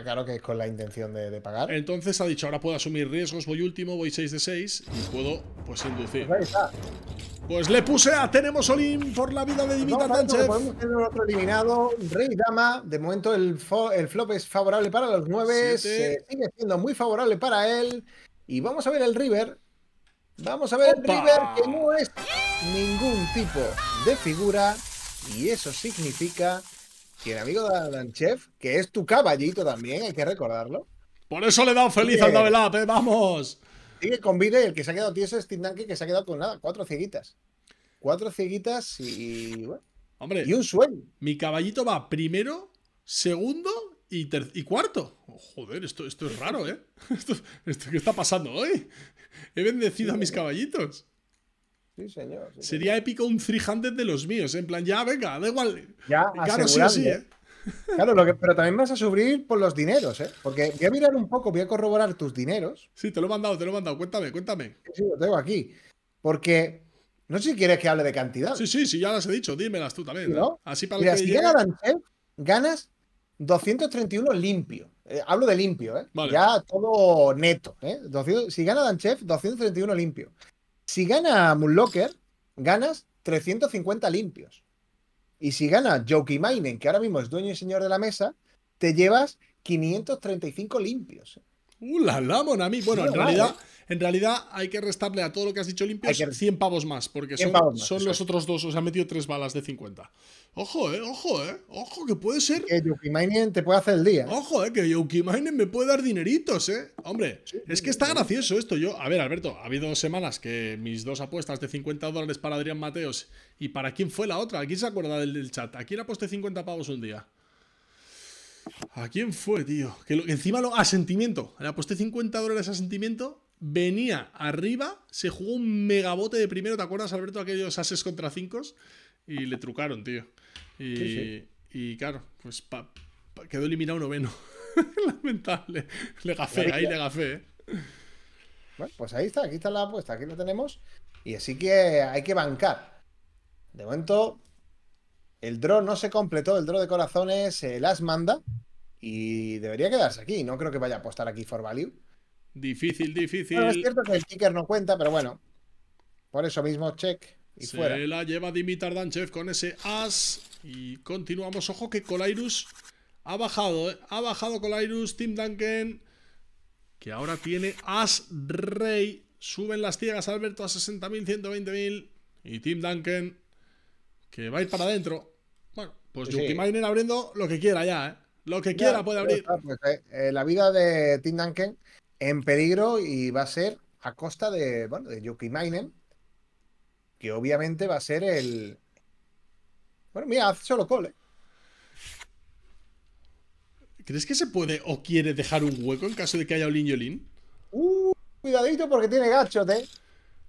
claro que es con la intención de, pagar. Entonces ha dicho, ahora puedo asumir riesgos, voy último, voy 6 de 6 y puedo, pues, inducir. Pues, le puse a Tenemos Olim por la vida de Dimitar Podemos tener otro eliminado, Rey Dama. De momento el, el flop es favorable para los 9, sigue siendo muy favorable para él. Y vamos a ver el River. Vamos a ver el River que no es ningún tipo de figura. Y eso significa y el amigo Danchev, que es tu caballito también, hay que recordarlo. Por eso le he dado feliz al eh, vamos. Sigue con combine el que se ha quedado tieso es Tindanke, que se ha quedado con nada, cuatro cieguitas. Cuatro cieguitas y, Hombre, y un sueño. Mi caballito va primero, segundo y, y cuarto. joder, esto, esto es raro, ¿eh? Esto, ¿Qué está pasando hoy? He bendecido a mis caballitos señor. Sería épico un 300 de los míos. En plan, ya, venga, da igual. Ya, eh, claro, sí, sí, ¿eh? Claro, lo que, pero también vas a sufrir por los dineros, ¿eh? Porque voy a mirar un poco, voy a corroborar tus dineros. Sí, te lo he mandado, te lo he mandado. Cuéntame, cuéntame. Sí, lo tengo aquí. Porque no sé si quieres que hable de cantidad. Sí, sí, sí, ya las he dicho. Dímelas tú también. ¿eh? Así para que si gana Danchef, ganas 231 limpio. hablo de limpio, ¿eh? Ya todo neto. si gana Danchev, 231 limpio. Si gana Moonlocker, ganas 350 limpios. Y si gana Joki Mainen, que ahora mismo es dueño y señor de la mesa, te llevas 535 limpios. ¡Uh, la, a mí! Bueno, en, realidad, en realidad hay que restarle a todo lo que has dicho limpios 100 pavos más, porque son, los otros dos, o sea, ha metido tres balas de 50. Ojo, eh, ojo, eh. Ojo, que puede ser. Que Yokimainen te puede hacer el día. Ojo, eh, que Yokimainen me puede dar dineritos, eh. Hombre, es que está gracioso esto. Yo, a ver, Alberto, ha habido dos semanas que mis dos apuestas de 50 dólares para Adrián Mateos y para quién fue la otra. ¿A quién se acuerda del, chat? ¿A quién aposté 50 pavos un día? ¿A quién fue, tío? Que encima lo. A sentimiento. Le aposté 50 dólares a sentimiento venía arriba, se jugó un megabote de primero, ¿te acuerdas, Alberto, aquellos ases contra 5? Y le trucaron, tío. Y, claro, pues quedó eliminado noveno. Lamentable. Le gafé, ahí le gafé. ¿eh? Bueno, pues ahí está, aquí está la apuesta, aquí la tenemos. Y así que hay que bancar. De momento, el draw no se completó, el draw de corazones, se eh, las manda. Y debería quedarse aquí. No creo que vaya a apostar aquí for value. Difícil, difícil. es cierto que el sticker no cuenta, pero bueno. Por eso mismo, check. Se la lleva Dimitar Danchev con ese as. Y continuamos. Ojo que Colairus ha bajado. ¿eh? Ha bajado Colairus, Tim Duncan. Que ahora tiene as rey. Suben las ciegas Alberto a 60.000, 120.000. Y Tim Duncan. Que va a ir para adentro. Bueno, pues sí. Mainen abriendo lo que quiera ya, ¿eh? Lo que quiera puede abrir. Pues, eh, eh, la vida de Tim Duncan en peligro y va a ser a costa de, bueno, de Yukimainen que obviamente va a ser el... Bueno, mira, solo cole. ¿eh? ¿Crees que se puede o quiere dejar un hueco en caso de que haya Olin y uh, cuidadito porque tiene gacho, ¿eh?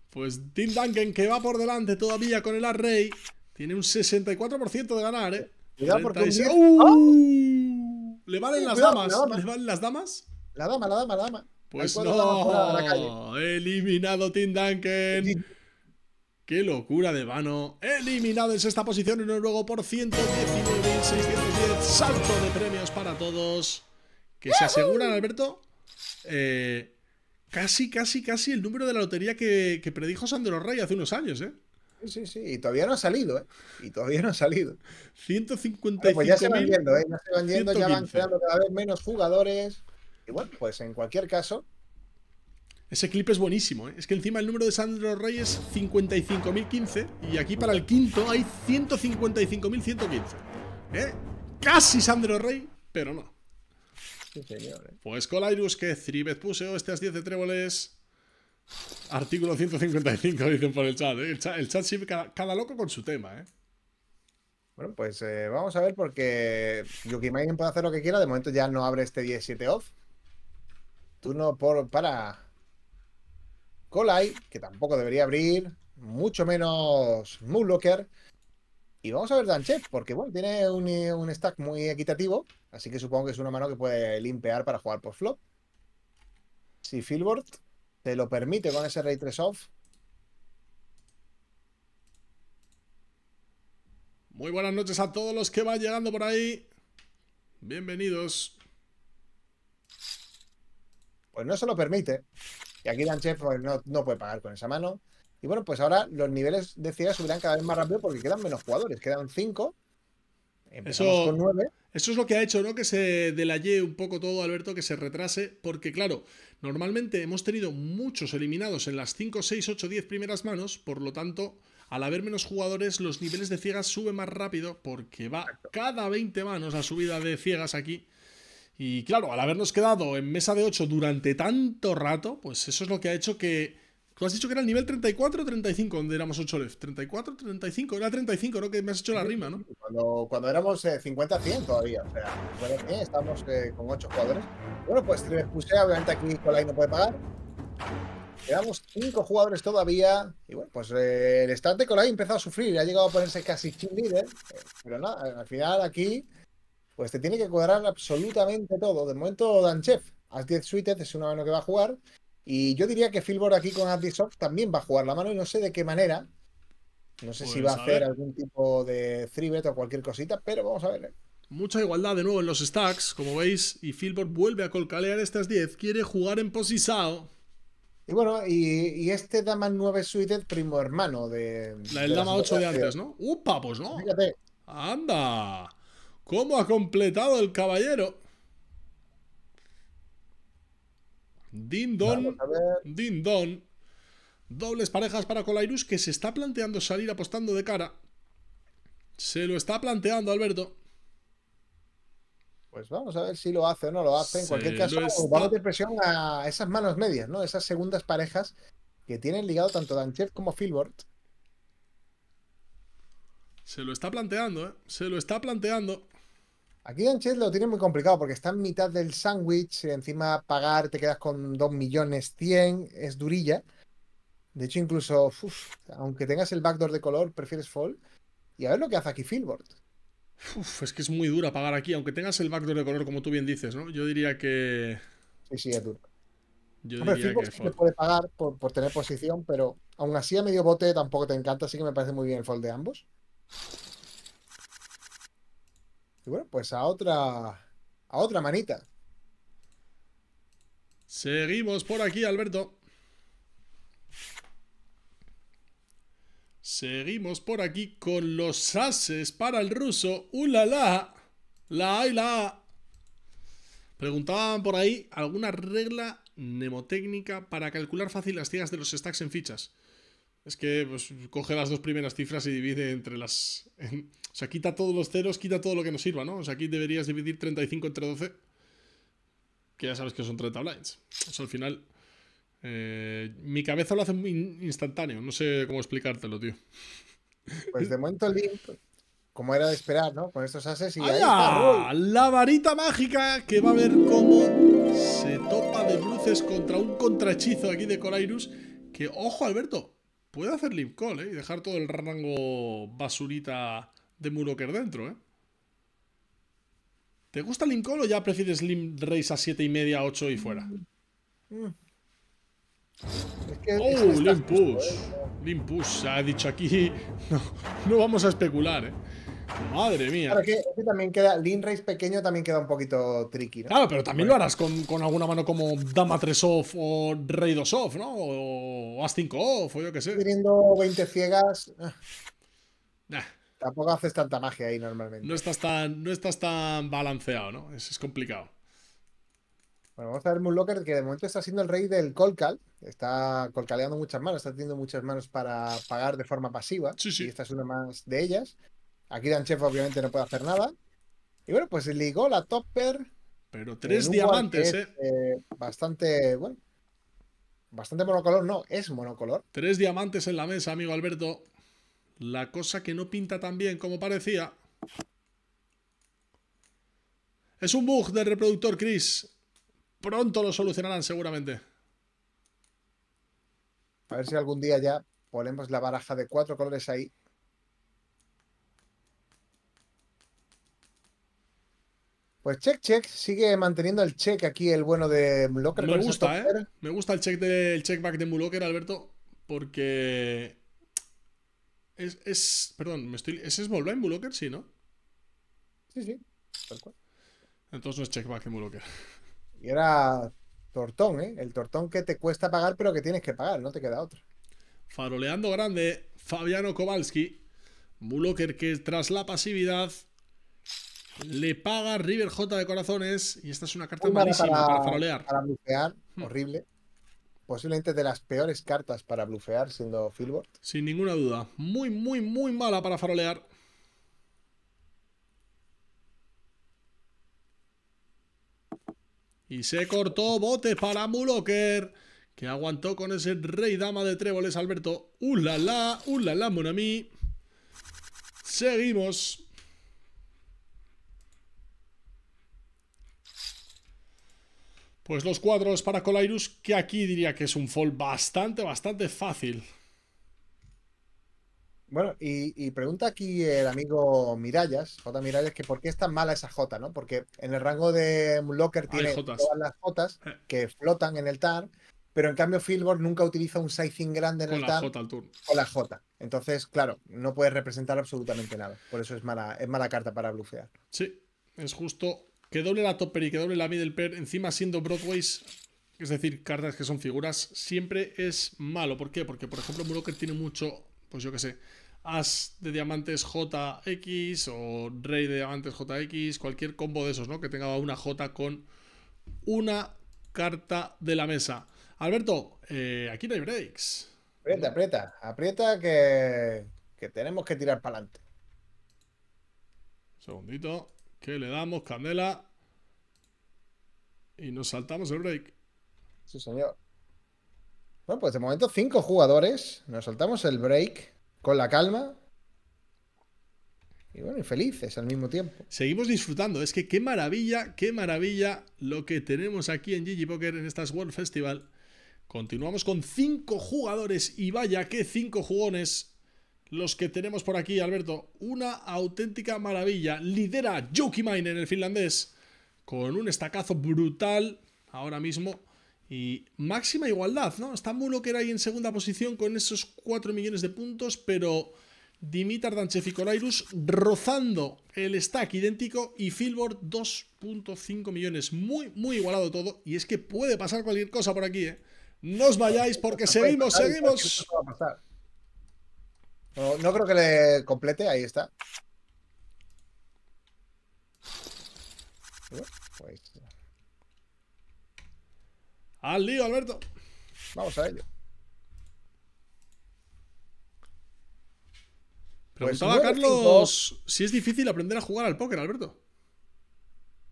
Pues Tim Duncan que va por delante todavía con el Array. Tiene un 64% de ganar, ¿eh? Cuidado porque... ¡Uh! Le valen las damas. ¿Le valen las damas? La dama, la dama, la dama. Pues no, eliminado Tim Duncan. ¡Qué locura de vano! Eliminado en esta posición en luego por 119.610. Salto de premios para todos. Que se aseguran, Alberto. Eh, casi, casi, casi el número de la lotería que, predijo Sandro Rey hace unos años, ¿eh? Sí, sí, y todavía no ha salido, ¿eh? Y todavía no ha salido. 155. Pues ¿eh? ya se van yendo, Ya van ya van creando cada vez menos jugadores. Y bueno, pues en cualquier caso, ese clip es buenísimo, ¿eh? Es que encima el número de Sandro Rey es 55.015 y aquí para el quinto hay 155.115. ¿Eh? Casi Sandro Rey, pero no. ¿eh? Pues Colairus, que Cribet Puseo, este 10 de tréboles. Artículo 155, dicen por el chat, ¿eh? el chat. El cada, loco con su tema, ¿eh? Bueno, pues eh, vamos a ver porque Yuki imagino puede hacer lo que quiera. De momento ya no abre este 17 off. Tú no por, para Colai, que tampoco debería abrir, mucho menos Moonlocker. Y vamos a ver Danchev, porque bueno, tiene un, stack muy equitativo, así que supongo que es una mano que puede limpiar para jugar por flop. Si Filbert te lo permite con ese Rey 3 off. Muy buenas noches a todos los que van llegando por ahí. Bienvenidos. Pues no se lo permite. Y aquí Danchev pues, no, puede pagar con esa mano. Y bueno, pues ahora los niveles de ciegas subirán cada vez más rápido porque quedan menos jugadores, quedan 5. eso, con Eso es lo que ha hecho, ¿no? Que se delaye un poco todo, Alberto, que se retrase, porque claro, normalmente hemos tenido muchos eliminados en las 5, 6, 8, 10 primeras manos, por lo tanto, al haber menos jugadores, los niveles de ciegas suben más rápido porque va cada 20 manos la subida de ciegas aquí. Y claro, al habernos quedado en mesa de 8 durante tanto rato, pues eso es lo que ha hecho que... Tú has dicho que era el nivel 34 o 35 donde éramos 8 left. 34, 35, era 35, creo Que me has hecho la rima, ¿no? Cuando, cuando éramos 50 eh, 100 todavía. O sea, bueno, estamos eh, con 8 jugadores. Bueno, pues me puse, obviamente aquí Colai no puede pagar. Quedamos 5 jugadores todavía. Y bueno, pues eh, el start de Colai empezó a sufrir. Ha llegado a ponerse casi team líder. pero nada, al final aquí pues te tiene que cuadrar absolutamente todo. De momento, Danchev, As10 Suited es una mano que va a jugar. Y yo diría que Philbord aquí con Soft también va a jugar la mano y no sé de qué manera. No sé si pues va a, hacer algún tipo de three-bet o cualquier cosita, pero vamos a ver. ¿eh? Mucha igualdad de nuevo en los stacks, como veis, y Philbord vuelve a colcalear estas 10. Quiere jugar en posisao. Y bueno, y, este Dama 9 Suited, primo hermano de. La Dama 8 de antes, ¿no? ¡Upa, ¡Uh, pues no! ¡Anda! ¿Cómo ha completado el caballero? Din Don. Din Don. Dobles parejas para Colairus que se está planteando salir apostando de cara. Se lo está planteando Alberto. Pues vamos a ver si lo hace o no lo hace. En cualquier caso, vamos a presión a esas manos medias, ¿no? Esas segundas parejas que tienen ligado tanto Danchev como Filbert. Se lo está planteando, ¿eh? Se lo está planteando. Aquí Danches lo tiene muy complicado porque está en mitad del sándwich, encima pagar te quedas con 2 millones es durilla. De hecho, incluso, aunque tengas el backdoor de color, prefieres fall. Y a ver lo que hace aquí Filbord. es que es muy duro pagar aquí, aunque tengas el backdoor de color, como tú bien dices, ¿no? Yo diría que. Sí, sí, es duro. Yo diría que puede pagar por, tener posición, pero aún así a medio bote tampoco te encanta, así que me parece muy bien el fall de ambos. Y bueno, pues a otra, a otra manita. Seguimos por aquí, Alberto. Seguimos por aquí con los ases para el ruso. ¡Ulala! la la Preguntaban por ahí alguna regla mnemotécnica para calcular fácil las tiras de los stacks en fichas. Es que pues, coge las dos primeras cifras y divide entre las, o sea, quita todos los ceros, quita todo lo que nos sirva, ¿no? O sea, aquí deberías dividir 35 entre 12, que ya sabes que son 30 blinds. O sea, al final, eh, mi cabeza lo hace muy instantáneo, no sé cómo explicártelo, tío. Pues de momento Limp, como era de esperar, ¿no? Con estos ases y ahí La varita mágica que va a ver cómo se topa de bruces contra un contrachizo aquí de Colairus. Que, ojo, Alberto, puede hacer Limp Call, ¿eh? Y dejar todo el rango basurita de Muroker dentro, ¿eh? ¿Te gusta Link Call o ya prefieres Slim Race a 7 y media, 8 y fuera? Mm. oh, Lim Push. ¿eh? Lim Push ha dicho aquí. No, vamos a especular, ¿eh? Madre mía. Claro, que, también queda. Race pequeño también queda un poquito tricky, ¿no? Claro, pero también lo harás con, alguna mano como Dama 3 off o Rey 2 off, ¿no? O As 5 off, o yo qué sé. Teniendo 20 ciegas. Nah. Tampoco haces tanta magia ahí normalmente. No estás tan, no tan balanceado, ¿no? Es, complicado. Bueno, vamos a ver Moonlocker, que de momento está siendo el rey del Colcal. Está colcaleando muchas manos, está teniendo muchas manos para pagar de forma pasiva. Sí, sí. Y esta es una más de ellas. Aquí chef obviamente no puede hacer nada. Y bueno, pues ligó la Topper. Pero tres diamantes, ¿eh? ¿eh? Bastante, bueno. Bastante monocolor, no, es monocolor. Tres diamantes en la mesa, amigo Alberto. La cosa que no pinta tan bien como parecía. Es un bug del reproductor, Chris. Pronto lo solucionarán seguramente. A ver si algún día ya ponemos la baraja de cuatro colores ahí. Pues check, check. Sigue manteniendo el check aquí el bueno de Mulocker. Me gusta, ¿eh? Me gusta el check del de, checkback de Mulocker, Alberto, porque es, es, perdón, me estoy, ¿es Small Blind Sí, ¿no? Sí, sí, tal cual. Entonces no es checkback en Y era tortón, ¿eh? El tortón que te cuesta pagar, pero que tienes que pagar, no te queda otro. Faroleando grande, Fabiano Kowalski. Bulocker que tras la pasividad le paga River J de corazones. Y esta es una carta malísima para, farolear. Para hmm. horrible posiblemente de las peores cartas para blufear siendo Filbert. Sin ninguna duda. Muy, muy, muy mala para farolear. Y se cortó bote para Muloker que aguantó con ese rey dama de tréboles, Alberto. ¡Ulala! ¡Ulala, Monami! Seguimos. Pues los cuadros para Colairus, que aquí diría que es un fall bastante, bastante fácil. Bueno, y, pregunta aquí el amigo Mirallas, J. Mirallas, que por qué es tan mala esa J, ¿no? Porque en el rango de Locker ah, tiene todas las Jotas eh. que flotan en el TAR, pero en cambio Filbor nunca utiliza un sizing grande en el TAR. Con la J turno. Con la J. Entonces, claro, no puede representar absolutamente nada. Por eso es mala, es mala carta para blufear. Sí, es justo que doble la topper y que doble la middle pair, encima siendo broadways, es decir, cartas que son figuras, siempre es malo. ¿Por qué? Porque, por ejemplo, que tiene mucho, pues yo qué sé, as de diamantes JX o rey de diamantes JX, cualquier combo de esos, ¿no? Que tenga una J con una carta de la mesa. Alberto, eh, aquí no hay breaks. Aprieta, aprieta, aprieta que, que tenemos que tirar para adelante. Segundito. Que le damos candela. Y nos saltamos el break. Sí, señor. Bueno, pues de momento cinco jugadores. Nos saltamos el break con la calma. Y bueno, y felices al mismo tiempo. Seguimos disfrutando. Es que qué maravilla, qué maravilla lo que tenemos aquí en Gigi Poker en estas World Festival. Continuamos con cinco jugadores y vaya que cinco jugones los que tenemos por aquí, Alberto. Una auténtica maravilla. Lidera Mine en el finlandés, con un estacazo brutal ahora mismo. Y máxima igualdad, ¿no? Está Mulo que era ahí en segunda posición con esos 4 millones de puntos, pero Dimitar Danchev y rozando el stack idéntico y Filbord 2.5 millones. Muy, muy igualado todo. Y es que puede pasar cualquier cosa por aquí, ¿eh? No os vayáis porque seguimos, seguimos. No, creo que le complete, ahí está. Pues... Al lío, Alberto. Vamos a ello. Preguntaba pues Carlos si es difícil aprender a jugar al póker, Alberto.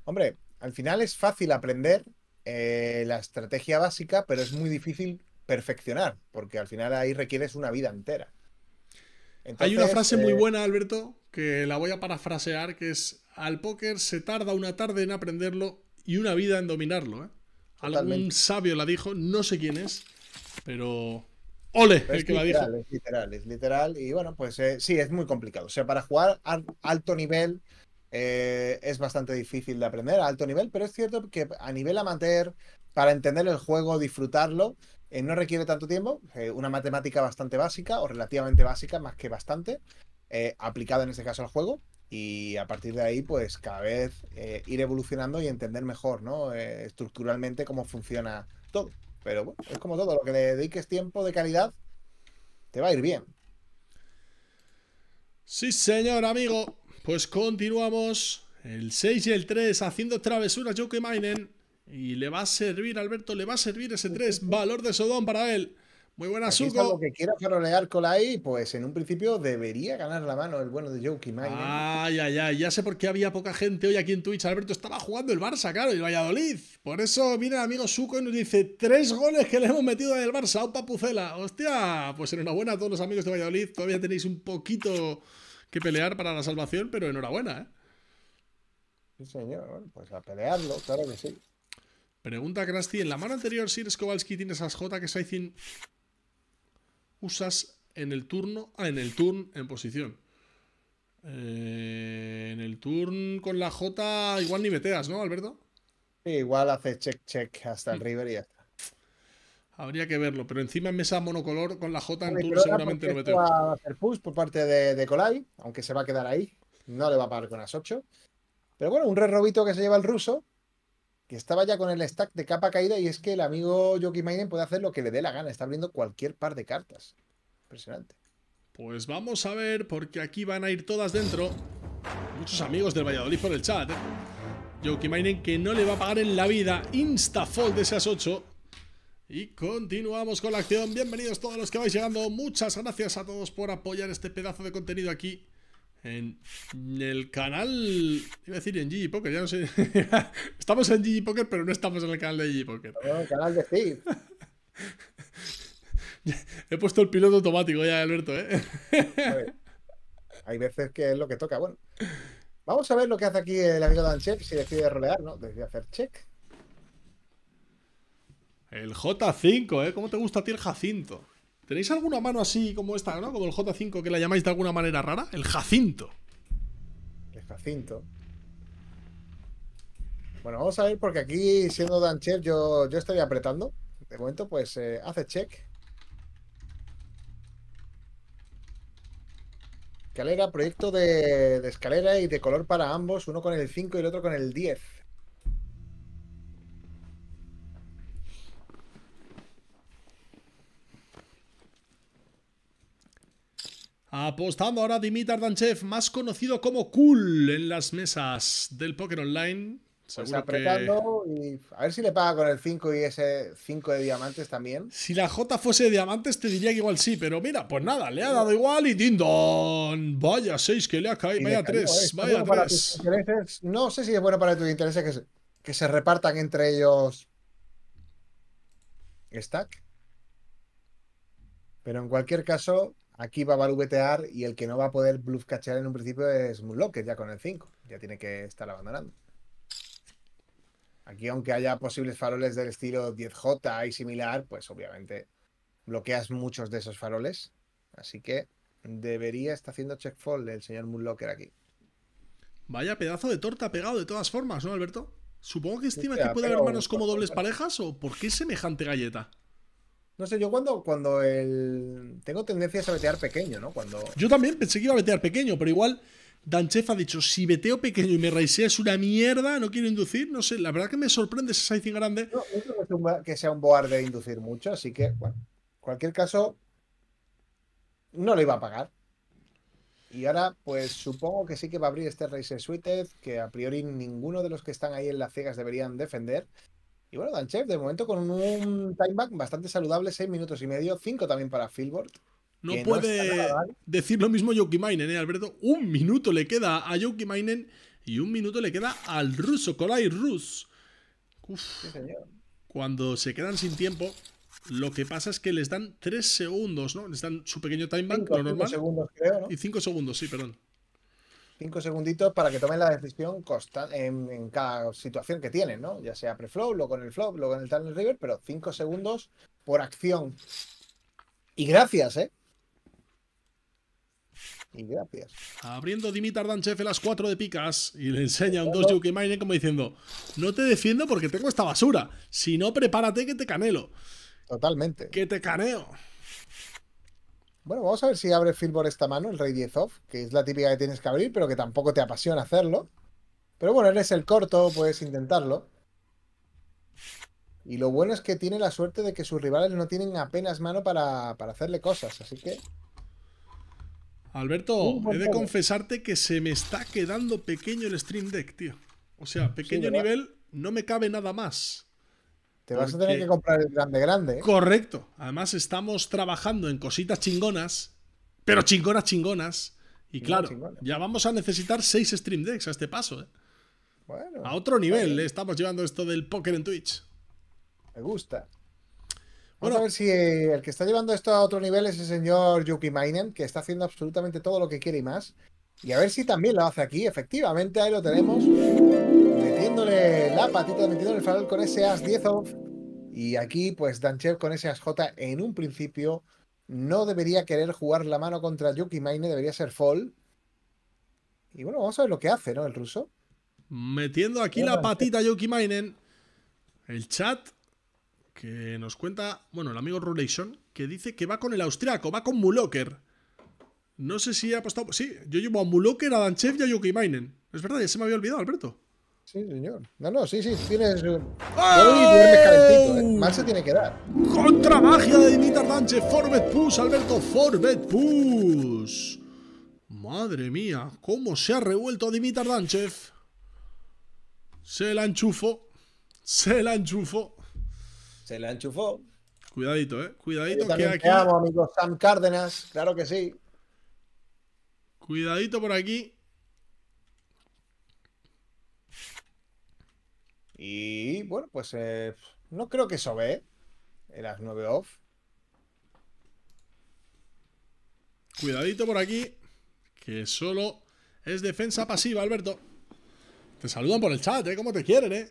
Hombre, al final es fácil aprender eh, la estrategia básica, pero es muy difícil perfeccionar, porque al final ahí requieres una vida entera. Hay una frase muy eh, buena, Alberto, que la voy a parafrasear, que es, al póker se tarda una tarde en aprenderlo y una vida en dominarlo. ¿eh? Algún sabio la dijo, no sé quién es, pero... Ole, el que la dijo. Es literal, es literal. Y bueno, pues eh, sí, es muy complicado. O sea, para jugar a alto nivel eh, es bastante difícil de aprender a alto nivel, pero es cierto que a nivel amateur, para entender el juego, disfrutarlo, eh, no requiere tanto tiempo, eh, una matemática bastante básica o relativamente básica, más que bastante, eh, aplicada en este caso al juego. Y a partir de ahí, pues cada vez ir evolucionando y entender mejor, ¿no? estructuralmente cómo funciona todo. Pero bueno, es como todo, lo que le dediques tiempo de calidad, te va a ir bien. Sí, señor amigo. Pues continuamos. El 6 y el 3 haciendo travesuras yo que y le va a servir, Alberto, le va a servir ese 3. Valor de Sodón para él. Muy buena, Suco. Lo que quiera farolear con ahí pues en un principio debería ganar la mano el bueno de Joe Kimai. ¿eh? Ay, ay, ay. Ya sé por qué había poca gente hoy aquí en Twitch. Alberto estaba jugando el Barça, claro, y el Valladolid. Por eso viene el amigo Suco y nos dice: tres goles que le hemos metido en el Barça. un Pucela. Hostia, pues enhorabuena a todos los amigos de Valladolid. Todavía tenéis un poquito que pelear para la salvación, pero enhorabuena, ¿eh? Sí, señor. pues a pelearlo, claro que sí. Pregunta Krusty, en la mano anterior Sir Skowalski tiene esas J que Saizin usas en el turno, ah, en el turn en posición. Eh, en el turn con la J igual ni meteas, ¿no, Alberto? Sí, igual hace check check hasta el mm. river y ya está. Habría que verlo, pero encima en mesa monocolor con la J en turn seguramente no meteo. Va a hacer push por parte de, de, aunque se va a quedar ahí. No le va a parar con las 8. Pero bueno, un re robito que se lleva el ruso que estaba ya con el stack de capa caída y es que el amigo Jokimainen puede hacer lo que le dé la gana, está abriendo cualquier par de cartas. Impresionante. Pues vamos a ver, porque aquí van a ir todas dentro. Muchos amigos del Valladolid por el chat. Jokimainen, que no le va a pagar en la vida. Instafold de esas 8. Y continuamos con la acción. Bienvenidos todos los que vais llegando. Muchas gracias a todos por apoyar este pedazo de contenido aquí en el canal. Iba a decir en GG Poker, ya no sé. estamos en Gigi Poker, pero no estamos en el canal de Gigi Poker. No, el canal de Steve. He puesto el piloto automático ya, Alberto, ¿eh? hay veces que es lo que toca. Bueno, vamos a ver lo que hace aquí el amigo Chef si decide rolear, ¿no? Decide hacer check. El J5, ¿eh? ¿Cómo te gusta a ti el Jacinto? ¿Tenéis alguna mano así como esta, ¿no? Como el J5 que la llamáis de alguna manera rara? El Jacinto. El Jacinto. Bueno, vamos a ver, porque aquí, siendo Dancher, yo, yo estaría apretando. De momento, pues eh, hace check. Escalera, proyecto de, de, escalera y de color para ambos, uno con el 5 y el otro con el 10. Apostando ahora Dimitar Danchev, más conocido como Cool en las mesas del Poker online. Pues a ver si le paga con el 5 y ese 5 de diamantes también. Si la J fuese de diamantes te diría que igual sí, pero mira, pues nada, le ha dado igual y Dindon. Vaya 6 que le ha caído, vaya 3, vaya no sé si es bueno para tus intereses que se, que se repartan entre ellos stack. Pero en cualquier caso, Aquí va a barubetear y el que no va a poder bluff cachear en un principio es Moonlocker, ya con el 5. Ya tiene que estar abandonando. Aquí, aunque haya posibles faroles del estilo 10J y similar, pues obviamente bloqueas muchos de esos faroles. Así que debería estar haciendo check fold el señor Moonlocker aquí. Vaya pedazo de torta pegado de todas formas, ¿no, Alberto? Supongo que estima que puede haber manos como dobles parejas o por qué semejante galleta. No sé, yo cuando, cuando el. Tengo tendencias a vetear pequeño, ¿no? Cuando. Yo también pensé que iba a vetear pequeño, pero igual. Danchef ha dicho: si veteo pequeño y me raisea es una mierda, no quiero inducir. No sé, la verdad que me sorprende ese sizing grande. No, no creo que sea un board de inducir mucho, así que, bueno. En Cualquier caso, no lo iba a pagar. Y ahora, pues supongo que sí que va a abrir este raise Suited, que a priori ninguno de los que están ahí en las ciegas deberían defender. Y bueno, Danchev, de momento con un timeback bastante saludable, 6 minutos y medio, 5 también para Philbord. No puede decir lo mismo Yoki ¿eh, Alberto? Un minuto le queda a Yoki y un minuto le queda al ruso, Kolai Rus. Uf, sí, señor. Cuando se quedan sin tiempo, lo que pasa es que les dan 3 segundos, ¿no? Les dan su pequeño timeback, lo normal. Segundos, creo, Y 5 segundos, sí, perdón cinco segunditos para que tomen la decisión en, en, cada situación que tienen, ¿no? Ya sea pre-flow, luego en el flop, luego en el el River, pero cinco segundos por acción. Y gracias, ¿eh? Y gracias. Abriendo Dimitar Danchev las cuatro de picas y le enseña un 2 Yuki como diciendo: No te defiendo porque tengo esta basura. Si no, prepárate que te canelo. Totalmente. Que te caneo. Bueno, vamos a ver si abre por esta mano, el rey 10 off, que es la típica que tienes que abrir, pero que tampoco te apasiona hacerlo. Pero bueno, eres el corto, puedes intentarlo. Y lo bueno es que tiene la suerte de que sus rivales no tienen apenas mano para, hacerle cosas, así que... Alberto, he de confesarte que se me está quedando pequeño el Stream Deck, tío. O sea, pequeño nivel, no me cabe nada más. Te vas a tener que comprar el grande grande. ¿eh? Correcto. Además estamos trabajando en cositas chingonas, pero chingonas chingonas. Y claro, ya vamos a necesitar seis Stream Decks a este paso. ¿eh? a otro nivel ¿eh? estamos llevando esto del póker en Twitch. Me gusta. bueno, a ver si el que está llevando esto a otro nivel es el señor Yuki Mainen, que está haciendo absolutamente todo lo que quiere y más. Y a ver si también lo hace aquí. Efectivamente, ahí lo tenemos. Metiéndole la patita, metiéndole el farol con ese as 10 off. Y aquí, pues Danchev con ese as J en un principio no debería querer jugar la mano contra Yuki Maine, debería ser fall. Y bueno, vamos a ver lo que hace, ¿no? El ruso. Metiendo aquí la patita Yuki Mainen. El chat que nos cuenta, bueno, el amigo Rulation, que dice que va con el austriaco, va con Muloker. No sé si ha apostado. Sí, yo llevo a Muloker, a Danchev y a Yukimainen. Es verdad, ya se me había olvidado, Alberto. Sí, señor. No, no, sí, sí, tienes. un… calentito. ¿eh? Mal se tiene que dar. Contra magia de Dimitar Danchev. Forbet Push, Alberto. Forbet Push. Madre mía, cómo se ha revuelto Dimitar Danchev. Se la enchufó. Se la enchufó. Se la enchufó. Cuidadito, eh. Cuidadito. también que aquí... te amo, amigo Sam Cárdenas. Claro que sí. Cuidadito por aquí. Y bueno, pues eh, no creo que eso ve. En las 9 off. Cuidadito por aquí. Que solo es defensa pasiva, Alberto. Te saludan por el chat, ¿eh? Como te quieren, ¿eh?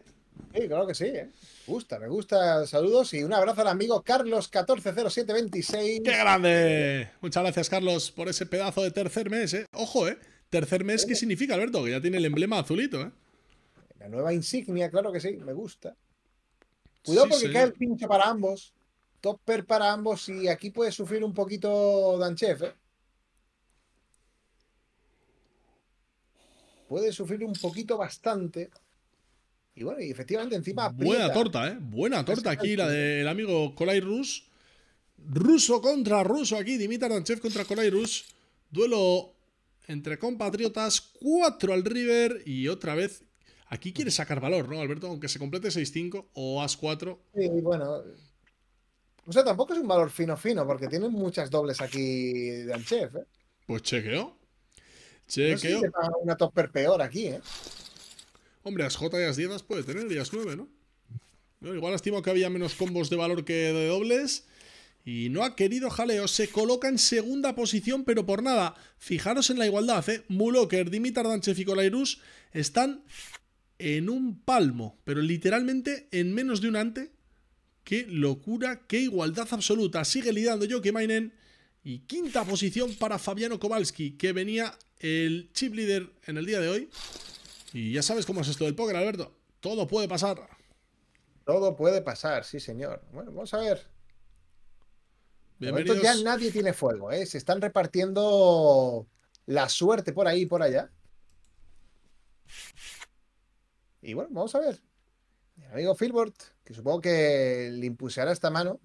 Sí, claro que sí. ¿eh? Me gusta, me gusta. Saludos y un abrazo al amigo Carlos140726. ¡Qué grande! Muchas gracias, Carlos, por ese pedazo de tercer mes. ¿eh? Ojo, ¿eh? Tercer mes, ¿qué significa, Alberto? Que ya tiene el emblema azulito, ¿eh? La nueva insignia, claro que sí, me gusta. Cuidado porque cae el pincho para ambos. Topper para ambos y aquí puede sufrir un poquito Danchev, ¿eh? Puede sufrir un poquito bastante. Y bueno, efectivamente encima. Buena torta, ¿eh? Buena torta aquí, la del amigo Kolai Rus. Ruso contra ruso aquí, Dimitar Danchev contra Kolai Rus. Duelo entre compatriotas, Cuatro al River y otra vez. Aquí quiere sacar valor, ¿no, Alberto? Aunque se complete 6-5 o As-4. Sí, bueno. O sea, tampoco es un valor fino fino, porque tiene muchas dobles aquí Danchev, ¿eh? Pues chequeo. Chequeo. una topper peor aquí, ¿eh? Hombre, las J y las 10 las puede tener, y las 9, ¿no? Igual estimo que había menos combos de valor que de dobles. Y no ha querido jaleo. Se coloca en segunda posición, pero por nada. Fijaros en la igualdad, ¿eh? Muloker, Dimitar Danchev y Colairus están en un palmo, pero literalmente en menos de un ante. ¡Qué locura! ¡Qué igualdad absoluta! Sigue liderando Mainen Y quinta posición para Fabiano Kowalski, que venía el chip líder en el día de hoy. Y ya sabes cómo es esto del póker, Alberto. Todo puede pasar. Todo puede pasar, sí, señor. Bueno, vamos a ver. Bienvenidos. ya nadie tiene fuego, ¿eh? Se están repartiendo la suerte por ahí y por allá. Y bueno, vamos a ver. Mi amigo Filbert, que supongo que le impulsará esta mano.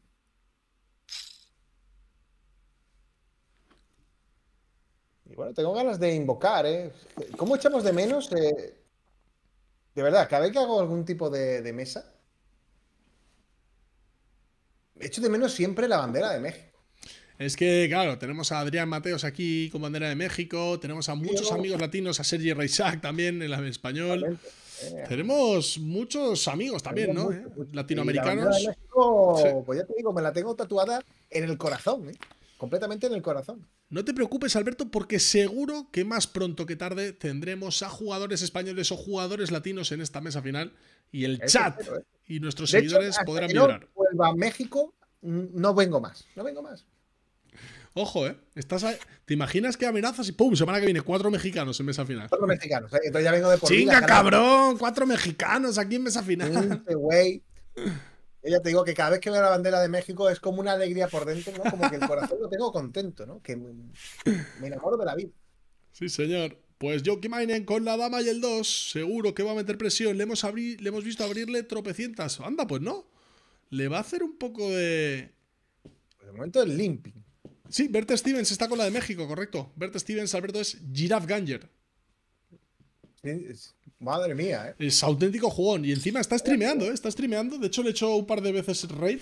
Y bueno, tengo ganas de invocar, ¿eh? ¿Cómo echamos de menos? Eh? De verdad, cada vez que hago algún tipo de, de mesa, echo de menos siempre la bandera de México. Es que, claro, tenemos a Adrián Mateos aquí con bandera de México, tenemos a muchos amigos latinos, a Sergi Reisac también en español. Eh, tenemos muchos amigos también, ¿no? Eh, latinoamericanos. Pues ya te digo, me la tengo tatuada en el corazón. ¿eh? completamente en el corazón. No te preocupes, Alberto, porque seguro que más pronto que tarde tendremos a jugadores españoles o jugadores latinos en esta mesa final y el chat ¿eh? y nuestros seguidores podrán que No a México, no vengo más, no vengo más. Ojo, ¿eh? ¿Te imaginas qué amenazas y ¡pum! Semana que viene, cuatro mexicanos en mesa final. Cuatro mexicanos, ¿eh? ya vengo de ¡Chinga, cabrón! Cuatro mexicanos aquí en mesa final. güey! Ella te digo que cada vez que veo la bandera de México es como una alegría por dentro, ¿no? Como que el corazón lo tengo contento, ¿no? Que me, me enamoro de la vida. Sí, señor. Pues Jockey Mainen con la dama y el 2, seguro que va a meter presión. Le hemos, le hemos visto abrirle tropecientas. Anda, pues no. Le va a hacer un poco de. De momento es limping. Sí, Bert Stevens está con la de México, correcto. Bert Stevens, Alberto, es Giraffe Ganger. Sí, Madre mía, ¿eh? Es auténtico jugón. Y encima está streameando, ¿eh? Está streameando. De hecho, le he hecho un par de veces raid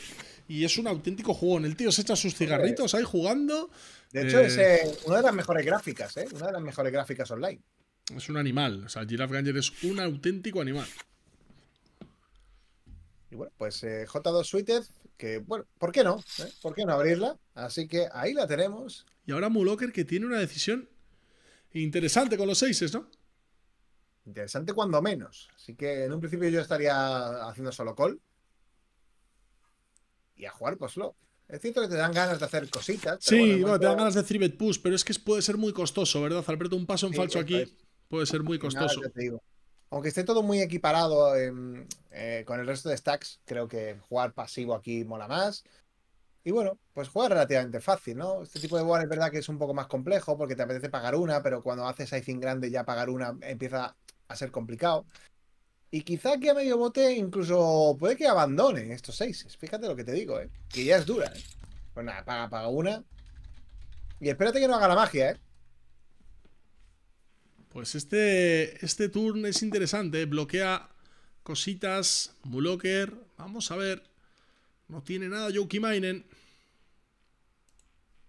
y es un auténtico jugón. El tío se echa sus cigarritos ahí jugando. De hecho, es eh, una de las mejores gráficas, ¿eh? Una de las mejores gráficas online. Es un animal. O sea, Giraffe Ganger es un auténtico animal. Y bueno, pues J2 Suitez, que bueno, ¿por qué no? ¿Por qué no abrirla? Así que ahí la tenemos. Y ahora Mulocker que tiene una decisión interesante con los 6, ¿no? Interesante cuando menos. Así que en un principio yo estaría haciendo solo call. Y a jugar pues lo Es cierto que te dan ganas de hacer cositas. Sí, te dan ganas de 3-bet Push, pero es que puede ser muy costoso, ¿verdad, Alberto? Un paso en falso aquí puede ser muy costoso. Aunque esté todo muy equiparado em, eh, con el resto de stacks, creo que jugar pasivo aquí mola más. Y bueno, pues jugar relativamente fácil, ¿no? Este tipo de board es verdad que es un poco más complejo porque te apetece pagar una, pero cuando haces icing grande ya pagar una empieza a ser complicado. Y quizá que a medio bote incluso puede que abandonen estos seis. Fíjate lo que te digo, ¿eh? Que ya es dura, ¿eh? Pues nada, paga, paga una. Y espérate que no haga la magia, ¿eh? Pues este, este turn es interesante. Bloquea cositas. Mulocker. Vamos a ver. No tiene nada Minen.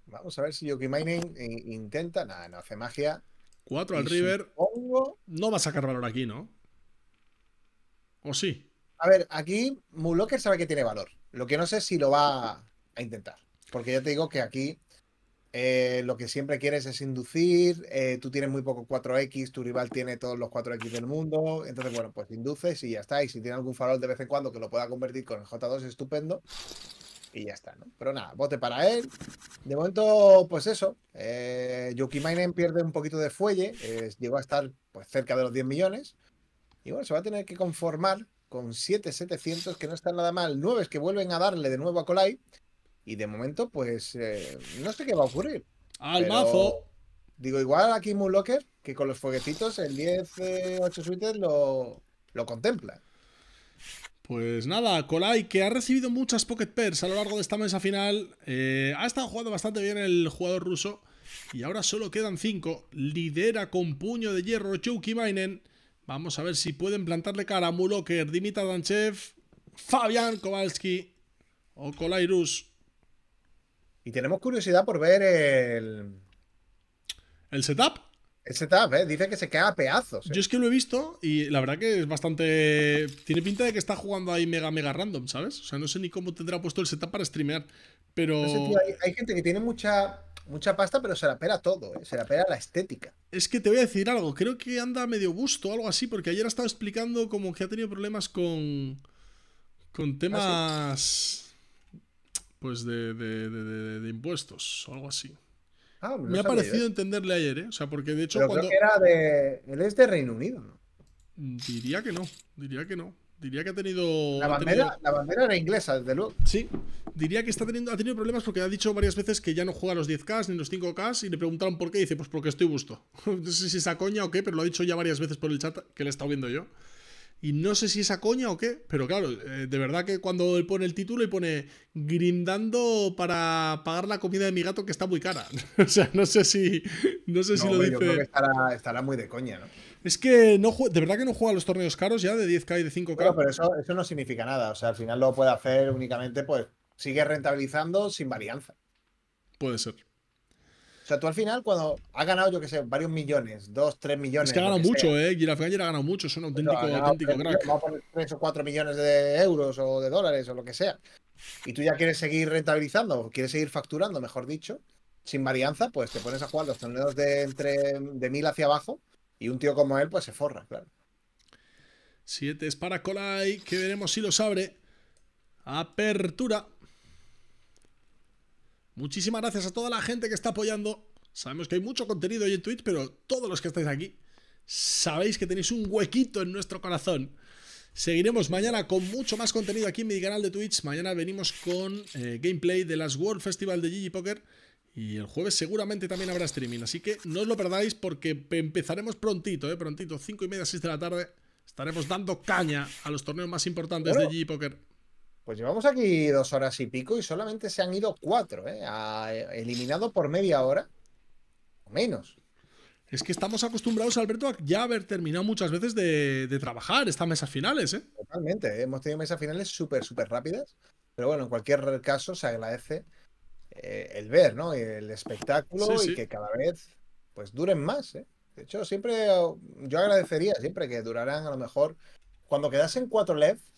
Vamos a ver si Minen intenta. Nada, no hace magia. Cuatro al River. No va a sacar valor aquí, ¿no? ¿O sí? A ver, aquí Mulocker sabe que tiene valor. Lo que no sé si lo va a intentar. Porque ya te digo que aquí eh, lo que siempre quieres es inducir. Eh, tú tienes muy poco 4X, tu rival tiene todos los 4X del mundo. Entonces, bueno, pues induces y ya está. Y si tiene algún farol de vez en cuando que lo pueda convertir con el J2, estupendo y ya está, ¿no? Pero nada, bote para él. De momento, pues eso. Eh, Yuki Mainen pierde un poquito de fuelle. llegó a estar pues, cerca de los 10 millones. Y bueno, se va a tener que conformar con 7-700, que no están nada mal. 9 que vuelven a darle de nuevo a Colai. Y de momento, pues eh, no sé qué va a ocurrir. Al mazo. Digo, igual aquí Moonlocker, que con los fueguecitos el 10-8 eh, suites lo, lo contempla. Pues nada, Kolai, que ha recibido muchas Pocket Pairs a lo largo de esta mesa final, eh, ha estado jugando bastante bien el jugador ruso y ahora solo quedan cinco. Lidera con puño de hierro Chucky Mainen. Vamos a ver si pueden plantarle cara a Muloker, Dimitar Danchev, Fabián Kowalski o Colai Rus. Y tenemos curiosidad por ver el. ¿El setup? Ese setup, ¿eh? Dice que se queda a pedazos. Yo ¿eh? es que lo he visto y la verdad que es bastante. Tiene pinta de que está jugando ahí mega, mega random, ¿sabes? O sea, no sé ni cómo tendrá puesto el setup para streamear. Pero. hay, gente que tiene mucha, mucha pasta, pero se la pera todo, ¿eh? se la pera la estética. Es que te voy a decir algo, creo que anda medio gusto o algo así, porque ayer ha estado explicando como que ha tenido problemas con. con temas. ¿Ah, pues de, de, de, de impuestos o algo así. Ah, me ha parecido entenderle ayer, ¿eh? O sea, porque de hecho. cuando... era de. Él es de Reino Unido, ¿no? Mm, diría que no, diría que no. Diría que ha tenido. La bandera, La bandera era inglesa, desde luego. Sí, diría que está teniendo, ha tenido problemas porque ha dicho varias veces que ya no juega los 10K ni los 5K y le preguntaron por qué. dice, pues porque estoy gusto. no sé si es a coña o qué, pero lo ha dicho ya varias veces por el chat que le he estado viendo yo. Y no sé si esa coña o qué, pero claro, eh, de verdad que cuando él pone el título y pone grindando para pagar la comida de mi gato que está muy cara. o sea, no sé si, no sé lo dice. estará, muy de coña, ¿no? Es que no de verdad que no juega los torneos caros ya de 10k y de 5k. Claro, pero eso no significa nada. O sea, al final lo puede hacer únicamente, pues sigue rentabilizando sin varianza. Puede ser. O sea, tú al final, cuando has ganado, yo que sé, varios millones, dos, tres millones. Es que ha ganado mucho, ¿eh? Giraffe ha ganado mucho, es un auténtico, crack. a poner tres o cuatro millones de euros o de dólares o lo que sea. Y tú ya quieres seguir rentabilizando, quieres seguir facturando, mejor dicho, sin varianza, pues te pones a jugar los torneos de entre de mil hacia abajo y un tío como él, pues se forra, claro. Siete es para Colai, que veremos si lo abre. Apertura. Muchísimas gracias a toda la gente que está apoyando. Sabemos que hay mucho contenido hoy en Twitch, pero todos los que estáis aquí sabéis que tenéis un huequito en nuestro corazón. Seguiremos mañana con mucho más contenido aquí en mi canal de Twitch. Mañana venimos con eh, gameplay de las World Festival de Gigi Poker. Y el jueves seguramente también habrá streaming. Así que no os lo perdáis porque empezaremos prontito, ¿eh? Prontito, 5 y media, 6 de la tarde. Estaremos dando caña a los torneos más importantes de Gigi Poker. Pues llevamos aquí dos horas y pico y solamente se han ido cuatro, ¿eh? ¿eh? eliminado por media hora o menos. Es que estamos acostumbrados, Alberto, a ya haber terminado muchas veces de, trabajar estas mesas finales, ¿eh? Totalmente, ¿eh? hemos tenido mesas finales súper, súper rápidas, pero bueno, en cualquier caso se agradece eh, el ver, ¿no? El espectáculo y que cada vez pues duren más, ¿eh? De hecho, siempre oh, yo agradecería siempre que duraran a lo mejor cuando en cuatro leds,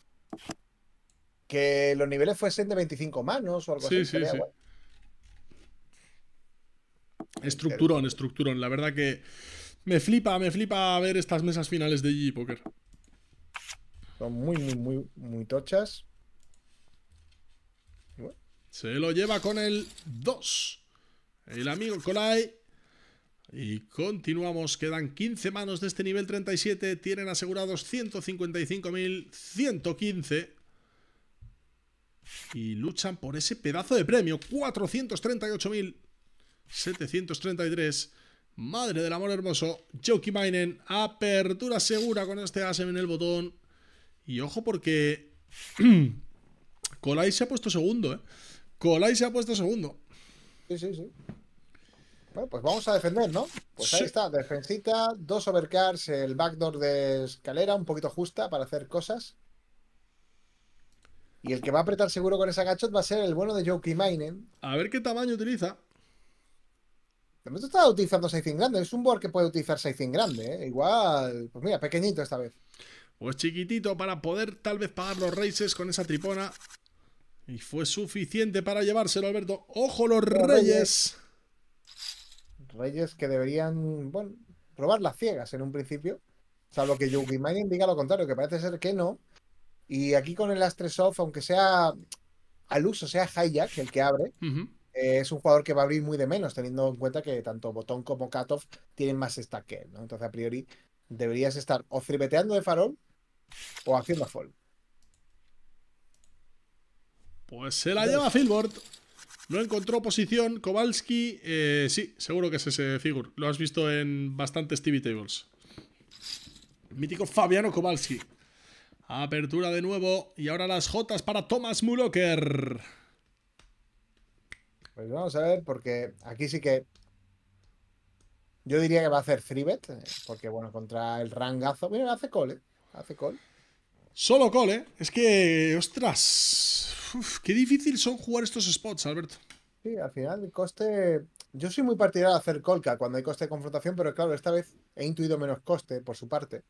que los niveles fuesen de 25 manos o algo así. Sí, sí, Estructurón, estructurón. La verdad que me flipa, me flipa ver estas mesas finales de G Poker. Son muy, muy, muy, muy tochas. Se lo lleva con el 2. El amigo Colai. Y continuamos, quedan 15 manos de este nivel 37, tienen asegurados 155.115 y luchan por ese pedazo de premio. 438.733. Madre del amor hermoso. Joki Mainen. Apertura segura con este asem en el botón. Y ojo porque... Colai se ha puesto segundo, ¿eh? Colai se ha puesto segundo. Sí, sí, sí. Bueno, pues vamos a defender, ¿no? Pues ahí está, defensita, dos overcars, el backdoor de escalera, un poquito justa para hacer cosas. Y el que va a apretar seguro con esa gachot va a ser el bueno de y Mainen. A ver qué tamaño utiliza. De momento está utilizando 600 grande. Es un board que puede utilizar 600 grande. ¿eh? Igual, pues mira, pequeñito esta vez. Pues chiquitito para poder tal vez pagar los races con esa tripona. Y fue suficiente para llevárselo, Alberto. ¡Ojo los, reyes. reyes! que deberían, bueno, probar las ciegas en un principio. sea, lo que Yuki Mining diga lo contrario, que parece ser que no. Y aquí con el Astres Off, aunque sea al uso, sea Hayak el que abre, eh, es un jugador que va a abrir muy de menos, teniendo en cuenta que tanto Botón como Katov tienen más stack que ¿no? Entonces, a priori, deberías estar o cribeteando de farol o haciendo fall. Pues se la lleva Filbord. No encontró posición. Kowalski, eh, sí, seguro que es ese figure. Lo has visto en bastantes TV tables. Mítico Fabiano Kowalski. Apertura de nuevo y ahora las Jotas para Thomas Mulocker. Pues vamos a ver, porque aquí sí que yo diría que va a hacer Thribet, eh, porque bueno, contra el rangazo. Mira, hace cole, ¿eh? Hace call. Solo cole, ¿eh? Es que, ostras. qué difícil son jugar estos spots, Alberto. Sí, al final el coste. Yo soy muy partidario de hacer colca cuando hay coste de confrontación, pero claro, esta vez he intuido menos coste por su parte.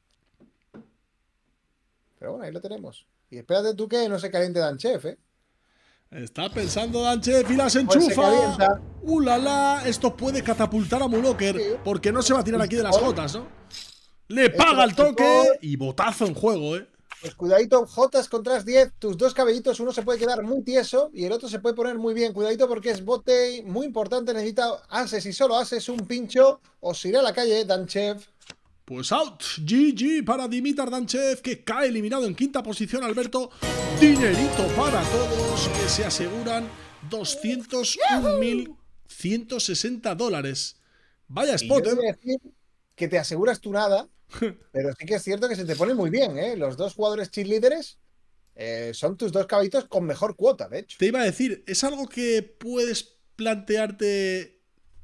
Pero bueno, ahí lo tenemos. Y espérate tú que no se caliente Danchev, ¿eh? Está pensando Danchev y las enchufa. ¡Uh, Esto puede catapultar a Mulocker porque no se va a tirar aquí de las jotas, ¿no? Le este paga el toque y botazo en juego, ¿eh? Cuidadito, Jotas contra 10. Tus dos cabellitos, uno se puede quedar muy tieso y el otro se puede poner muy bien. Cuidadito porque es bote muy importante. Necesita Haces y solo haces un pincho o se a la calle, Danchev. Pues out, GG para Dimitar Danchev, que cae eliminado en quinta posición, Alberto. Dinerito para todos, que se aseguran 201.160 dólares. Vaya spot, ¿eh? que te aseguras tú nada, pero sí que es cierto que se te pone muy bien, ¿eh? Los dos jugadores cheerleaders eh, son tus dos caballitos con mejor cuota, de hecho. Te iba a decir, es algo que puedes plantearte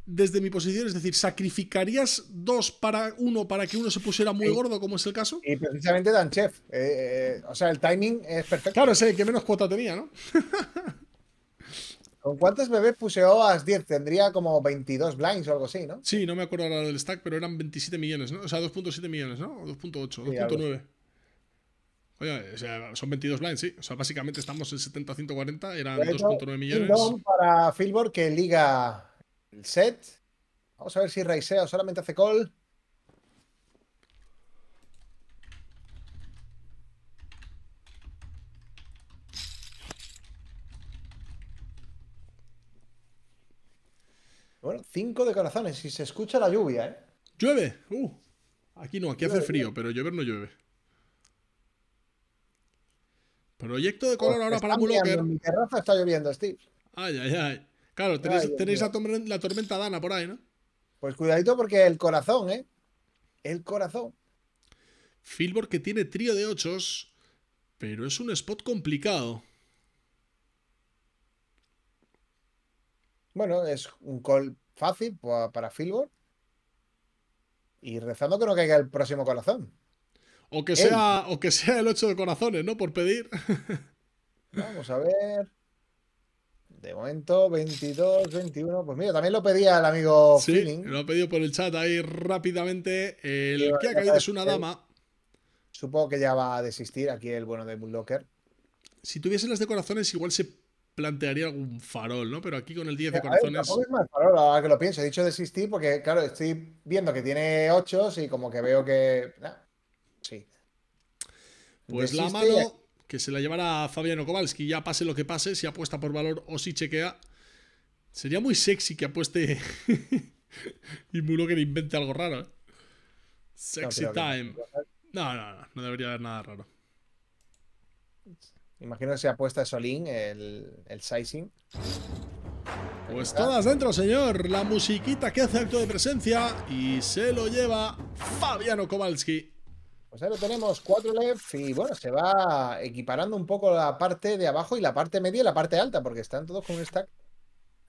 desde mi posición, es decir, ¿sacrificarías dos para uno para que uno se pusiera muy gordo, como es el caso? Y precisamente Dan Chef. Eh, eh, o sea, el timing es perfecto. Claro, sé que menos cuota tenía, ¿no? ¿Con cuántos bebés puse a 10? Tendría como 22 blinds o algo así, ¿no? Sí, no me acuerdo ahora del stack, pero eran 27 millones, ¿no? O sea, 2.7 millones, ¿no? 2.8, 2.9. Oye, o sea, son 22 blinds, sí. O sea, básicamente estamos en 70-140, eran 2.9 millones. para Philbor, que liga el set. Vamos a ver si raisea o solamente hace call. Bueno, 5 de corazones y se escucha la lluvia, ¿eh? ¡Llueve! Uh, aquí no, aquí hace frío, pero llover no llueve. Proyecto de color oh, ahora para Mulocker. mi terraza está lloviendo, Steve. Ay, ay, ay. Claro, tenéis, la, tormenta, dana por ahí, ¿no? Pues cuidadito porque el corazón, ¿eh? El corazón. Filbor que tiene trío de ochos, pero es un spot complicado. Bueno, es un call fácil para Filbor. Y rezando que no caiga el próximo corazón. O que, sea, el... o que sea el de corazones, ¿no? Por pedir. Vamos a ver. De momento, 22, 21. Pues mira, también lo pedía el amigo sí, Feeling. Lo ha pedido por el chat ahí rápidamente. El que ha caído es una dama. Supongo que ya va a desistir aquí el bueno de Moonlocker. Si tuviese las de corazones, igual se plantearía algún farol, ¿no? Pero aquí con el 10 de corazones. es más farol, ahora que lo pienso. He dicho desistir porque, claro, estoy viendo que tiene 8 y como que veo que. sí. Pues la mano que se la llevara Fabiano Kowalski, ya pase lo que pase, si apuesta por valor o si chequea. Sería muy sexy que apueste y Muro que le invente algo raro. ¿eh? Sexy time. No, no, no, no debería haber nada raro. Imagino que se apuesta Solín, el, el sizing. Pues todas dentro, señor. La musiquita que hace acto de presencia y se lo lleva Fabiano Kowalski. Pues ahí lo tenemos, 4 left y bueno, se va equiparando un poco la parte de abajo y la parte media y la parte alta, porque están todos con un stack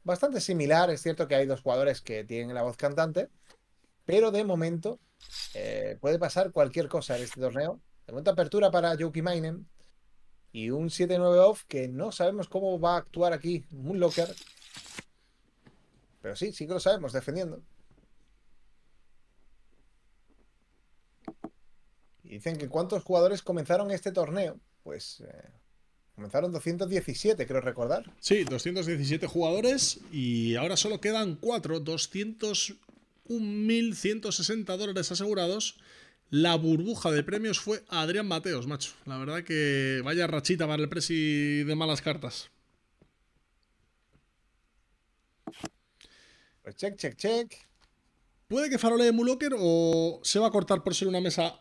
bastante similar. Es cierto que hay dos jugadores que tienen la voz cantante, pero de momento eh, puede pasar cualquier cosa en este torneo. De momento apertura para Joki Mainen y un 7-9 off que no sabemos cómo va a actuar aquí locker Pero sí, sí que lo sabemos, defendiendo. dicen que cuántos jugadores comenzaron este torneo. Pues eh, comenzaron 217, creo recordar. Sí, 217 jugadores y ahora solo quedan 4, 201.160 dólares asegurados. La burbuja de premios fue Adrián Mateos, macho. La verdad que vaya rachita para el presi de malas cartas. Pues check, check, check. Puede que de Mulocker o se va a cortar por ser una mesa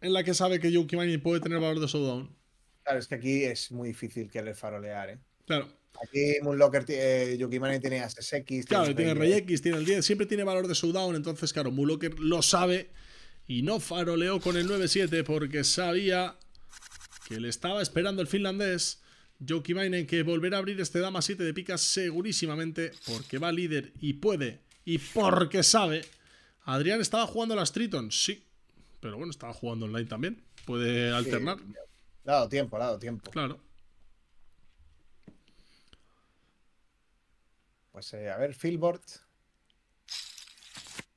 en la que sabe que Yoki puede tener valor de showdown. Claro, es que aquí es muy difícil querer farolear, ¿eh? Claro. Aquí Moonlocker, eh, tiene as X. Claro, tiene Rey X, tiene el 10, siempre tiene valor de showdown, entonces, claro, Moonlocker lo sabe y no faroleó con el 9-7 porque sabía que le estaba esperando el finlandés. Jokimainen que volverá a abrir este dama 7 de picas segurísimamente porque va líder y puede y porque sabe. Adrián estaba jugando las Tritons sí, pero bueno, estaba jugando online también. Puede alternar. Sí, dado tiempo, dado tiempo. Claro. Pues eh, a ver, Philbert.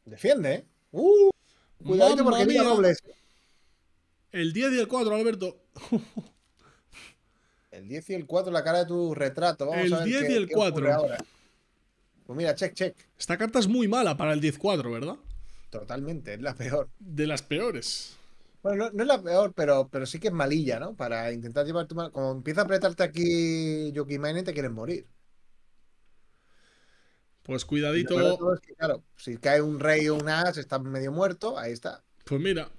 Defiende, ¿eh? ¡Uh! porque mía. dobles. El 10 y el 4, Alberto. el 10 y el 4, la cara de tu retrato. Vamos el a ver 10 y el 4. Pues mira, check, check. Esta carta es muy mala para el 10-4, ¿verdad? Totalmente, es la peor. De las peores. Bueno, no, es la peor, pero, pero sí que es malilla, ¿no? Para intentar llevar tu mano. Como empieza a apretarte aquí Yokimainen, te quieres morir. Pues cuidadito. claro, si cae un rey o un as, está medio muerto, ahí está. Pues mira.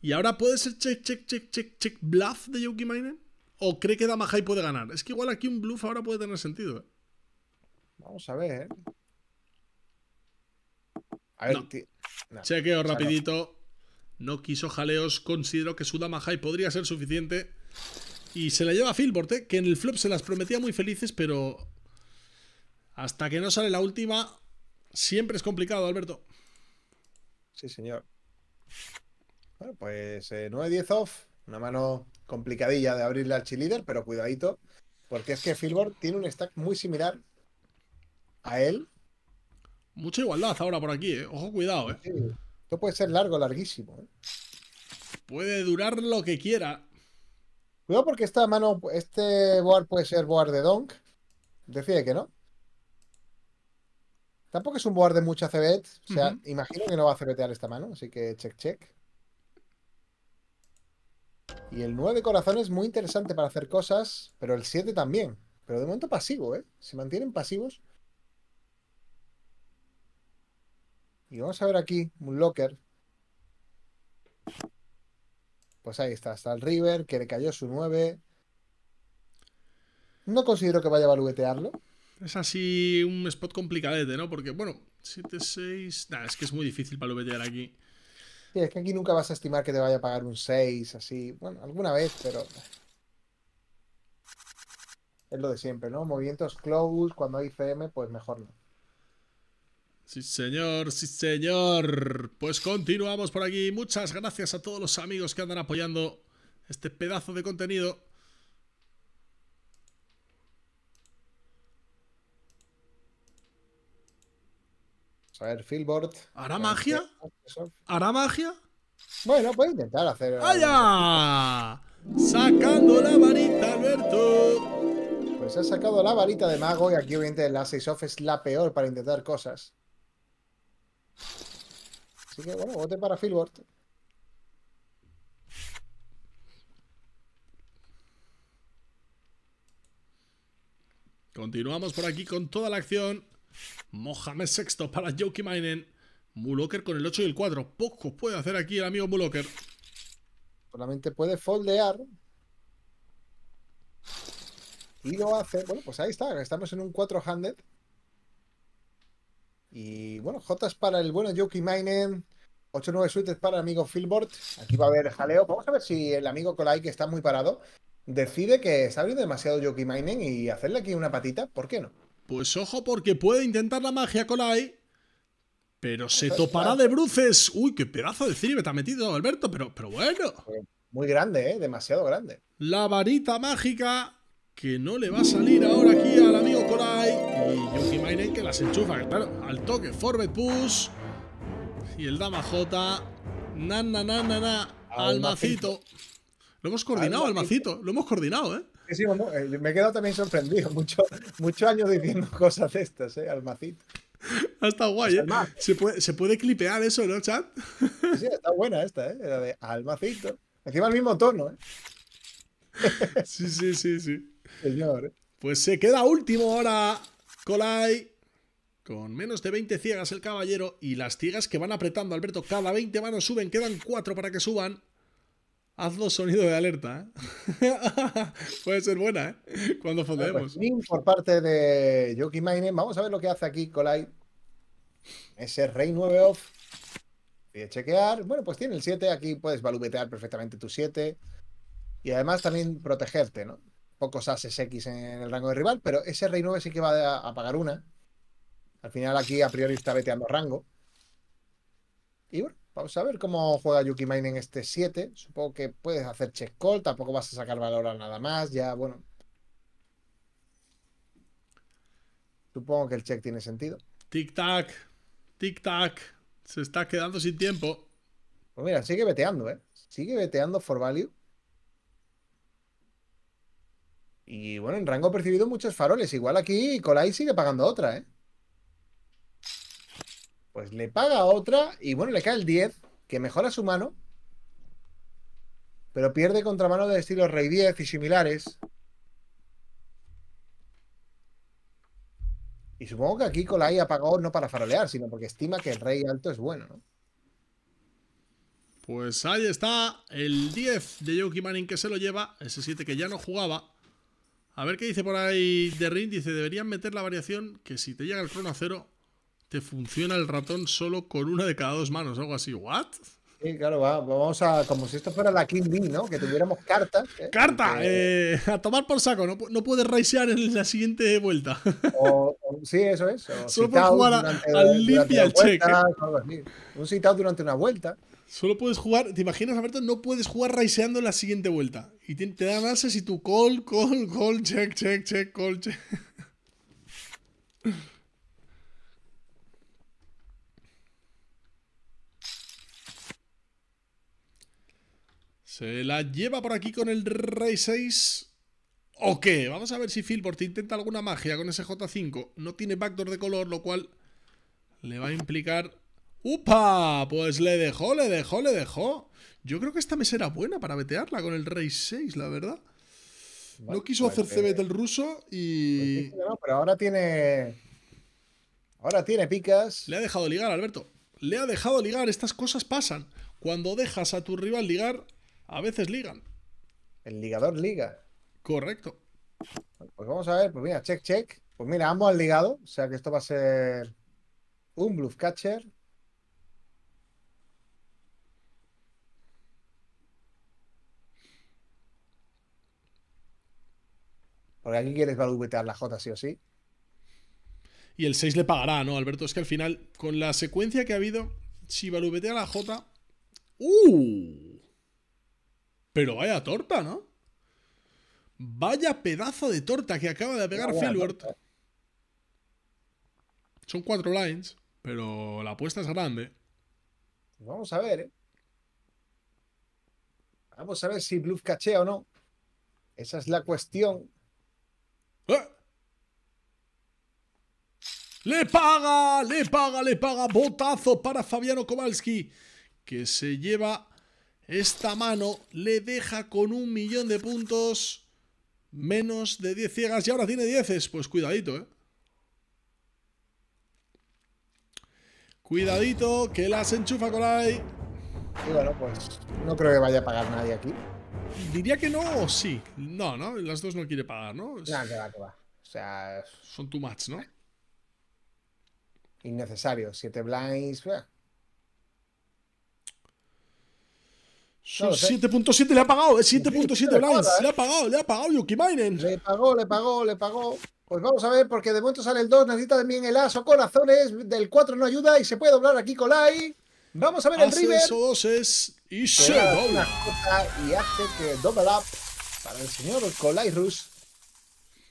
¿Y ahora puede ser check, check, check, check, check bluff de Yokimainen? ¿O cree que Damahai puede ganar? Es que igual aquí un bluff ahora puede tener sentido. ¿eh? Vamos a ver. ¿eh? A ver, Chequeo rapidito. No. quiso jaleos. Considero que su dama high podría ser suficiente. Y se la lleva a eh, que en el flop se las prometía muy felices, pero hasta que no sale la última, siempre es complicado, Alberto. Sí, señor. Bueno, pues 9-10 eh, off. Una mano complicadilla de abrirle al chileader, pero cuidadito. Porque es que Philbord tiene un stack muy similar a él Mucha igualdad ahora por aquí, ¿eh? Ojo, cuidado, ¿eh? Esto puede ser largo, larguísimo. Eh. Puede durar lo que quiera. Cuidado porque esta mano, este board puede ser board de donk. Decide que no. Tampoco es un board de mucha CBET. O sea, imagino que no va a cebetear esta mano, así que check, check. Y el 9 de corazón es muy interesante para hacer cosas, pero el 7 también. Pero de momento pasivo, ¿eh? Se mantienen pasivos. Y vamos a ver aquí un locker. Pues ahí está, está el River, que le cayó su 9. No considero que vaya a baluetearlo. Es así un spot complicadete, ¿no? Porque, bueno, 7-6. nada es que es muy difícil baluetear aquí. Sí, es que aquí nunca vas a estimar que te vaya a pagar un 6, así. Bueno, alguna vez, pero. Es lo de siempre, ¿no? Movimientos close, cuando hay CM, pues mejor no. Sí, señor, sí, señor. Pues continuamos por aquí. Muchas gracias a todos los amigos que andan apoyando este pedazo de contenido. A ver, Philbord. ¿Hará magia? Este ¿Hará magia? Bueno, puede intentar hacer. ¡Allá! ¡Sacando la varita, Alberto! Pues ha sacado la varita de mago y aquí obviamente la 6 off es la peor para intentar cosas. Así que bueno, vote para Philbert. Continuamos por aquí con toda la acción. Mohamed sexto para Joki Mainen. Mulocker con el 8 y el 4. Poco puede hacer aquí el amigo Muloker. Solamente puede foldear. Y lo hace. Bueno, pues ahí está. Estamos en un 4-handed. Y bueno, Jotas para el bueno Yuki Mining 8-9 suites para el amigo Philbord. Aquí va a haber jaleo. Vamos a ver si el amigo Colai, que está muy parado, decide que está abriendo demasiado Joki Mining y hacerle aquí una patita. ¿Por qué no? Pues ojo, porque puede intentar la magia Colai, pero se topará de bruces. Uy, qué pedazo de cine te ha metido, Alberto, pero, pero bueno. Eh, muy grande, eh, Demasiado grande. La varita mágica que no le va a salir ahora aquí al amigo que las enchufa, claro, al toque. Forward push. Y el Dama J. Na, na, na, na, na. Almacito. Lo hemos coordinado, Almacito. Lo hemos coordinado, ¿eh? Sí, eh, me he quedado también sorprendido. Muchos mucho años diciendo cosas de estas, ¿eh? Almacito. Ha estado guay, ¿eh? ¿Se puede, se puede clipear eso, ¿no, chat? Sí, está buena esta, ¿eh? La de Almacito. Encima el mismo tono, ¿eh? Sí, sí, sí, sí. Señor. ¿eh? Pues se queda último ahora Colai. Con menos de 20 ciegas el caballero y las ciegas que van apretando, Alberto. Cada 20 manos suben, quedan 4 para que suban. Hazlo sonido de alerta. ¿eh? Puede ser buena, ¿eh? Cuando ah, pues, fondeemos. por parte de Yoki Vamos a ver lo que hace aquí Colai. Ese rey 9 off. Pide chequear. Bueno, pues tiene el 7. Aquí puedes valubetear perfectamente tu 7. Y además también protegerte, ¿no? pocos ases X en el rango de rival, pero ese rey 9 sí que va a, pagar una. Al final aquí a priori está veteando rango. Y bueno, vamos a ver cómo juega Yuki Mine en este 7. Supongo que puedes hacer check call, tampoco vas a sacar valor a nada más, ya bueno. Supongo que el check tiene sentido. Tic tac, tic tac. Se está quedando sin tiempo. Pues mira, sigue veteando, ¿eh? Sigue veteando for value. Y bueno, en rango percibido muchos faroles. Igual aquí Colai sigue pagando otra, ¿eh? Pues le paga otra y bueno, le cae el 10, que mejora su mano. Pero pierde contramano de estilo Rey 10 y similares. Y supongo que aquí Colai ha pagado no para farolear, sino porque estima que el Rey alto es bueno, ¿no? Pues ahí está el 10 de Yoki que se lo lleva, ese 7 que ya no jugaba. A ver qué dice por ahí de Ring. Dice, deberían meter la variación que si te llega el crono a cero, te funciona el ratón solo con una de cada dos manos. Algo así. ¿What? Sí, claro, vamos a. Como si esto fuera la King Me, ¿no? Que tuviéramos cartas. ¿eh? ¡Carta! Eh, a tomar por saco. No, puedes raisear en la siguiente vuelta. sí, eso es. solo por jugar al limpia el cheque. Un citado durante una vuelta. Solo puedes jugar, ¿te imaginas, Alberto? No puedes jugar raiseando en la siguiente vuelta. Y te, da más y tu call, call, call, check, check, check, call, check. Se la lleva por aquí con el rey 6. ¿O qué? Vamos a ver si Philport intenta alguna magia con ese J5. No tiene backdoor de color, lo cual le va a implicar ¡Upa! Pues le dejó, le dejó, le dejó. Yo creo que esta mesera buena para betearla con el rey 6, la verdad. no quiso pues hacer CBT el ruso y. Pues este pero ahora tiene. Ahora tiene picas. Le ha dejado ligar, Alberto. Le ha dejado ligar. Estas cosas pasan. Cuando dejas a tu rival ligar, a veces ligan. El ligador liga. Correcto. Pues vamos a ver. Pues mira, check, check. Pues mira, ambos han ligado. O sea que esto va a ser un bluff catcher. Porque aquí quieres balubetear la J sí o sí. Y el 6 le pagará, ¿no, Alberto? Es que al final, con la secuencia que ha habido, si balubetea la J. ¡Uh! Pero vaya torta, ¿no? Vaya pedazo de torta que acaba de pegar Philbert. Son cuatro lines, pero la apuesta es grande. Vamos a ver, ¿eh? Vamos a ver si Bluff cachea o no. Esa es la cuestión. Eh? Le paga, le paga, le paga. Botazo para Fabiano Kowalski, que se lleva esta mano. Le deja con un millón de puntos, menos de 10 ciegas. Y ahora tiene 10. Pues cuidadito, ¿eh? Cuidadito, que las enchufa Colai. Y bueno, pues no creo que vaya a pagar nadie aquí diría que no o sí. No, ¿no? Las dos no quiere pagar, ¿no? No, que va, que va. O sea. Son tu match ¿no? Innecesario. Siete blinds. 7.7 eh. le ha pagado, 7.7 eh. blinds, eh. le ha pagado, le ha pagado Biden. Le pagó, le pagó, le pagó. Pues vamos a ver, porque de momento sale el 2, necesita también el aso, corazones, del 4 no ayuda y se puede doblar aquí con Colai. Vamos a ver el River. Eso 2 es y se dobla. Y hace que double up para el señor Colairus.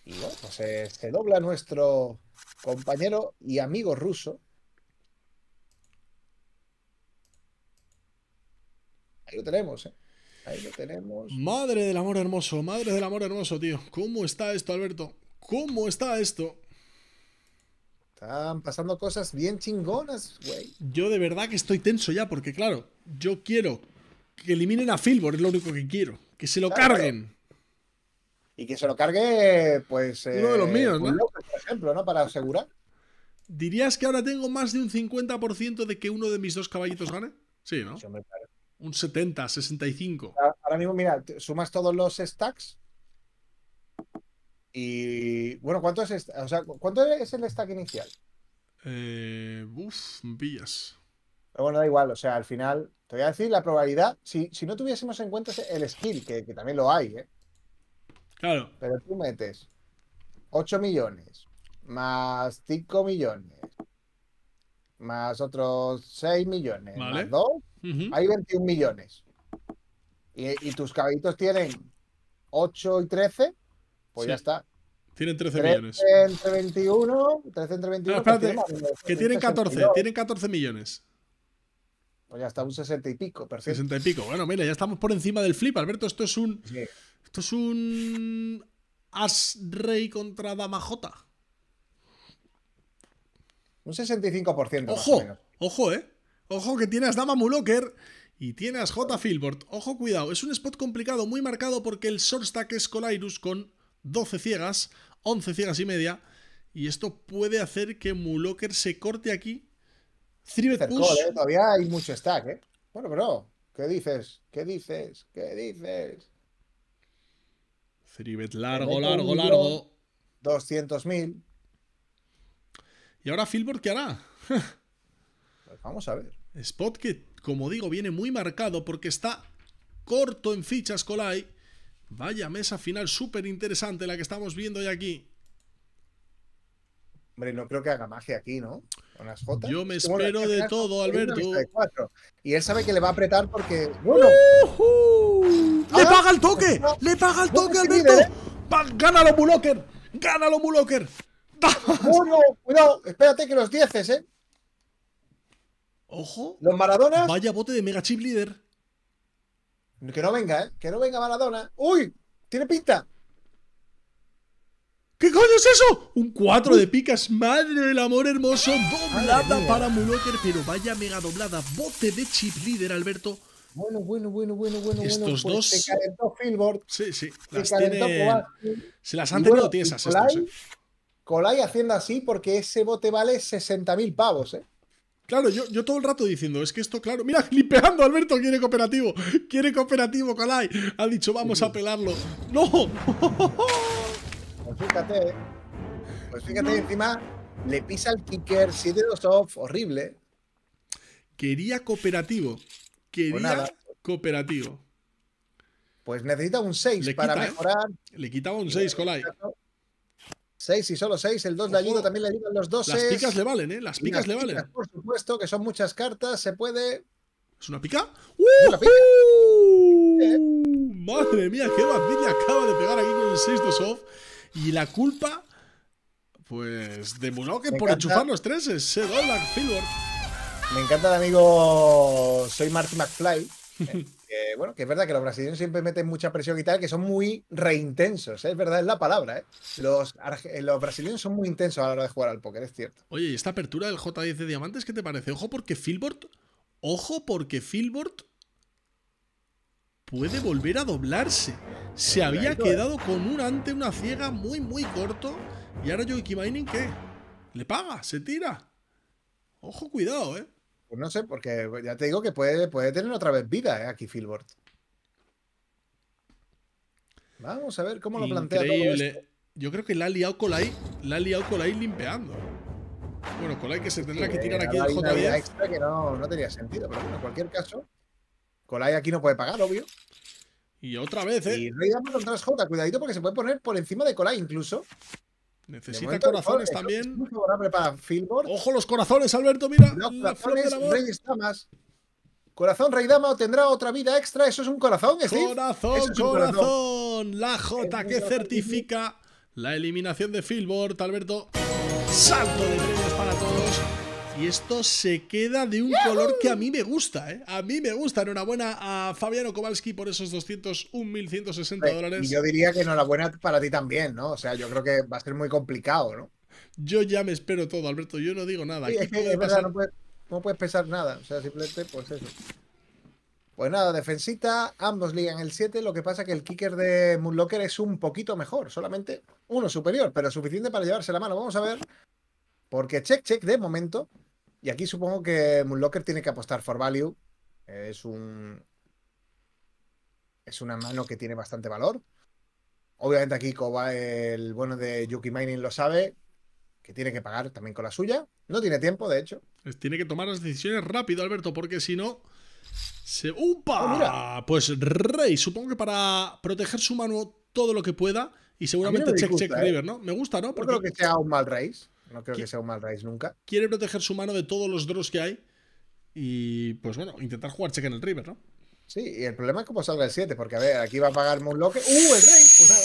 Y bueno, pues se, dobla nuestro compañero y amigo ruso. Ahí lo tenemos, ¿eh? Ahí lo tenemos. Madre del amor hermoso, madre del amor hermoso, tío. ¿Cómo está esto, Alberto? ¿Cómo está esto? Están pasando cosas bien chingonas, güey. Yo de verdad que estoy tenso ya, porque claro, yo quiero que eliminen a Filbor, es lo único que quiero. Que se lo carguen. Y que se lo cargue, pues. Uno de los eh, míos, ¿no? por ejemplo, ¿no? Para asegurar. ¿Dirías que ahora tengo más de un 50% de que uno de mis dos caballitos gane? Sí, ¿no? Un 70, 65. Ahora mismo, mira, sumas todos los stacks y bueno, ¿cuánto es, ¿cuánto es el stack inicial? Eh, uf, villas. Pero bueno, da igual, o sea, al final, te voy a decir la probabilidad, si, no tuviésemos en cuenta el skill, que, también lo hay, ¿eh? Claro. Pero tú metes 8 millones, más 5 millones, más otros 6 millones, ¿Vale? más 2, hay 21 millones. Y, y, tus caballitos tienen 8 y 13, pues ya está. Tienen 13 millones. Entre 21, 13 entre 21. espérate, que tienen 14, tienen 14 millones. Pues ya está un 60 y pico, perfecto. 60 y pico. Bueno, mira, ya estamos por encima del flip, Alberto. Esto es un. Esto es un. As Rey contra Dama J. Un 65%. Ojo, ojo, eh. Ojo que tienes Dama Mulocker y tienes J Filbert. Ojo, cuidado. Es un spot complicado, muy marcado porque el stack es Colairus con 12 ciegas, 11 ciegas y media, y esto puede hacer que Mulocker se corte aquí. Push. Todavía hay mucho stack, ¿eh? Bueno, pero ¿qué dices? ¿Qué dices? ¿Qué dices? largo, largo, largo. 200.000. ¿Y ahora Philbert qué hará? Pues vamos a ver. Spot que, como digo, viene muy marcado porque está corto en fichas Colai Vaya mesa final súper interesante la que estamos viendo hoy aquí. Hombre, no creo que haga magia aquí, ¿no? Con las J. Yo me espero de todo, Alberto. y él sabe que le va a apretar porque. ¡Bueno! Uh ¡Le paga el toque! ¡Le paga el toque, Alberto! ¿eh? ¡Gánalo, MULOKER! ¡Gánalo, MULOKER! ¡Uno! Cuidado, espérate que los dieces, ¿eh? Ojo. Los maradona. Vaya bote de Mega Chip Leader. Que no venga, ¿eh? Que no venga Maradona. ¡Uy! ¡Tiene pinta! ¿Qué coño es eso? Un 4 de picas, madre del amor hermoso. Doblada para Mulocker, pero vaya mega doblada. Bote de chip líder, Alberto. Bueno, bueno, bueno, bueno, bueno. Estos bueno, pues dos. Se calentó Filbord. Sí, sí. Las se, se las han tenido tiesas Colay, Colay ¿eh? haciendo así porque ese bote vale 60.000 pavos, ¿eh? Claro, yo, todo el rato diciendo, es que esto, claro, mira, lipeando Alberto quiere cooperativo, quiere cooperativo, Colai. Ha dicho, vamos a pelarlo. ¡No! Pues fíjate, pues fíjate, encima le pisa el kicker, 7 2 off, horrible. Quería cooperativo. Quería pues cooperativo. Pues necesita un 6 para ¿eh? mejorar. Le quitaba un 6, Colai. 6 y solo 6, el 2 de ayuda también le ayudan los 12. Las picas le valen, ¿eh? Las picas le valen. por supuesto, que son muchas cartas, se puede... ¿Es una pica? ¡Uh! Una pica. ¡Uh! Madre mía, qué bandilla acaba de pegar aquí con el 6 2 off. Y la culpa, pues, de Munoke por enchufar los tres, se dobla Philworth. Me encanta el amigo Soy Marty McFly. bueno, que es verdad que los brasileños siempre meten mucha presión y tal, que son muy reintensos, ¿eh? es verdad, es la palabra. ¿eh? Los, eh, los brasileños son muy intensos a la hora de jugar al póker, es cierto. Oye, ¿y esta apertura del J10 de diamantes qué te parece? Ojo porque Philbord, ojo porque Philbord puede volver a doblarse. Se había quedado con un ante, una ciega muy, muy corto. Y ahora Joey Mining, ¿qué? Le paga, se tira. Ojo, cuidado, ¿eh? Pues no sé, porque ya te digo que puede, puede tener otra vez vida ¿eh? aquí Filbert. Vamos a ver cómo lo plantea todo esto. Yo creo que la ha liado Colai, la Colai limpeando. Bueno, Colai que se tendrá que tirar aquí el J10. no, tenía sentido, pero bueno, en cualquier caso, Colai aquí no puede pagar, obvio. Y otra vez, ¿eh? Y no Dama contra j cuidadito porque se puede poner por encima de Colai incluso. Necesita corazones también. Ojo los corazones, Alberto, mira. Corazón Rey Dama tendrá otra vida extra. Eso es un corazón, Steve. Corazón, corazón. La J que certifica la eliminación de Filbord, Alberto. Salto de y esto se queda de un color que a mí me gusta, ¿eh? A mí me gusta. Enhorabuena a Fabiano Kowalski por esos 201.160 dólares. Y yo diría que enhorabuena para ti también, ¿no? O sea, yo creo que va a ser muy complicado, ¿no? Yo ya me espero todo, Alberto. Yo no digo nada. no, puedes, pesar pensar nada. O sea, simplemente, pues eso. Pues nada, defensita, ambos ligan el 7, lo que pasa que el kicker de Moonlocker es un poquito mejor, solamente uno superior, pero suficiente para llevarse la mano. Vamos a ver porque check, check de momento, y aquí supongo que Moonlocker tiene que apostar for value. Es un. Es una mano que tiene bastante valor. Obviamente aquí Koba, el bueno de Yuki Mining lo sabe, que tiene que pagar también con la suya. No tiene tiempo, de hecho. Tiene que tomar las decisiones rápido, Alberto, porque si no. Se... ¡Upa! Oh, pues Rey, supongo que para proteger su mano todo lo que pueda. Y seguramente check, check, ¿eh? River, ¿no? Me gusta, ¿no? Porque... No creo que sea un mal rey no creo que sea un mal rey nunca. Quiere proteger su mano de todos los draws que hay y, pues bueno, intentar jugar check en el river, ¿no? Sí, y el problema es cómo salga el 7, porque a ver, aquí va a pagar MoonLocker. ¡Uh, el rey! Pues nada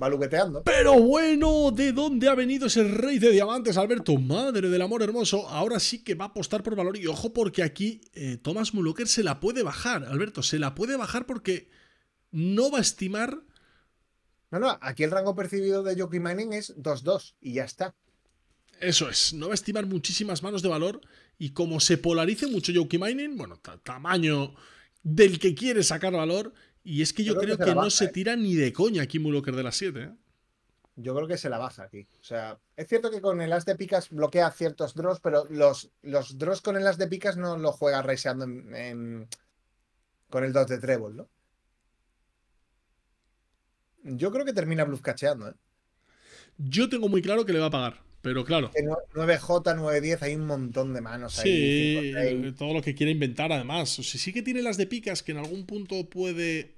va luqueteando. Pero bueno, ¿de dónde ha venido ese rey de diamantes, Alberto? Madre del amor hermoso, ahora sí que va a apostar por valor. Y ojo, porque aquí eh, Thomas MoonLocker se la puede bajar, Alberto, se la puede bajar porque no va a estimar. No, no, aquí el rango percibido de Jockey mining es 2-2 y ya está. Eso es, no va a estimar muchísimas manos de valor y como se polarice mucho Yoki Mining, bueno, tamaño del que quiere sacar valor. Y es que yo, creo, que, no se ¿eh? tira ni de coña aquí Mulocker de las 7. ¿eh? Yo creo que se la baja aquí. O sea, es cierto que con el as de picas bloquea ciertos draws, pero los, los draws con el as de picas no lo juega raiseando con el 2 de trébol, ¿no? Yo creo que termina bluff cacheando, ¿eh? Yo tengo muy claro que le va a pagar. Pero claro. 9J, 910, hay un montón de manos ahí. Sí, eh, todo lo que quiere inventar además. O sea, sí que tiene las de picas que en algún punto puede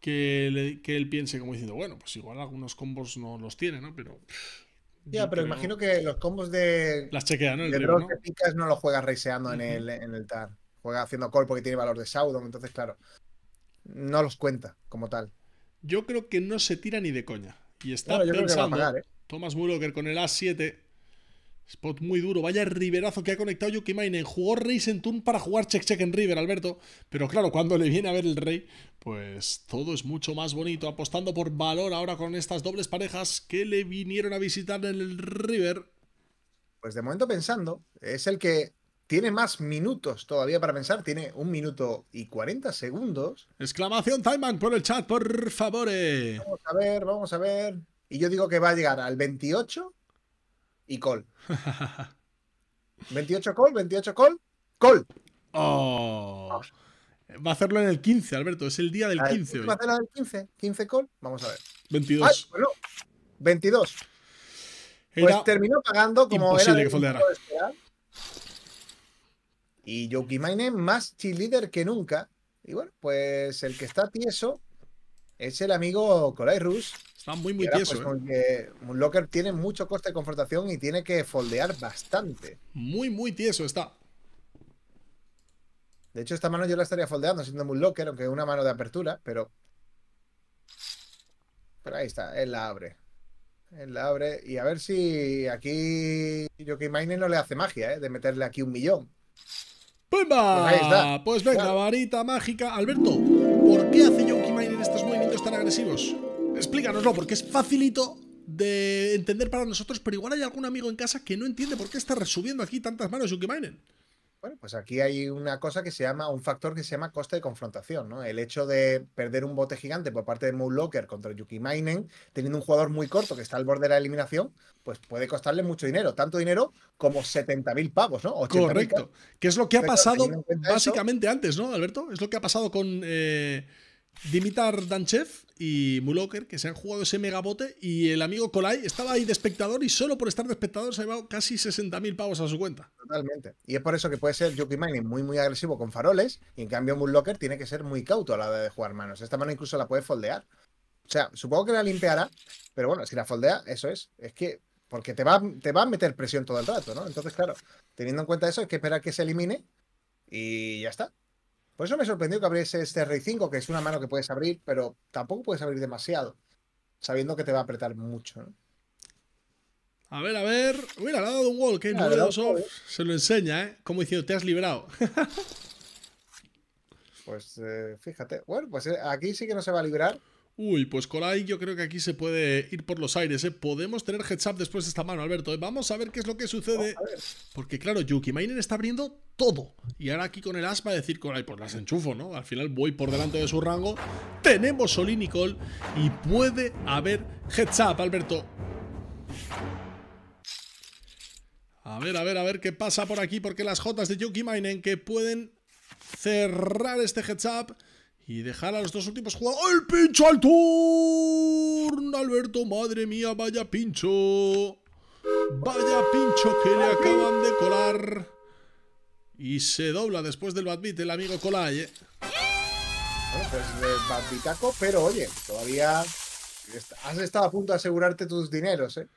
que, él piense como diciendo, bueno, pues igual algunos combos no los tiene, ¿no? Pero... Ya, pero imagino que los combos de... Las chequea, ¿no? de, los de picas no los juega raiseando en, el, en el TAR. Juega haciendo call porque tiene valor de saudo entonces claro, no los cuenta como tal. Yo creo que no se tira ni de coña. Y está pensando... ¿eh? Thomas que con el A7. Spot muy duro. Vaya riverazo que ha conectado Mine Jugó rey en para jugar check check en river, Alberto. Pero claro, cuando le viene a ver el rey, pues todo es mucho más bonito. Apostando por valor ahora con estas dobles parejas que le vinieron a visitar en el river. Pues de momento pensando, es el que tiene más minutos todavía para pensar. Tiene un minuto y cuarenta segundos. Exclamación Timeman por el chat, por favor. Vamos a ver, vamos a ver. Y yo digo que va a llegar al 28 y col 28 col, 28 col, col. Oh. Va a hacerlo en el 15, Alberto. Es el día del 15. Va a hacerlo en el 15. 15 col Vamos a ver. 22. bueno, 22. Pues terminó pagando como imposible que Y Yoki más cheerleader que nunca. Y bueno, pues el que está tieso es el amigo Colai Rus. Está muy, muy tieso. Pues, ¿eh? un locker tiene mucho coste de confrontación y tiene que foldear bastante. Muy, muy tieso está. De hecho, esta mano yo la estaría foldeando siendo un locker, aunque una mano de apertura, pero. Pero ahí está, él la abre. Él la abre. Y a ver si aquí que Mine no le hace magia, ¿eh? De meterle aquí un millón. ¡Pumba! Pues, pues, ahí está. pues venga, varita mágica. Alberto, ¿por qué hace Jockey Mine en Explícanoslo, porque es facilito de entender para nosotros, pero igual hay algún amigo en casa que no entiende por qué está resubiendo aquí tantas manos Yuki Bueno, pues aquí hay una cosa que se llama, un factor que se llama coste de confrontación, ¿no? El hecho de perder un bote gigante por parte de Locker contra Yuki teniendo un jugador muy corto que está al borde de la eliminación, pues puede costarle mucho dinero, tanto dinero como 70.000 pavos, ¿no? Correcto, que es lo que ha pasado básicamente antes, ¿no, Alberto? Es lo que ha pasado con... Eh, Dimitar Danchev y Muloker, que se han jugado ese megabote, y el amigo Colai estaba ahí de espectador y solo por estar de espectador se ha llevado casi 60.000 pavos a su cuenta. Totalmente. Y es por eso que puede ser Yuki Mining muy, muy agresivo con faroles, y en cambio Muloker tiene que ser muy cauto a la hora de jugar manos. Esta mano incluso la puede foldear. O sea, supongo que la limpiará, pero bueno, si la foldea, eso es. Es que porque te va, te va a meter presión todo el rato, ¿no? Entonces, claro, teniendo en cuenta eso, hay que esperar que se elimine y ya está. Por eso me sorprendió que abriese este rey 5, que es una mano que puedes abrir, pero tampoco puedes abrir demasiado, sabiendo que te va a apretar mucho. ¿no? A ver, a ver. Mira, le ha dado un wall, que no se lo enseña, ¿eh? Como diciendo, te has librado. pues eh, fíjate. Bueno, pues eh, aquí sí que no se va a librar. Uy, pues Colai yo creo que aquí se puede ir por los aires, ¿eh? Podemos tener heads up después de esta mano, Alberto. ¿eh? Vamos a ver qué es lo que sucede. Porque claro, Yuki Mainen está abriendo todo. Y ahora aquí con el aspa decir Colai, pues las enchufo, ¿no? Al final voy por delante de su rango. Tenemos Sol y Nicole y puede haber heads up, Alberto. A ver, a ver, a ver qué pasa por aquí, porque las Jotas de Yuki Mainen que pueden cerrar este heads up y dejar a los dos últimos jugadores. ¡El pincho al turno! Alberto, madre mía, vaya pincho. Vaya pincho que le acaban de colar. Y se dobla después del badbit el amigo Colay. ¿eh? Bueno, pues eh, badbitaco, pero oye, todavía has estado a punto de asegurarte tus dineros, ¿eh?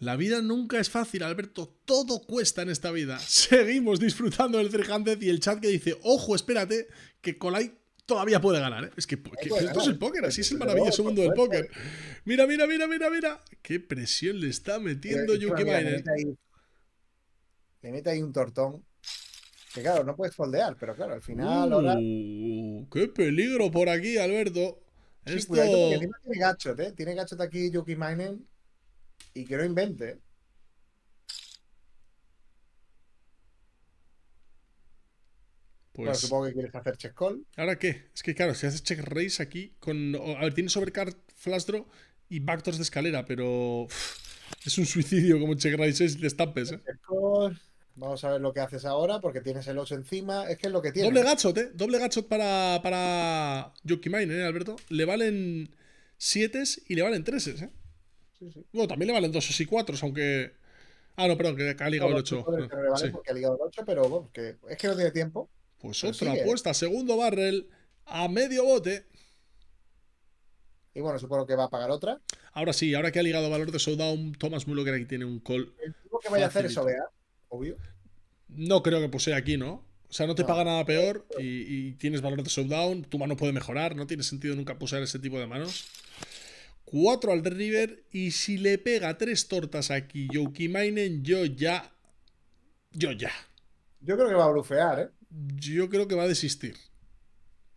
La vida nunca es fácil, Alberto. Todo cuesta en esta vida. Seguimos disfrutando del Cercandez y el chat que dice, ojo, espérate, que Colay todavía puede ganar. ¿eh? Es que, esto es el póker, así es el maravilloso mundo del póker. Mira, mira, mira, mira, mira. Qué presión le está metiendo Yuki Miner Le mete ahí un tortón. Que claro, no puedes foldear, pero claro, al final. Uh, ¡Qué peligro por aquí, Alberto! Sí, Esto... tiene gachot, ¿eh? Tiene gachot aquí Yuki Miner y que no invente. Pues... supongo que quieres hacer check call. ¿Ahora qué? Es que claro, si haces check raise aquí con... A ver, tiene overcard, flash draw y backdoors de escalera, pero... es un suicidio como check raise y te estampes, ¿eh? Vamos a ver lo que haces ahora, porque tienes el 8 encima. Es que es lo que tienes. Doble gachot, ¿eh? Doble gachot para, para Mine, ¿eh, Alberto? Le valen 7 y le valen 3, ¿eh? Sí, sí. Bueno, también le valen 2 y 4, aunque... Ah, no, perdón, que ha ligado el 8. No, no, no, no, no, no, no, no, no, no, no, es que no tiene tiempo. Pues otra apuesta, segundo barrel, a medio bote. Y bueno, supongo que va a pagar otra. Ahora sí, ahora que ha ligado valor de Showdown, Thomas Muller aquí tiene un call. El tipo que vaya a hacer es OBA, obvio. No creo que posee aquí, ¿no? O sea, no te paga nada peor y, tienes valor de showdown, tu mano puede mejorar, no tiene sentido nunca posar ese tipo de manos. Cuatro al river y si le pega tres tortas aquí Yokimainen, yo ya... Yo ya. Yo creo que va a brufear, ¿eh? Yo creo que va a desistir.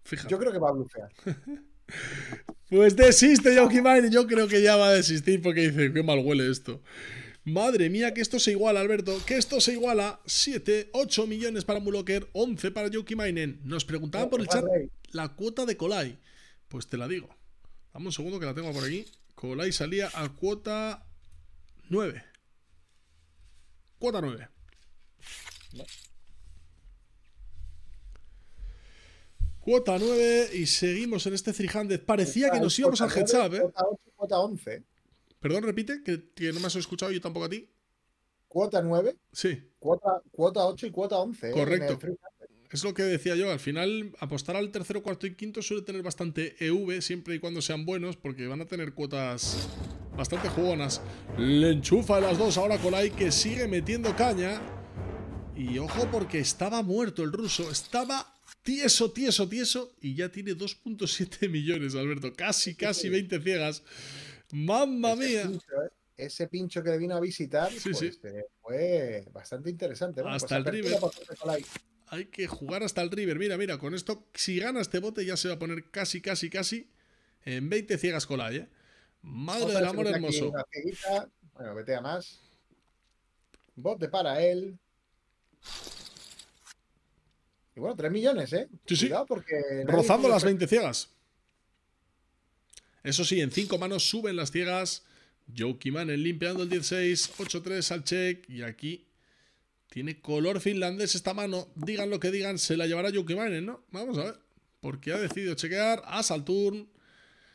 Fíjate. Yo creo que va a blufear. pues desiste, Yoki Yo creo que ya va a desistir porque dice, qué mal huele esto. Madre mía, que esto se iguala, Alberto. Que esto se iguala. 7, 8 millones para Mulocker, 11 para Yoki Nos preguntaban por el chat la cuota de Colai. Pues te la digo. Dame un segundo que la tengo por aquí. Colai salía a cuota 9. Cuota 9. Cuota 9 y seguimos en este 300. Parecía que nos íbamos al heads ¿eh? Cuota 8, cuota 11. Perdón, repite, que, no me has escuchado yo tampoco a ti. Cuota 9. Sí. Cuota, 8 y cuota 11. ¿eh? Correcto. Es lo que decía yo, al final apostar al tercero, cuarto y quinto suele tener bastante EV siempre y cuando sean buenos porque van a tener cuotas bastante jugonas. Le enchufa a las dos ahora Colai que sigue metiendo caña. Y ojo porque estaba muerto el ruso, estaba tieso, tieso, tieso, y ya tiene 2.7 millones, Alberto. Casi, casi 20 ciegas. ¡Mamma mía! ¿eh? Ese pincho, que le vino a visitar pues, eh, fue bastante interesante. hasta pues el River. Hay que jugar hasta el River. Mira, mira, con esto, si gana este bote, ya se va a poner casi, casi, casi en 20 ciegas Colay, ¿eh? Madre del amor hermoso. Bueno, vete a más. Bote para él. Y bueno, 3 millones, ¿eh? Sí, sí. porque Rozando las 20 ciegas. Eso sí, en 5 manos suben las ciegas. Joe limpiando el 16, 8-3 al check. Y aquí tiene color finlandés esta mano. Digan lo que digan, se la llevará Joe ¿no? Vamos a ver. Porque ha decidido chequear. a al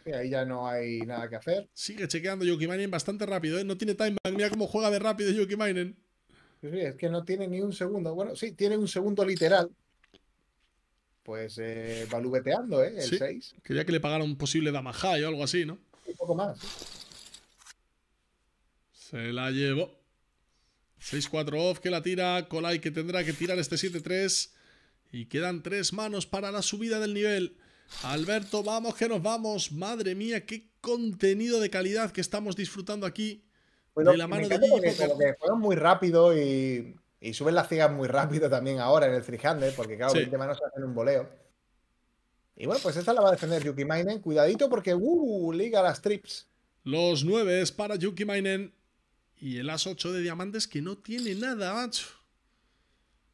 Y ahí ya no hay nada que hacer. Sigue chequeando Jokimainen bastante rápido, ¿eh? No tiene timeback. Mira cómo juega de rápido Pues Sí, es que no tiene ni un segundo. Bueno, sí, tiene un segundo literal pues eh, ¿eh? El 6. Quería que le pagara un posible Damajai o algo así, ¿no? Un poco más. Se la llevó. 6-4 off que la tira. Colai que tendrá que tirar este 7-3. Y quedan tres manos para la subida del nivel. Alberto, vamos que nos vamos. Madre mía, qué contenido de calidad que estamos disfrutando aquí. Bueno, de la mano de Fueron muy rápido y y suben las cigas muy rápido también ahora en el 300, porque claro, sí. 20 manos se hacen un boleo Y bueno, pues esta la va a defender Yuki Mainen. Cuidadito porque uh, liga las trips. Los 9 es para Yuki Mainen. Y el as 8 de diamantes que no tiene nada, macho.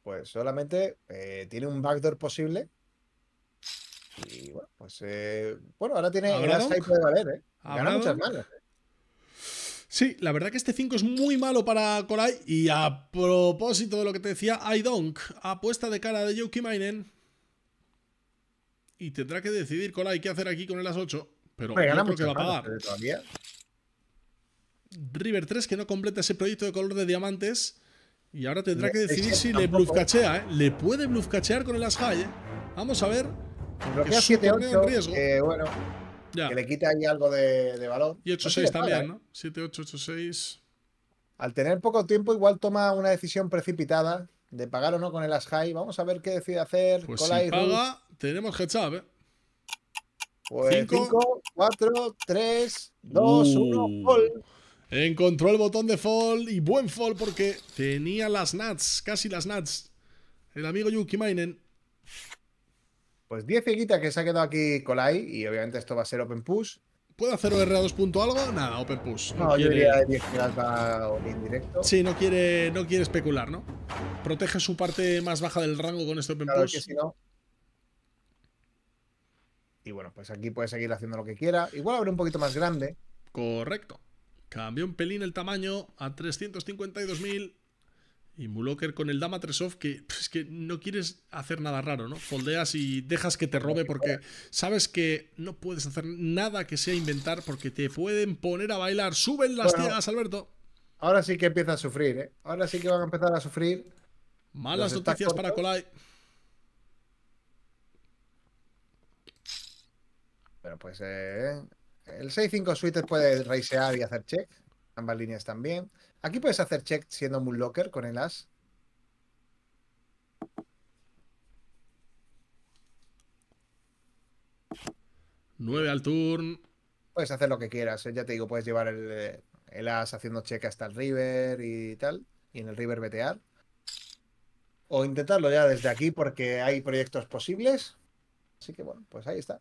Pues solamente eh, tiene un backdoor posible. Y bueno, pues eh, bueno, ahora tiene el as 6 puede valer, ¿eh? Gana muchas manos. ¿eh? Sí, la verdad que este 5 es muy malo para Koray. Y a propósito de lo que te decía, Aidonk, apuesta de cara de Yuki Mainen. Y tendrá que decidir Koray qué hacer aquí con el as 8. Pero Oye, creo que va a pagar. River 3 que no completa ese proyecto de color de diamantes. Y ahora tendrá que decidir si le bluffcachea, ¿eh? Le puede bluffcachear con el as high, ¿eh? Vamos a ver. 7 Eh, bueno, que le quite ahí algo de, valor. Y 8-6 pues también, ¿eh? ¿no? 7-8-8-6. Al tener poco tiempo, igual toma una decisión precipitada de pagar o no con el as high. Vamos a ver qué decide hacer. Pues si paga, tenemos que ¿eh? Pues 5, 4, 3, 2, 1, fall. Encontró el botón de fall y buen fall porque tenía las nuts, casi las nuts. El amigo Yuki Mainen. Pues 10 guita que se ha quedado aquí Colai y obviamente esto va a ser Open Push. ¿Puede hacer OR2 punto algo? Nada, Open Push. No, yo diría 10 va en directo. Sí, no quiere, especular, ¿no? Protege su parte más baja del rango con este Open claro Push. Que si no. Y bueno, pues aquí puede seguir haciendo lo que quiera. Igual abre un poquito más grande. Correcto. Cambió un pelín el tamaño a 352.000. Y Mulocker con el Dama off, que pues, es que no quieres hacer nada raro, ¿no? Foldeas y dejas que te robe porque sabes que no puedes hacer nada que sea inventar porque te pueden poner a bailar. Suben las bueno, Alberto. Ahora sí que empieza a sufrir, ¿eh? Ahora sí que van a empezar a sufrir. Malas noticias para Colai. Pero pues eh, el 6-5 suites puede raisear y hacer check. Ambas líneas también. Aquí puedes hacer check siendo Moonlocker con el as. Nueve al turn. Puedes hacer lo que quieras. Eh, ya te digo, puedes llevar el, eh, el as haciendo check hasta el river y tal. Y en el river vetear. O intentarlo ya desde aquí porque hay proyectos posibles. Así que bueno, pues ahí está.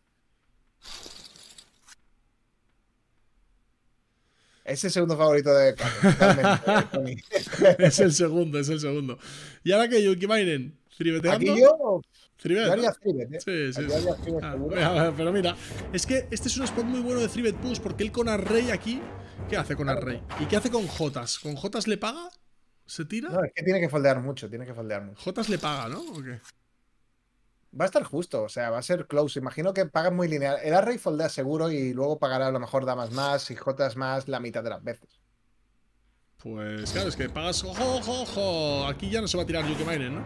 Es el segundo favorito de es el segundo, es el segundo. ¿Y ahora que Yuki Mainen? ¿Tribeteando? Aquí yo. ¿eh? Sí, sí. Ah, pero mira, es que este es un spot muy bueno de Trivet Push porque él con Array aquí. ¿Qué hace con Array? ¿Y qué hace con Jotas? ¿Con Jotas le paga? ¿Se tira? No, es que tiene que foldear mucho, tiene que foldear mucho. Jotas le paga, ¿no? ¿O qué? Va a estar justo, o sea, va a ser close. Imagino que pagan muy lineal. Era array seguro y luego pagará a lo mejor damas más y jotas más la mitad de las veces. Pues claro, es que pagas. ¡Ojo, ojo, ojo! Aquí ya no se va a tirar miner, ¿no?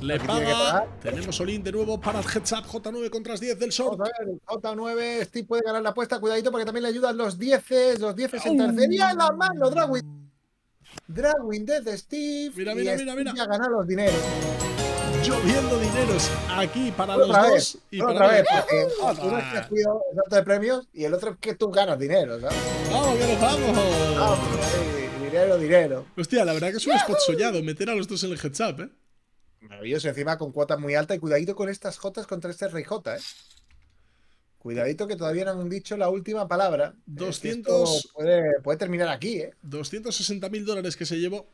Le paga. Tenemos Olin de nuevo para el heads J9 contra 10 del short. J9, Steve puede ganar la apuesta. Cuidadito porque también le ayudan los 10 Los 10 en tercería en la mano. Dragwin Dragwin, desde Steve. Mira, mira, y mira, Steve mira. los dineros lloviendo dineros aquí para los dos y otra vez, porque cuidado de premios y el otro es que tú ganas dinero, ¡Vamos, que nos vamos! dinero, dinero. Hostia, la verdad que es un spot soñado meter a los dos en el heads up, ¿eh? Maravilloso, encima con cuota muy alta y cuidadito con estas jotas contra este rey ¿eh? Cuidadito que todavía no han dicho la última palabra. 200... puede, terminar aquí, ¿eh? 260 mil dólares que se llevó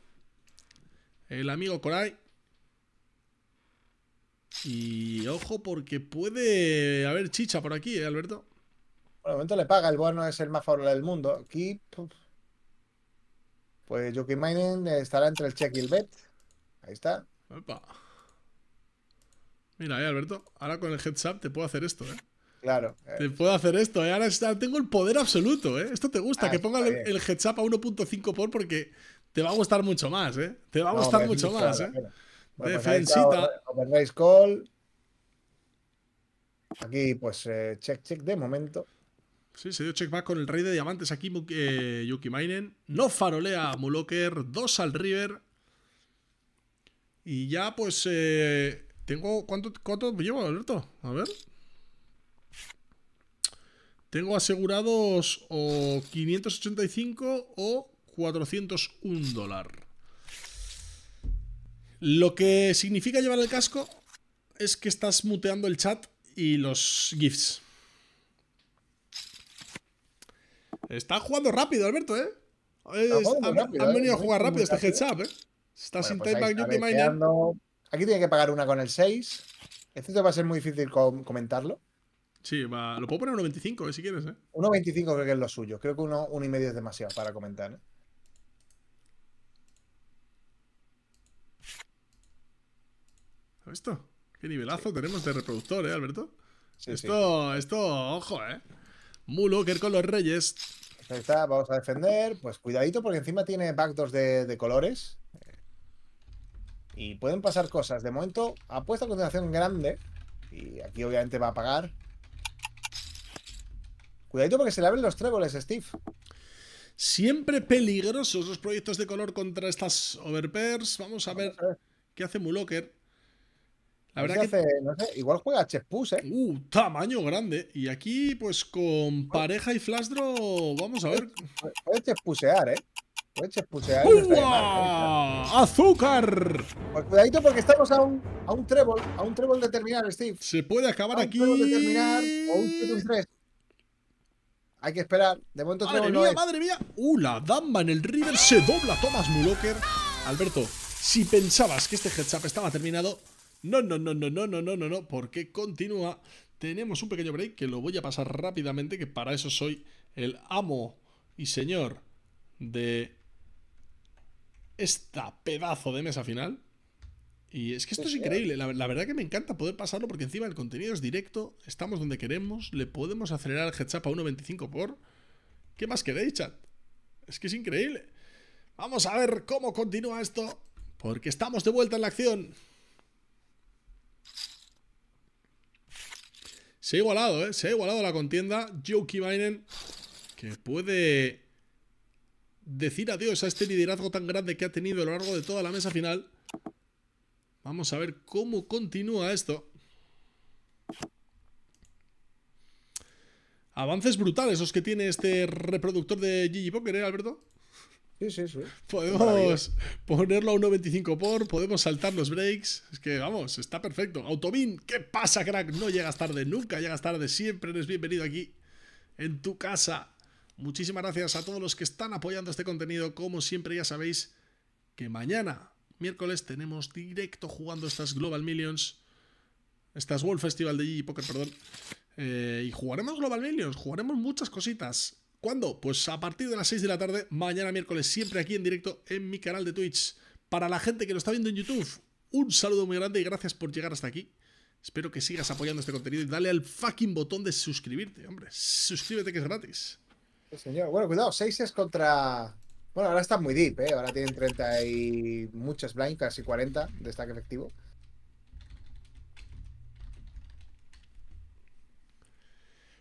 el amigo Coray. Y ojo, porque puede haber chicha por aquí, ¿eh, Alberto? Por el momento le paga, el bono es el más favorable del mundo. Aquí, pues que Mining estará entre el check y el bet. Ahí está. Opa. Mira, eh, Alberto, ahora con el heads te puedo hacer esto, ¿eh? Claro. Eh. Te puedo hacer esto, ¿eh? Ahora está, tengo el poder absoluto, ¿eh? Esto te gusta, ah, que ponga el, el, a 1.5 por porque te va a gustar mucho más, ¿eh? Te va a gustar mucho más, ¿eh? Pues Defensita. call. Aquí, pues, eh, check, check de momento. Sí, se dio check back con el rey de diamantes aquí, eh, Yuki Mainen. No farolea a Muloker, dos al River. Y ya, pues, eh, tengo... ¿cuánto, me llevo, Alberto? A ver. Tengo asegurados o 585 o 401 dólar. Lo que significa llevar el casco es que estás muteando el chat y los GIFs. Está jugando rápido, Alberto, ¿eh? han, ¿eh? venido a jugar rápido este heads ¿eh? Estás sin pues time Aquí tiene que pagar una con el 6. Esto va a ser muy difícil comentarlo. Sí, va. lo puedo poner 1.25, eh, si quieres, ¿eh? 1.25 creo que es lo suyo. Creo que 1.5 uno, es demasiado para comentar, ¿eh? esto? Qué nivelazo tenemos de reproductor, ¿eh, Alberto? esto, esto, ojo, ¿eh? Muloker con los reyes. Ahí está, vamos a defender. Pues cuidadito porque encima tiene backdoors de, colores. Y pueden pasar cosas. De momento, apuesta a continuación grande. Y aquí obviamente va a pagar. Cuidadito porque se le abren los tréboles, Steve. Siempre peligrosos los proyectos de color contra estas overpairs. Vamos a, ver, a ver, qué hace Muloker igual juega Chespuse ¿eh? Uh, tamaño grande. Y aquí, pues con pareja y Flasdro, vamos a ver. Puede Chespusear, ¿eh? Puede Chespusear. ¡Uah! ¡Azúcar! Pues cuidadito porque estamos a un, a trébol, a un trébol de terminar, Steve. Se puede acabar aquí. Un treble de terminar o un 3. Hay que esperar. De momento Madre mía, no madre mía. Uh, la damba en el river se dobla Thomas Mulocker. Alberto, si pensabas que este heads up estaba terminado, no, no, no, no, no, no, no, no, no, porque continúa. Tenemos un pequeño break que lo voy a pasar rápidamente, que para eso soy el amo y señor de esta pedazo de mesa final. Y es que esto es increíble. La, verdad que me encanta poder pasarlo porque encima el contenido es directo, estamos donde queremos, le podemos acelerar el headshot a 1.25 por. ¿Qué más queréis, chat? Es que es increíble. Vamos a ver cómo continúa esto, porque estamos de vuelta en la acción. Se ha igualado, ¿eh? Se ha igualado la contienda. Joe Kibinen, que puede decir adiós a este liderazgo tan grande que ha tenido a lo largo de toda la mesa final. Vamos a ver cómo continúa esto. Avances brutales los que tiene este reproductor de Gigi Poker, ¿eh, Alberto? Sí, sí, sí. Podemos ponerlo a 1.25 por, podemos saltar los breaks. Es que vamos, está perfecto. Automin, ¿qué pasa, crack? No llegas tarde, nunca llegas tarde, siempre eres bienvenido aquí en tu casa. Muchísimas gracias a todos los que están apoyando este contenido. Como siempre, ya sabéis que mañana, miércoles, tenemos directo jugando estas Global Millions. Estas World Festival de G Poker, perdón. Eh, y jugaremos Global Millions, jugaremos muchas cositas. ¿Cuándo? Pues a partir de las 6 de la tarde, mañana miércoles, siempre aquí en directo en mi canal de Twitch. Para la gente que lo está viendo en YouTube, un saludo muy grande y gracias por llegar hasta aquí. Espero que sigas apoyando este contenido y dale al fucking botón de suscribirte, hombre. Suscríbete que es gratis. señor, bueno, cuidado, 6 es contra... Bueno, ahora está muy deep, ¿eh? Ahora tienen 30 y muchas blind, casi 40 de stack efectivo.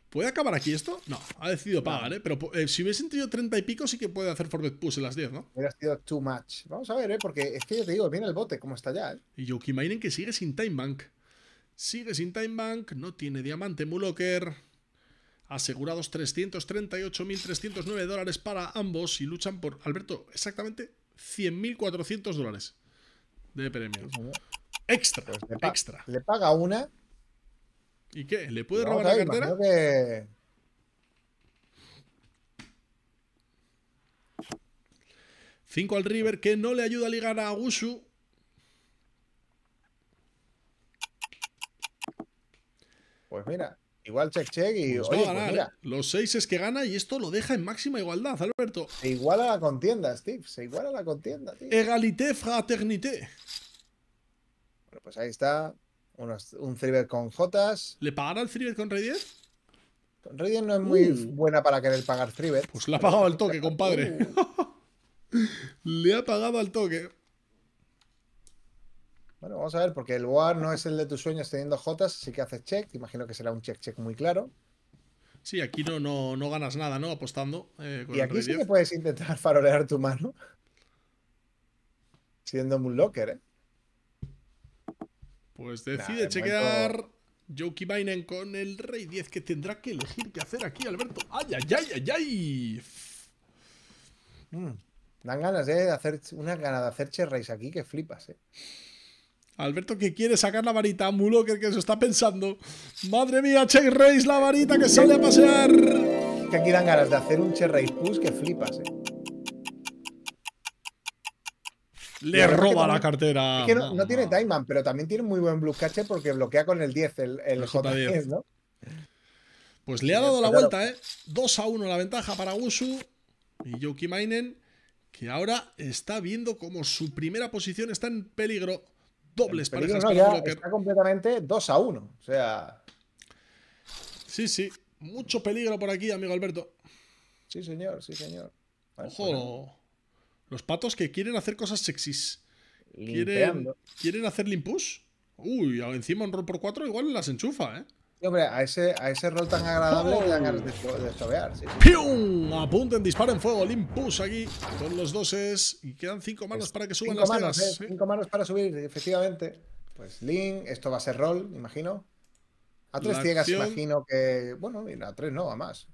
¿Puede acabar aquí esto? No, ha decidido pagar, ¿eh? Pero eh, si hubiese sentido 30 y pico, sí que puede hacer Forbet Push en las 10, ¿no? Hubiera sido too much. Vamos a ver, ¿eh? Porque es que yo te digo, viene el bote, como está ya, ¿eh? Y yuki Mainen que sigue sin Time Bank. Sigue sin Time Bank, no tiene diamante Mulocker. Asegurados 338.309 dólares para ambos y luchan por, Alberto, exactamente 100.400 dólares de premio. Pues, extra, pues extra. Le paga una ¿Y qué? ¿Le puede robar la cartera? Cinco al River que no le ayuda a ligar a Agusu. Pues mira, igual check check y pues oye, pues Los seis es que gana y esto lo deja en máxima igualdad, Alberto. Se iguala la contienda, Steve. Se iguala la contienda, Egalité, fraternité. Bueno, pues ahí está un Thriver con Jotas. ¿Le pagará el Thriver con Rey 10? no es muy uh. buena para querer pagar Thriver. Pues le ha pagado al toque, compadre. Uh. le ha pagado al toque. Bueno, vamos a ver, porque el War no es el de tus sueños teniendo Jotas, así que haces check. imagino que será un check-check muy claro. Sí, aquí no, no, no ganas nada, ¿no? Apostando. Eh, con y aquí sí que puedes intentar farolear tu mano. Siendo Moonlocker, ¿eh? Pues decide chequear con el Rey 10 que tendrá que elegir qué hacer aquí, Alberto. ¡Ay, ay, ay, ay, ay! Mm, dan ganas eh, de hacer una ganas de hacer Cherrace aquí que flipas, eh. Alberto que quiere sacar la varita, Mulocker que se está pensando. Madre mía, Cherrace, la varita que sale a pasear. Que aquí dan ganas de hacer un Cherrace Push que flipas, eh. Le roba la cartera. no, tiene Timeman, pero también tiene muy buen Blue Cache porque bloquea con el 10, el, el, J10. ¿no? Pues le ha dado la vuelta, ¿eh? 2 a 1 la ventaja para Usu y yuki Mainen, que ahora está viendo como su primera posición está en peligro. Dobles parejas Está completamente 2 a 1. O sea. Sí, sí. Mucho peligro por aquí, amigo Alberto. Sí, señor, sí, señor. Ojo. Los patos que quieren hacer cosas sexys. ¿Quieren, hacer limpus? Uy, encima un rol por cuatro igual las enchufa, ¿eh? hombre, a ese, a ese rol tan agradable le dan ganas de, oh. de Sí, Apunten, disparen fuego, limpus aquí con los doses. Y quedan cinco manos para que suban las manos, ¿eh? ¿eh? Cinco manos para subir, efectivamente. Pues Link, esto va a ser rol, imagino. A tres ciegas, imagino que. Bueno, a tres no, a más.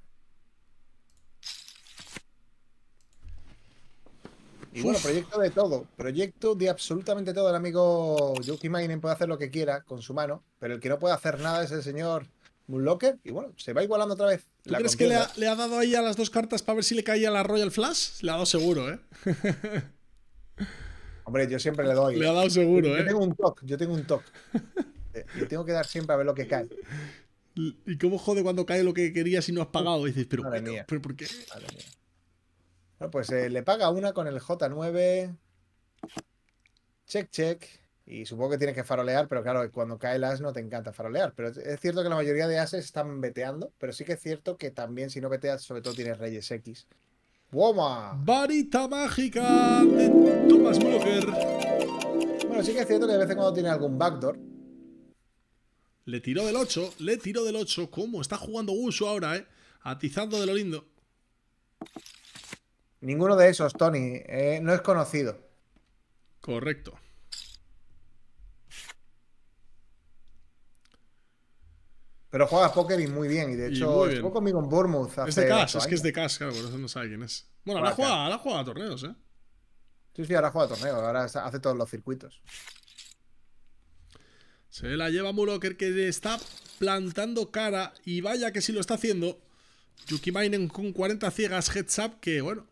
Y bueno, proyecto de todo, proyecto de absolutamente todo. El amigo Yuki Mainen puede hacer lo que quiera con su mano, pero el que no puede hacer nada es el señor Moonlocker. Y bueno, se va igualando otra vez. ¿Tú crees que le ha, dado ahí a las dos cartas para ver si le caía la Royal Flash? Le ha dado seguro, ¿eh? Hombre, yo siempre le doy. Le ha ¿eh? dado seguro, ¿eh? Yo tengo un toque, yo tengo un toque. Yo eh, tengo que dar siempre a ver lo que cae. ¿Y cómo jode cuando cae lo que querías y no has pagado? dices, pero, pero, ¿por qué? Bueno, ah, pues eh, le paga una con el J9. Check, check. Y supongo que tienes que farolear, pero claro, cuando cae el as no te encanta farolear. Pero es cierto que la mayoría de ases están veteando, pero sí que es cierto que también si no veteas, sobre todo tienes reyes X. ¡Woma! Varita mágica de Thomas Blocker. Bueno, sí que es cierto que de vez en cuando tiene algún backdoor. Le tiró del 8, le tiró del 8. ¿Cómo? Está jugando Uso ahora, ¿eh? Atizando de lo lindo. Ninguno de esos, Tony. Eh, no es conocido. Correcto. Pero juega póker y muy bien. Y de hecho, conmigo en Bournemouth. es de Cash, es que es de Cash, claro, por eso no sabe quién es. Bueno, ahora juega, ahora juega a torneos, ¿eh? Sí, sí, ahora juega a torneos, ahora hace todos los circuitos. Se la lleva Mulocker que está plantando cara y vaya que si lo está haciendo. Yuki Yukimainen con 40 ciegas heads up que, bueno,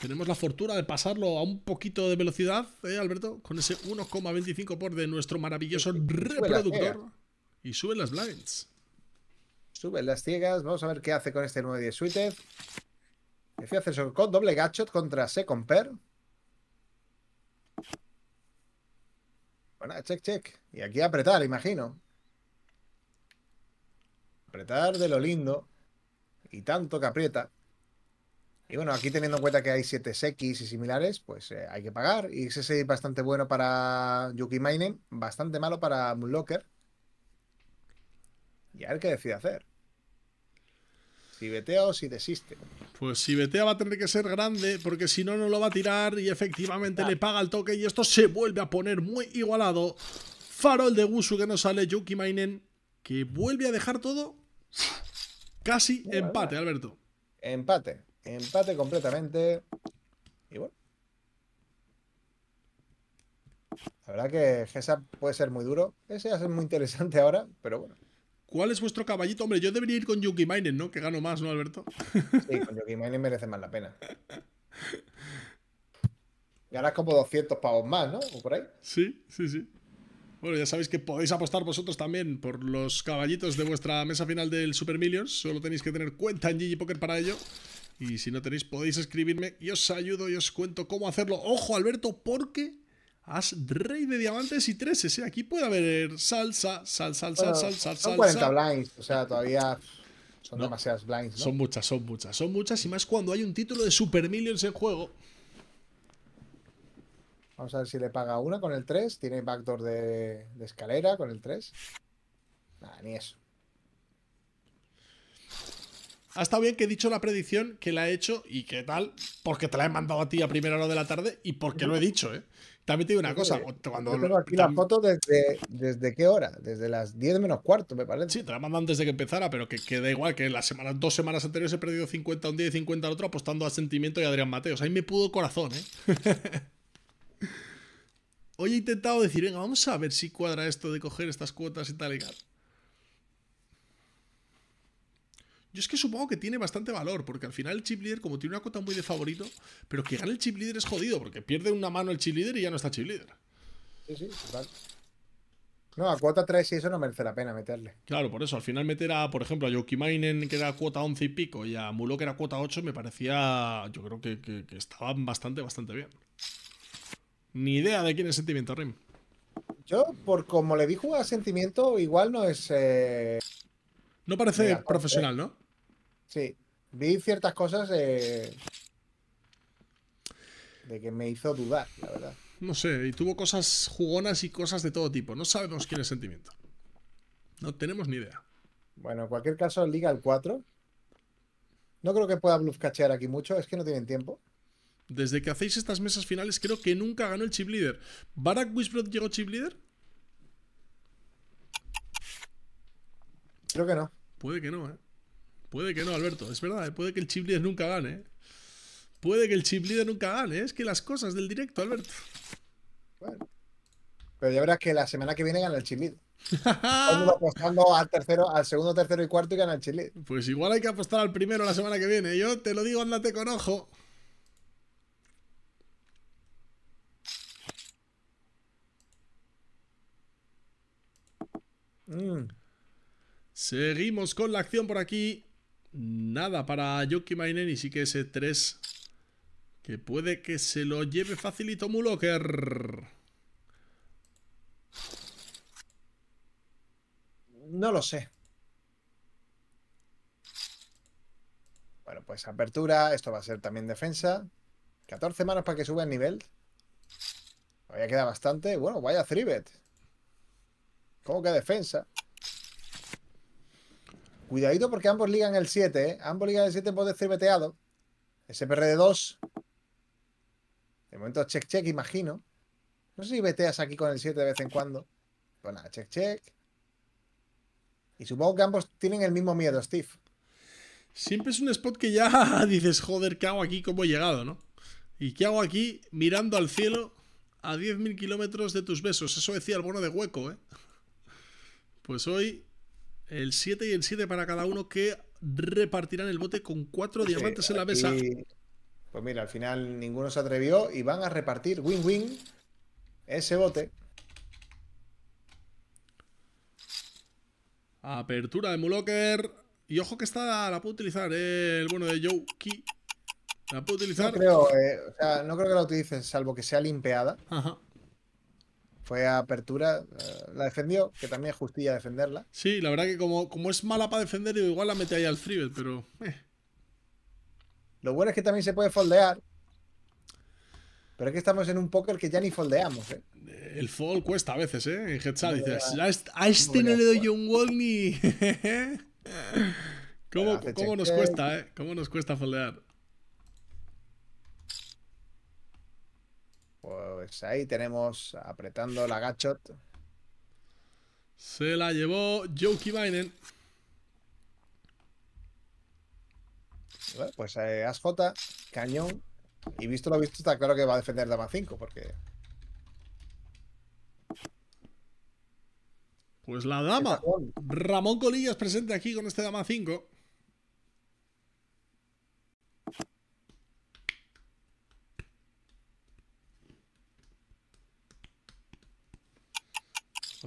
tenemos la fortuna de pasarlo a un poquito de velocidad, ¿eh, Alberto? Con ese 1,25 por de nuestro maravilloso reproductor. Y suben las blinds. Suben las ciegas. Vamos a ver qué hace con este 9-10 suited. Decía con doble gachot contra Second Pair. Bueno, check, check. Y aquí apretar, imagino. Apretar de lo lindo. Y tanto que aprieta. Y bueno, aquí teniendo en cuenta que hay 7X y similares, pues eh, hay que pagar. Y ese es bastante bueno para Yuki Mining, bastante malo para Moonlocker. Y a ver qué decide hacer. Si betea o si desiste. Pues si betea va a tener que ser grande, porque si no, no lo va a tirar y efectivamente ah. le paga el toque y esto se vuelve a poner muy igualado. Farol de Gusu que no sale, Yuki Mainen, que vuelve a dejar todo casi empate, ¿eh? Alberto. Empate. Empate completamente. Y bueno. La verdad que GESAP puede ser muy duro. Ese es muy interesante ahora, pero bueno. ¿Cuál es vuestro caballito? Hombre, yo debería ir con Yuki Mainen, ¿no? Que gano más, ¿no, Alberto? Sí, con Yuki Mainen merece más la pena. Y es como 200 pavos más, ¿no? O por ahí. Sí, sí, sí. Bueno, ya sabéis que podéis apostar vosotros también por los caballitos de vuestra mesa final del Super Millions. Solo tenéis que tener cuenta en Gigi Poker para ello. Y si no tenéis, podéis escribirme y os ayudo y os cuento cómo hacerlo. Ojo, Alberto, porque has rey de diamantes y 13. Aquí puede haber salsa, salsa, salsa, salsa, salsa. Son 40 blinds, o sea, todavía son demasiadas blinds. Son muchas, son muchas, son muchas. Y más cuando hay un título de Super Millions en juego. Vamos a ver si le paga una con el 3. Tiene backdoor de, de escalera con el 3. Nada, ni eso ha estado bien que he dicho la predicción que la he hecho y qué tal, porque te la he mandado a ti a primera hora de la tarde y porque lo he dicho, ¿eh? También te digo una cosa. Cuando tengo aquí la foto desde, desde qué hora? Desde las 10 menos cuarto, me parece. Sí, te la antes de que empezara, pero que, que da igual, que las semanas, dos semanas anteriores he perdido 50 un día y 50 al otro apostando a Sentimiento y a Adrián Mateos. Ahí me pudo corazón, ¿eh? Hoy he intentado decir, venga, vamos a ver si cuadra esto de coger estas cuotas y tal y tal. Yo es que supongo que tiene bastante valor, porque al final el chip leader, como tiene una cuota muy de favorito, pero que gane el chip leader es jodido, porque pierde una mano el chip leader y ya no está chip leader. Sí, sí, total. No, a cuota 3 y eso no merece la pena meterle. Claro, por eso. Al final meter a, por ejemplo, a Yokimainen, que era cuota 11 y pico, y a Mulo, que era cuota 8, me parecía. Yo creo que, que, estaban bastante, bastante bien. Ni idea de quién es Sentimiento Rim. Yo, por como le dijo a Sentimiento, igual no es. Eh, no parece profesional, ¿no? Sí, vi ciertas cosas de que me hizo dudar, la verdad. No sé, y tuvo cosas jugonas y cosas de todo tipo. No sabemos quién es sentimiento. No tenemos ni idea. Bueno, en cualquier caso, liga el 4. No creo que pueda cachear aquí mucho, es que no tienen tiempo. Desde que hacéis estas mesas finales, creo que nunca ganó el chip leader. ¿Barack Whisbrot llegó chip leader? Creo que no. Puede que no, ¿eh? Puede que no, Alberto, es verdad, ¿eh? puede que el chip nunca gane. ¿eh? Puede que el chip nunca gane, es que las cosas del directo, Alberto. Pero ya verás que la semana que viene gana el chip Estamos apostando al tercero, al segundo, tercero y cuarto y gana el Chile. Pues igual hay que apostar al primero la semana que viene. Yo te lo digo, andate con ojo. Mm. Seguimos con la acción por aquí nada para Yoki Mainen y sí que ese 3 que puede que se lo lleve facilito Mulocker. No lo sé. Bueno, pues apertura, esto va a ser también defensa. 14 manos para que suba el nivel. Había queda bastante. Bueno, vaya Thribet. ¿Cómo que defensa? Cuidadito porque ambos ligan el 7, ¿eh? Ambos ligan el 7 puede decir veteado. SPR2. De momento check check, imagino. No sé si veteas aquí con el 7 de vez en cuando. Bueno pues nada, check check. Y supongo que ambos tienen el mismo miedo, Steve. Siempre es un spot que ya dices, joder, ¿qué hago aquí? ¿Cómo he llegado, no? ¿Y qué hago aquí mirando al cielo a 10.000 kilómetros de tus besos? Eso decía el bono de hueco, ¿eh? Pues hoy el 7 y el 7 para cada uno que repartirán el bote con cuatro diamantes en la mesa. pues mira, al final ninguno se atrevió y van a repartir win-win ese bote. Apertura de Mulocker. Y ojo que está, la puede utilizar el bueno de Joe Key. La puede utilizar. No creo, eh, que la utilicen, salvo que sea limpeada. Ajá fue a Apertura, eh, la defendió, que también es justilla defenderla. Sí, la verdad que como, como es mala para defender, igual la mete ahí al Fribet, pero. Eh. Lo bueno es que también se puede foldear. Pero es que estamos en un póker que ya ni foldeamos, ¿eh? eh el fold cuesta a veces, ¿eh? En headshot dices, a este no le doy un wall ni... cómo nos cuesta, eh? ¿Cómo nos cuesta foldear? Pues ahí tenemos apretando la gachot. Se la llevó Joki Biden. pues asfota eh, cañón. Y visto lo visto, está claro que va a defender Dama 5, porque. Pues la dama. Ramón Colillas presente aquí con este Dama 5.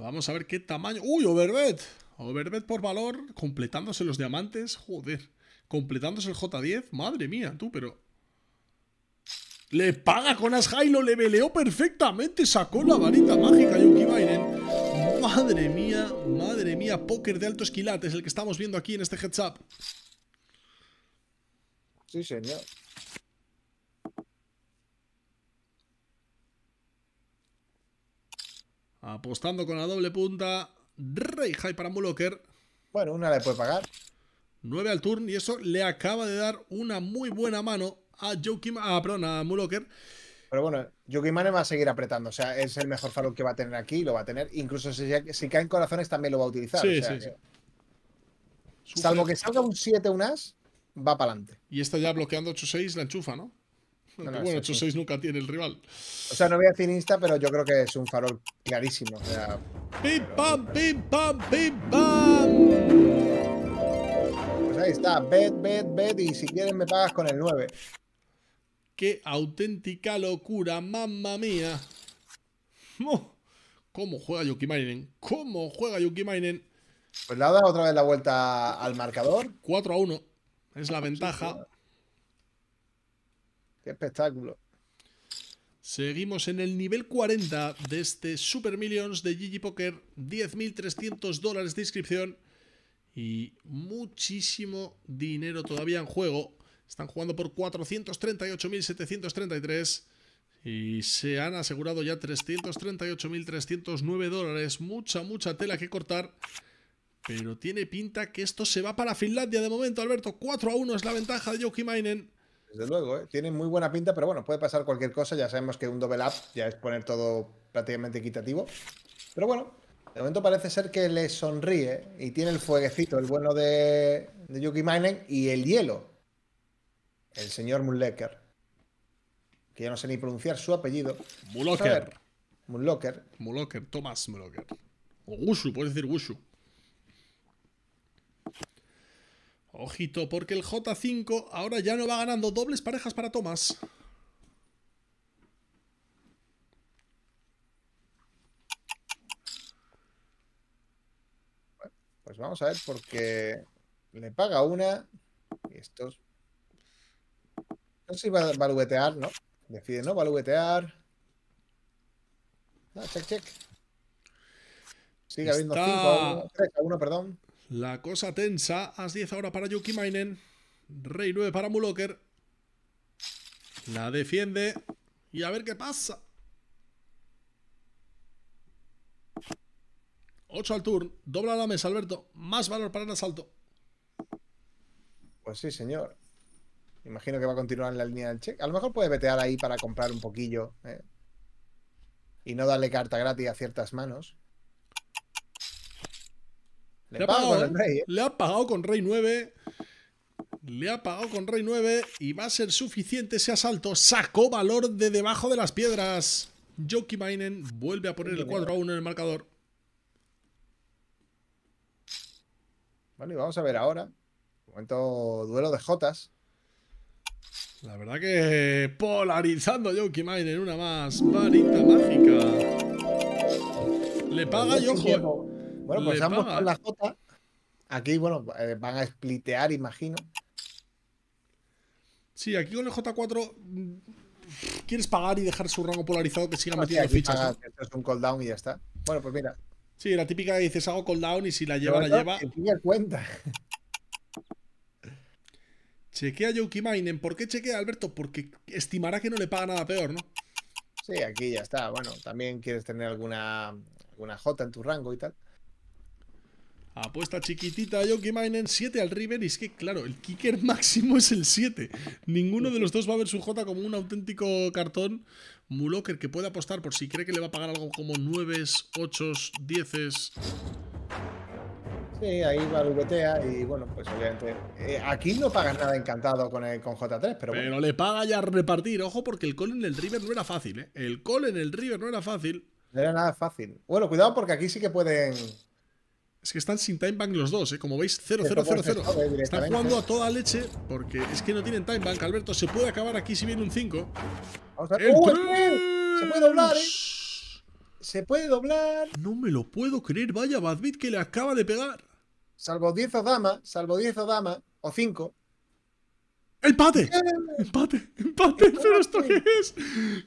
Vamos a ver qué tamaño. ¡Uy, Overbet! Overbet por valor, completándose los diamantes. Joder, completándose el J10. Madre mía, tú, pero... Le paga con As High, lo leveleó perfectamente, sacó la varita mágica Yuki Biden. Madre mía, madre mía, póker de alto esquilate es el que estamos viendo aquí en este heads up. Sí, señor. Apostando con la doble punta. Rey high para Mulocker. Bueno, una le puede pagar. 9 al turn y eso le acaba de dar una muy buena mano a Joakim, ah, perdón, a Pero bueno, Yukimane va a seguir apretando. O sea, es el mejor Fallout que va a tener aquí, lo va a tener. Incluso si, si caen corazones también lo va a utilizar. sí, Salvo que salga un 7, un as, va para adelante. Y está ya bloqueando 8-6, la enchufa, ¿no? bueno, 8-6 nunca tiene el rival. O sea, no voy a insta, pero yo creo que es un farol clarísimo. O ¡Pim, pam, pim, pam, pim, pam! Pues ahí está, bet, bet, bet, y si quieres me pagas con el 9. ¡Qué auténtica locura, mamma mía! Oh, ¿Cómo juega Mainen? ¿Cómo juega Yuki Mainen! Pues le ha dado otra vez la vuelta al marcador. 4 a 1. Es la ventaja Qué espectáculo. Seguimos en el nivel 40 de este Super Millions de Gigi Poker, 10.300 dólares de inscripción y muchísimo dinero todavía en juego. Están jugando por 438.733 y se han asegurado ya 338.309 dólares. Mucha, mucha tela que cortar. Pero tiene pinta que esto se va para Finlandia de momento, Alberto. 4 a 1 es la ventaja de Jokimainen. Desde luego, ¿eh? tiene muy buena pinta, pero bueno, puede pasar cualquier cosa. Ya sabemos que un double up ya es poner todo prácticamente equitativo. Pero bueno, de momento parece ser que le sonríe y tiene el fueguecito, el bueno de, Yuki Mining y el hielo. El señor Mullerker, Que ya no sé ni pronunciar su apellido. Mullocker Mullocker Mullocker Thomas Mullocker O Wushu, puedes decir Wushu. Ojito, porque el J5 ahora ya no va ganando dobles parejas para Tomás. pues vamos a ver, porque le paga una y estos... No sé si va a baluetear, ¿no? Decide no baluetear. No, ah, check, check. Sigue habiendo cinco. a perdón. La cosa tensa. As 10 ahora para Yuki Mainen. Rey 9 para Mulocker. La defiende. Y a ver qué pasa. 8 al turn. Dobla la mesa, Alberto. Más valor para el asalto. Pues sí, señor. Imagino que va a continuar en la línea del check. A lo mejor puede vetear ahí para comprar un poquillo. ¿eh? Y no darle carta gratis a ciertas manos. ¿eh? Le, ha pagado, con rey, le ha pagado con rey 9. Le ha pagado con rey 9 y va a ser suficiente ese asalto. Sacó valor de debajo de las piedras. Joki Mainen vuelve a poner el 4 a 1 en el marcador. Bueno, y vamos a ver ahora. Momento duelo de Jotas. La verdad que polarizando Joki Mainen una más. Varita mágica. Le paga y bueno, pues ambos con la J. Aquí, bueno, eh, van a splitear, imagino. Sí, aquí con el J4 mm, quieres pagar y dejar su rango polarizado que siga no, metiendo fichas. Es un cooldown y ya está. Bueno, pues mira. Sí, la típica que dices hago cooldown y si la lleva, la lleva. cuenta. Chequea Yoki Mainen. ¿Por qué chequea, Alberto? Porque estimará que no le paga nada peor, ¿no? Sí, aquí ya está. Bueno, también quieres tener alguna, alguna J en tu rango y tal. Apuesta chiquitita Yoki Mainen, 7 al River. Y es que, claro, el kicker máximo es el 7. Ninguno de los dos va a ver su J como un auténtico cartón. Mulocker que puede apostar por si cree que le va a pagar algo como 9, 8, 10. Sí, ahí va baruguetea y bueno, pues obviamente. Eh, aquí no paga nada encantado con, con J3, pero bueno. Pero le paga ya repartir. Ojo, porque el call en el River no era fácil, ¿eh? El call en el River no era fácil. No era nada fácil. Bueno, cuidado porque aquí sí que pueden. Es que están sin time bank los dos, ¿eh? Como veis, 0-0-0-0. Están jugando a toda leche porque es que no tienen time bank. Alberto, se puede acabar aquí si viene un 5. El se puede doblar, ¿eh? Se puede doblar. No me lo puedo creer. Vaya Badbit que le acaba de pegar. Salvo 10 o dama, salvo 10 o dama, o 5. ¡Empate! ¡Empate! ¡Empate! ¿Pero esto qué es?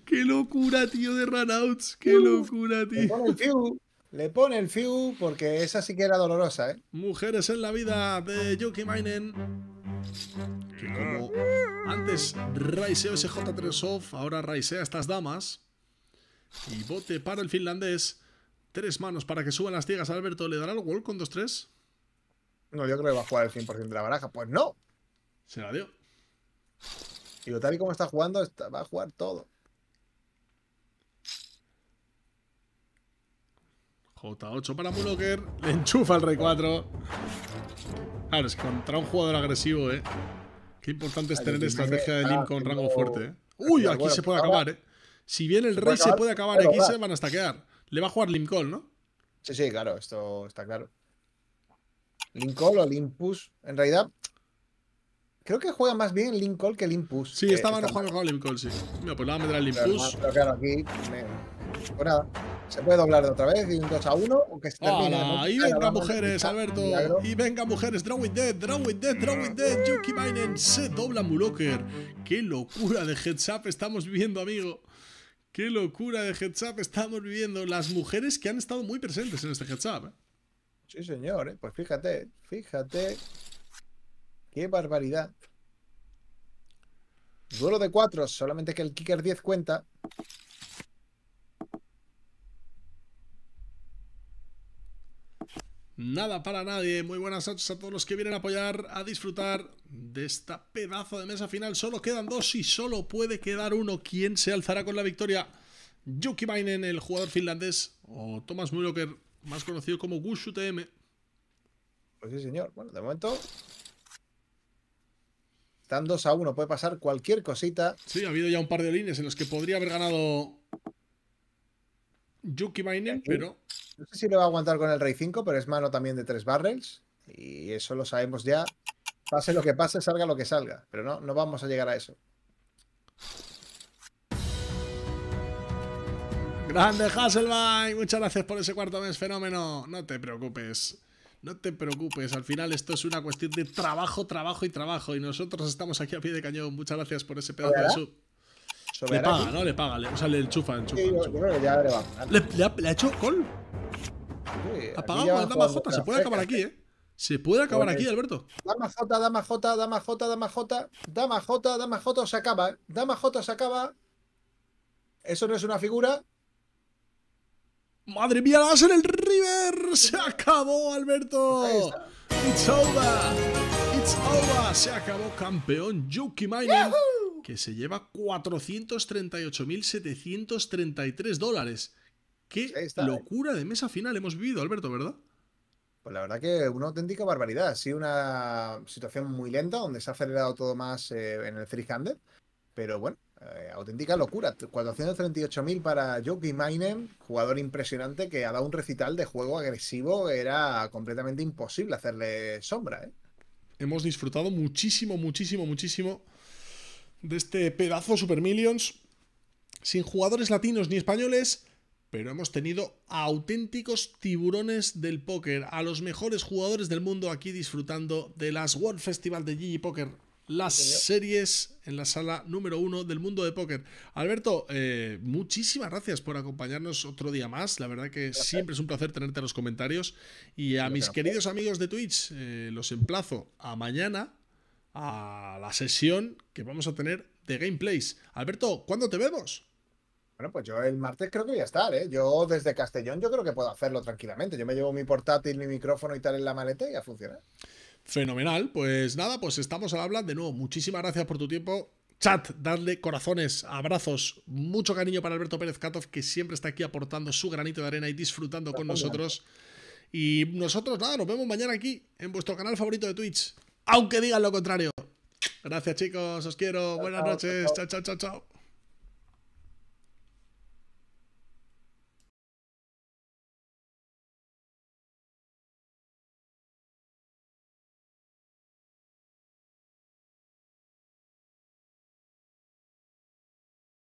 ¡Qué locura, tío, de runouts! ¡Qué locura, tío! Le pone el Fiu porque esa sí que era dolorosa, ¿eh? Mujeres en la vida de Yuki Mainen. Que como antes raiseo ese J3Off, ahora raisea estas damas. Y bote para el finlandés. Tres manos para que suban las ciegas. Alberto, ¿le dará el gol con 2-3? No, yo creo que va a jugar el 100% de la baraja. Pues no. Se la dio. Y tal y como está jugando, va a jugar todo. J8 para Mulocker. Le enchufa el Rey 4. Claro, es contra un jugador agresivo, ¿eh? Qué importante es tener estrategia de Lim ah, con rango fuerte, ¿eh? Uy, aquí se puede acabar, ¿eh? Si bien el Rey se puede acabar aquí, se van a stackear. Le va a jugar Call, ¿no? Sí, sí, claro, esto está claro. Call o Limpus, en realidad, creo que juega más bien Call que Limpus. Sí, estaban jugando con Lincoln sí. Mira, pues le va a meter al Limpus. claro, aquí. Pues nada, se puede doblar de otra vez y un 2 a 1, Ahí se venga, mujeres, Alberto. Y venga, mujeres, Drawing Dead, Drawing Dead, Drawing Dead. Yuki Biden se dobla Mulocker. ¡Qué locura de heads up estamos viviendo, amigo! ¡Qué locura de heads up estamos viviendo! Las mujeres que han estado muy presentes en este heads up. ¿eh? Sí, señor, ¿eh? pues fíjate, fíjate. ¡Qué barbaridad! Duelo de 4, solamente que el kicker 10 cuenta. Nada para nadie. Muy buenas noches a todos los que vienen a apoyar, a disfrutar de esta pedazo de mesa final. Solo quedan dos y solo puede quedar uno. ¿Quién se alzará con la victoria? Yuki Mainen, el jugador finlandés, o Thomas Müller, más conocido como Gushu TM. Pues sí, señor. Bueno, de momento están dos a uno. puede pasar cualquier cosita. Sí, ha habido ya un par de líneas en las que podría haber ganado Yuki Mainen, pero. No sé si le va a aguantar con el Rey 5, pero es mano también de tres barrels. Y eso lo sabemos ya. Pase lo que pase, salga lo que salga. Pero no, no vamos a llegar a eso. Grande Hasselbein, muchas gracias por ese cuarto mes, fenómeno. No te preocupes, no te preocupes. Al final esto es una cuestión de trabajo, trabajo y trabajo. Y nosotros estamos aquí a pie de cañón. Muchas gracias por ese pedazo de sub. Le paga, ¿no? Le paga, le, o sea, le enchufa, enchufa. enchufa. le, ha, hecho col? apagado ha pagado la dama J, se puede acabar aquí, ¿eh? Se puede acabar aquí, Alberto. Dama J, dama J, dama J, dama J, dama J, dama J se acaba, ¿eh? Dama J se acaba. Eso no es una figura. Madre mía, la en el River. Se acabó, Alberto. It's over. It's over. Se acabó campeón Yuki Mine que se lleva 438.733 dólares. ¡Qué locura de mesa final hemos vivido, Alberto, verdad? Pues la verdad que una auténtica barbaridad. Ha sido una situación muy lenta, donde se ha acelerado todo más eh, en el 300. Pero bueno, eh, auténtica locura. 438.000 para Joki Mainen, jugador impresionante que ha dado un recital de juego agresivo. Era completamente imposible hacerle sombra. ¿eh? Hemos disfrutado muchísimo, muchísimo, muchísimo de este pedazo Super Millions, sin jugadores latinos ni españoles, pero hemos tenido auténticos tiburones del póker, a los mejores jugadores del mundo aquí disfrutando de las World Festival de Gigi Poker, las series en la sala número uno del mundo de póker. Alberto, eh, muchísimas gracias por acompañarnos otro día más. La verdad que siempre es un placer tenerte en los comentarios. Y a mis queridos amigos de Twitch, eh, los emplazo a mañana a la sesión que vamos a tener de gameplays. Alberto, ¿cuándo te vemos? Bueno, pues yo el martes creo que voy a estar, ¿eh? Yo desde Castellón yo creo que puedo hacerlo tranquilamente. Yo me llevo mi portátil, mi micrófono y tal en la maleta y ya funciona. Fenomenal, pues nada, pues estamos al habla. De nuevo, muchísimas gracias por tu tiempo. Chat, darle corazones, abrazos, mucho cariño para Alberto Pérez Catov, que siempre está aquí aportando su granito de arena y disfrutando con nosotros. Y nosotros, nada, nos vemos mañana aquí, en vuestro canal favorito de Twitch aunque digan lo contrario. Gracias chicos, os quiero, buenas noches, chao, chao, chao, chao.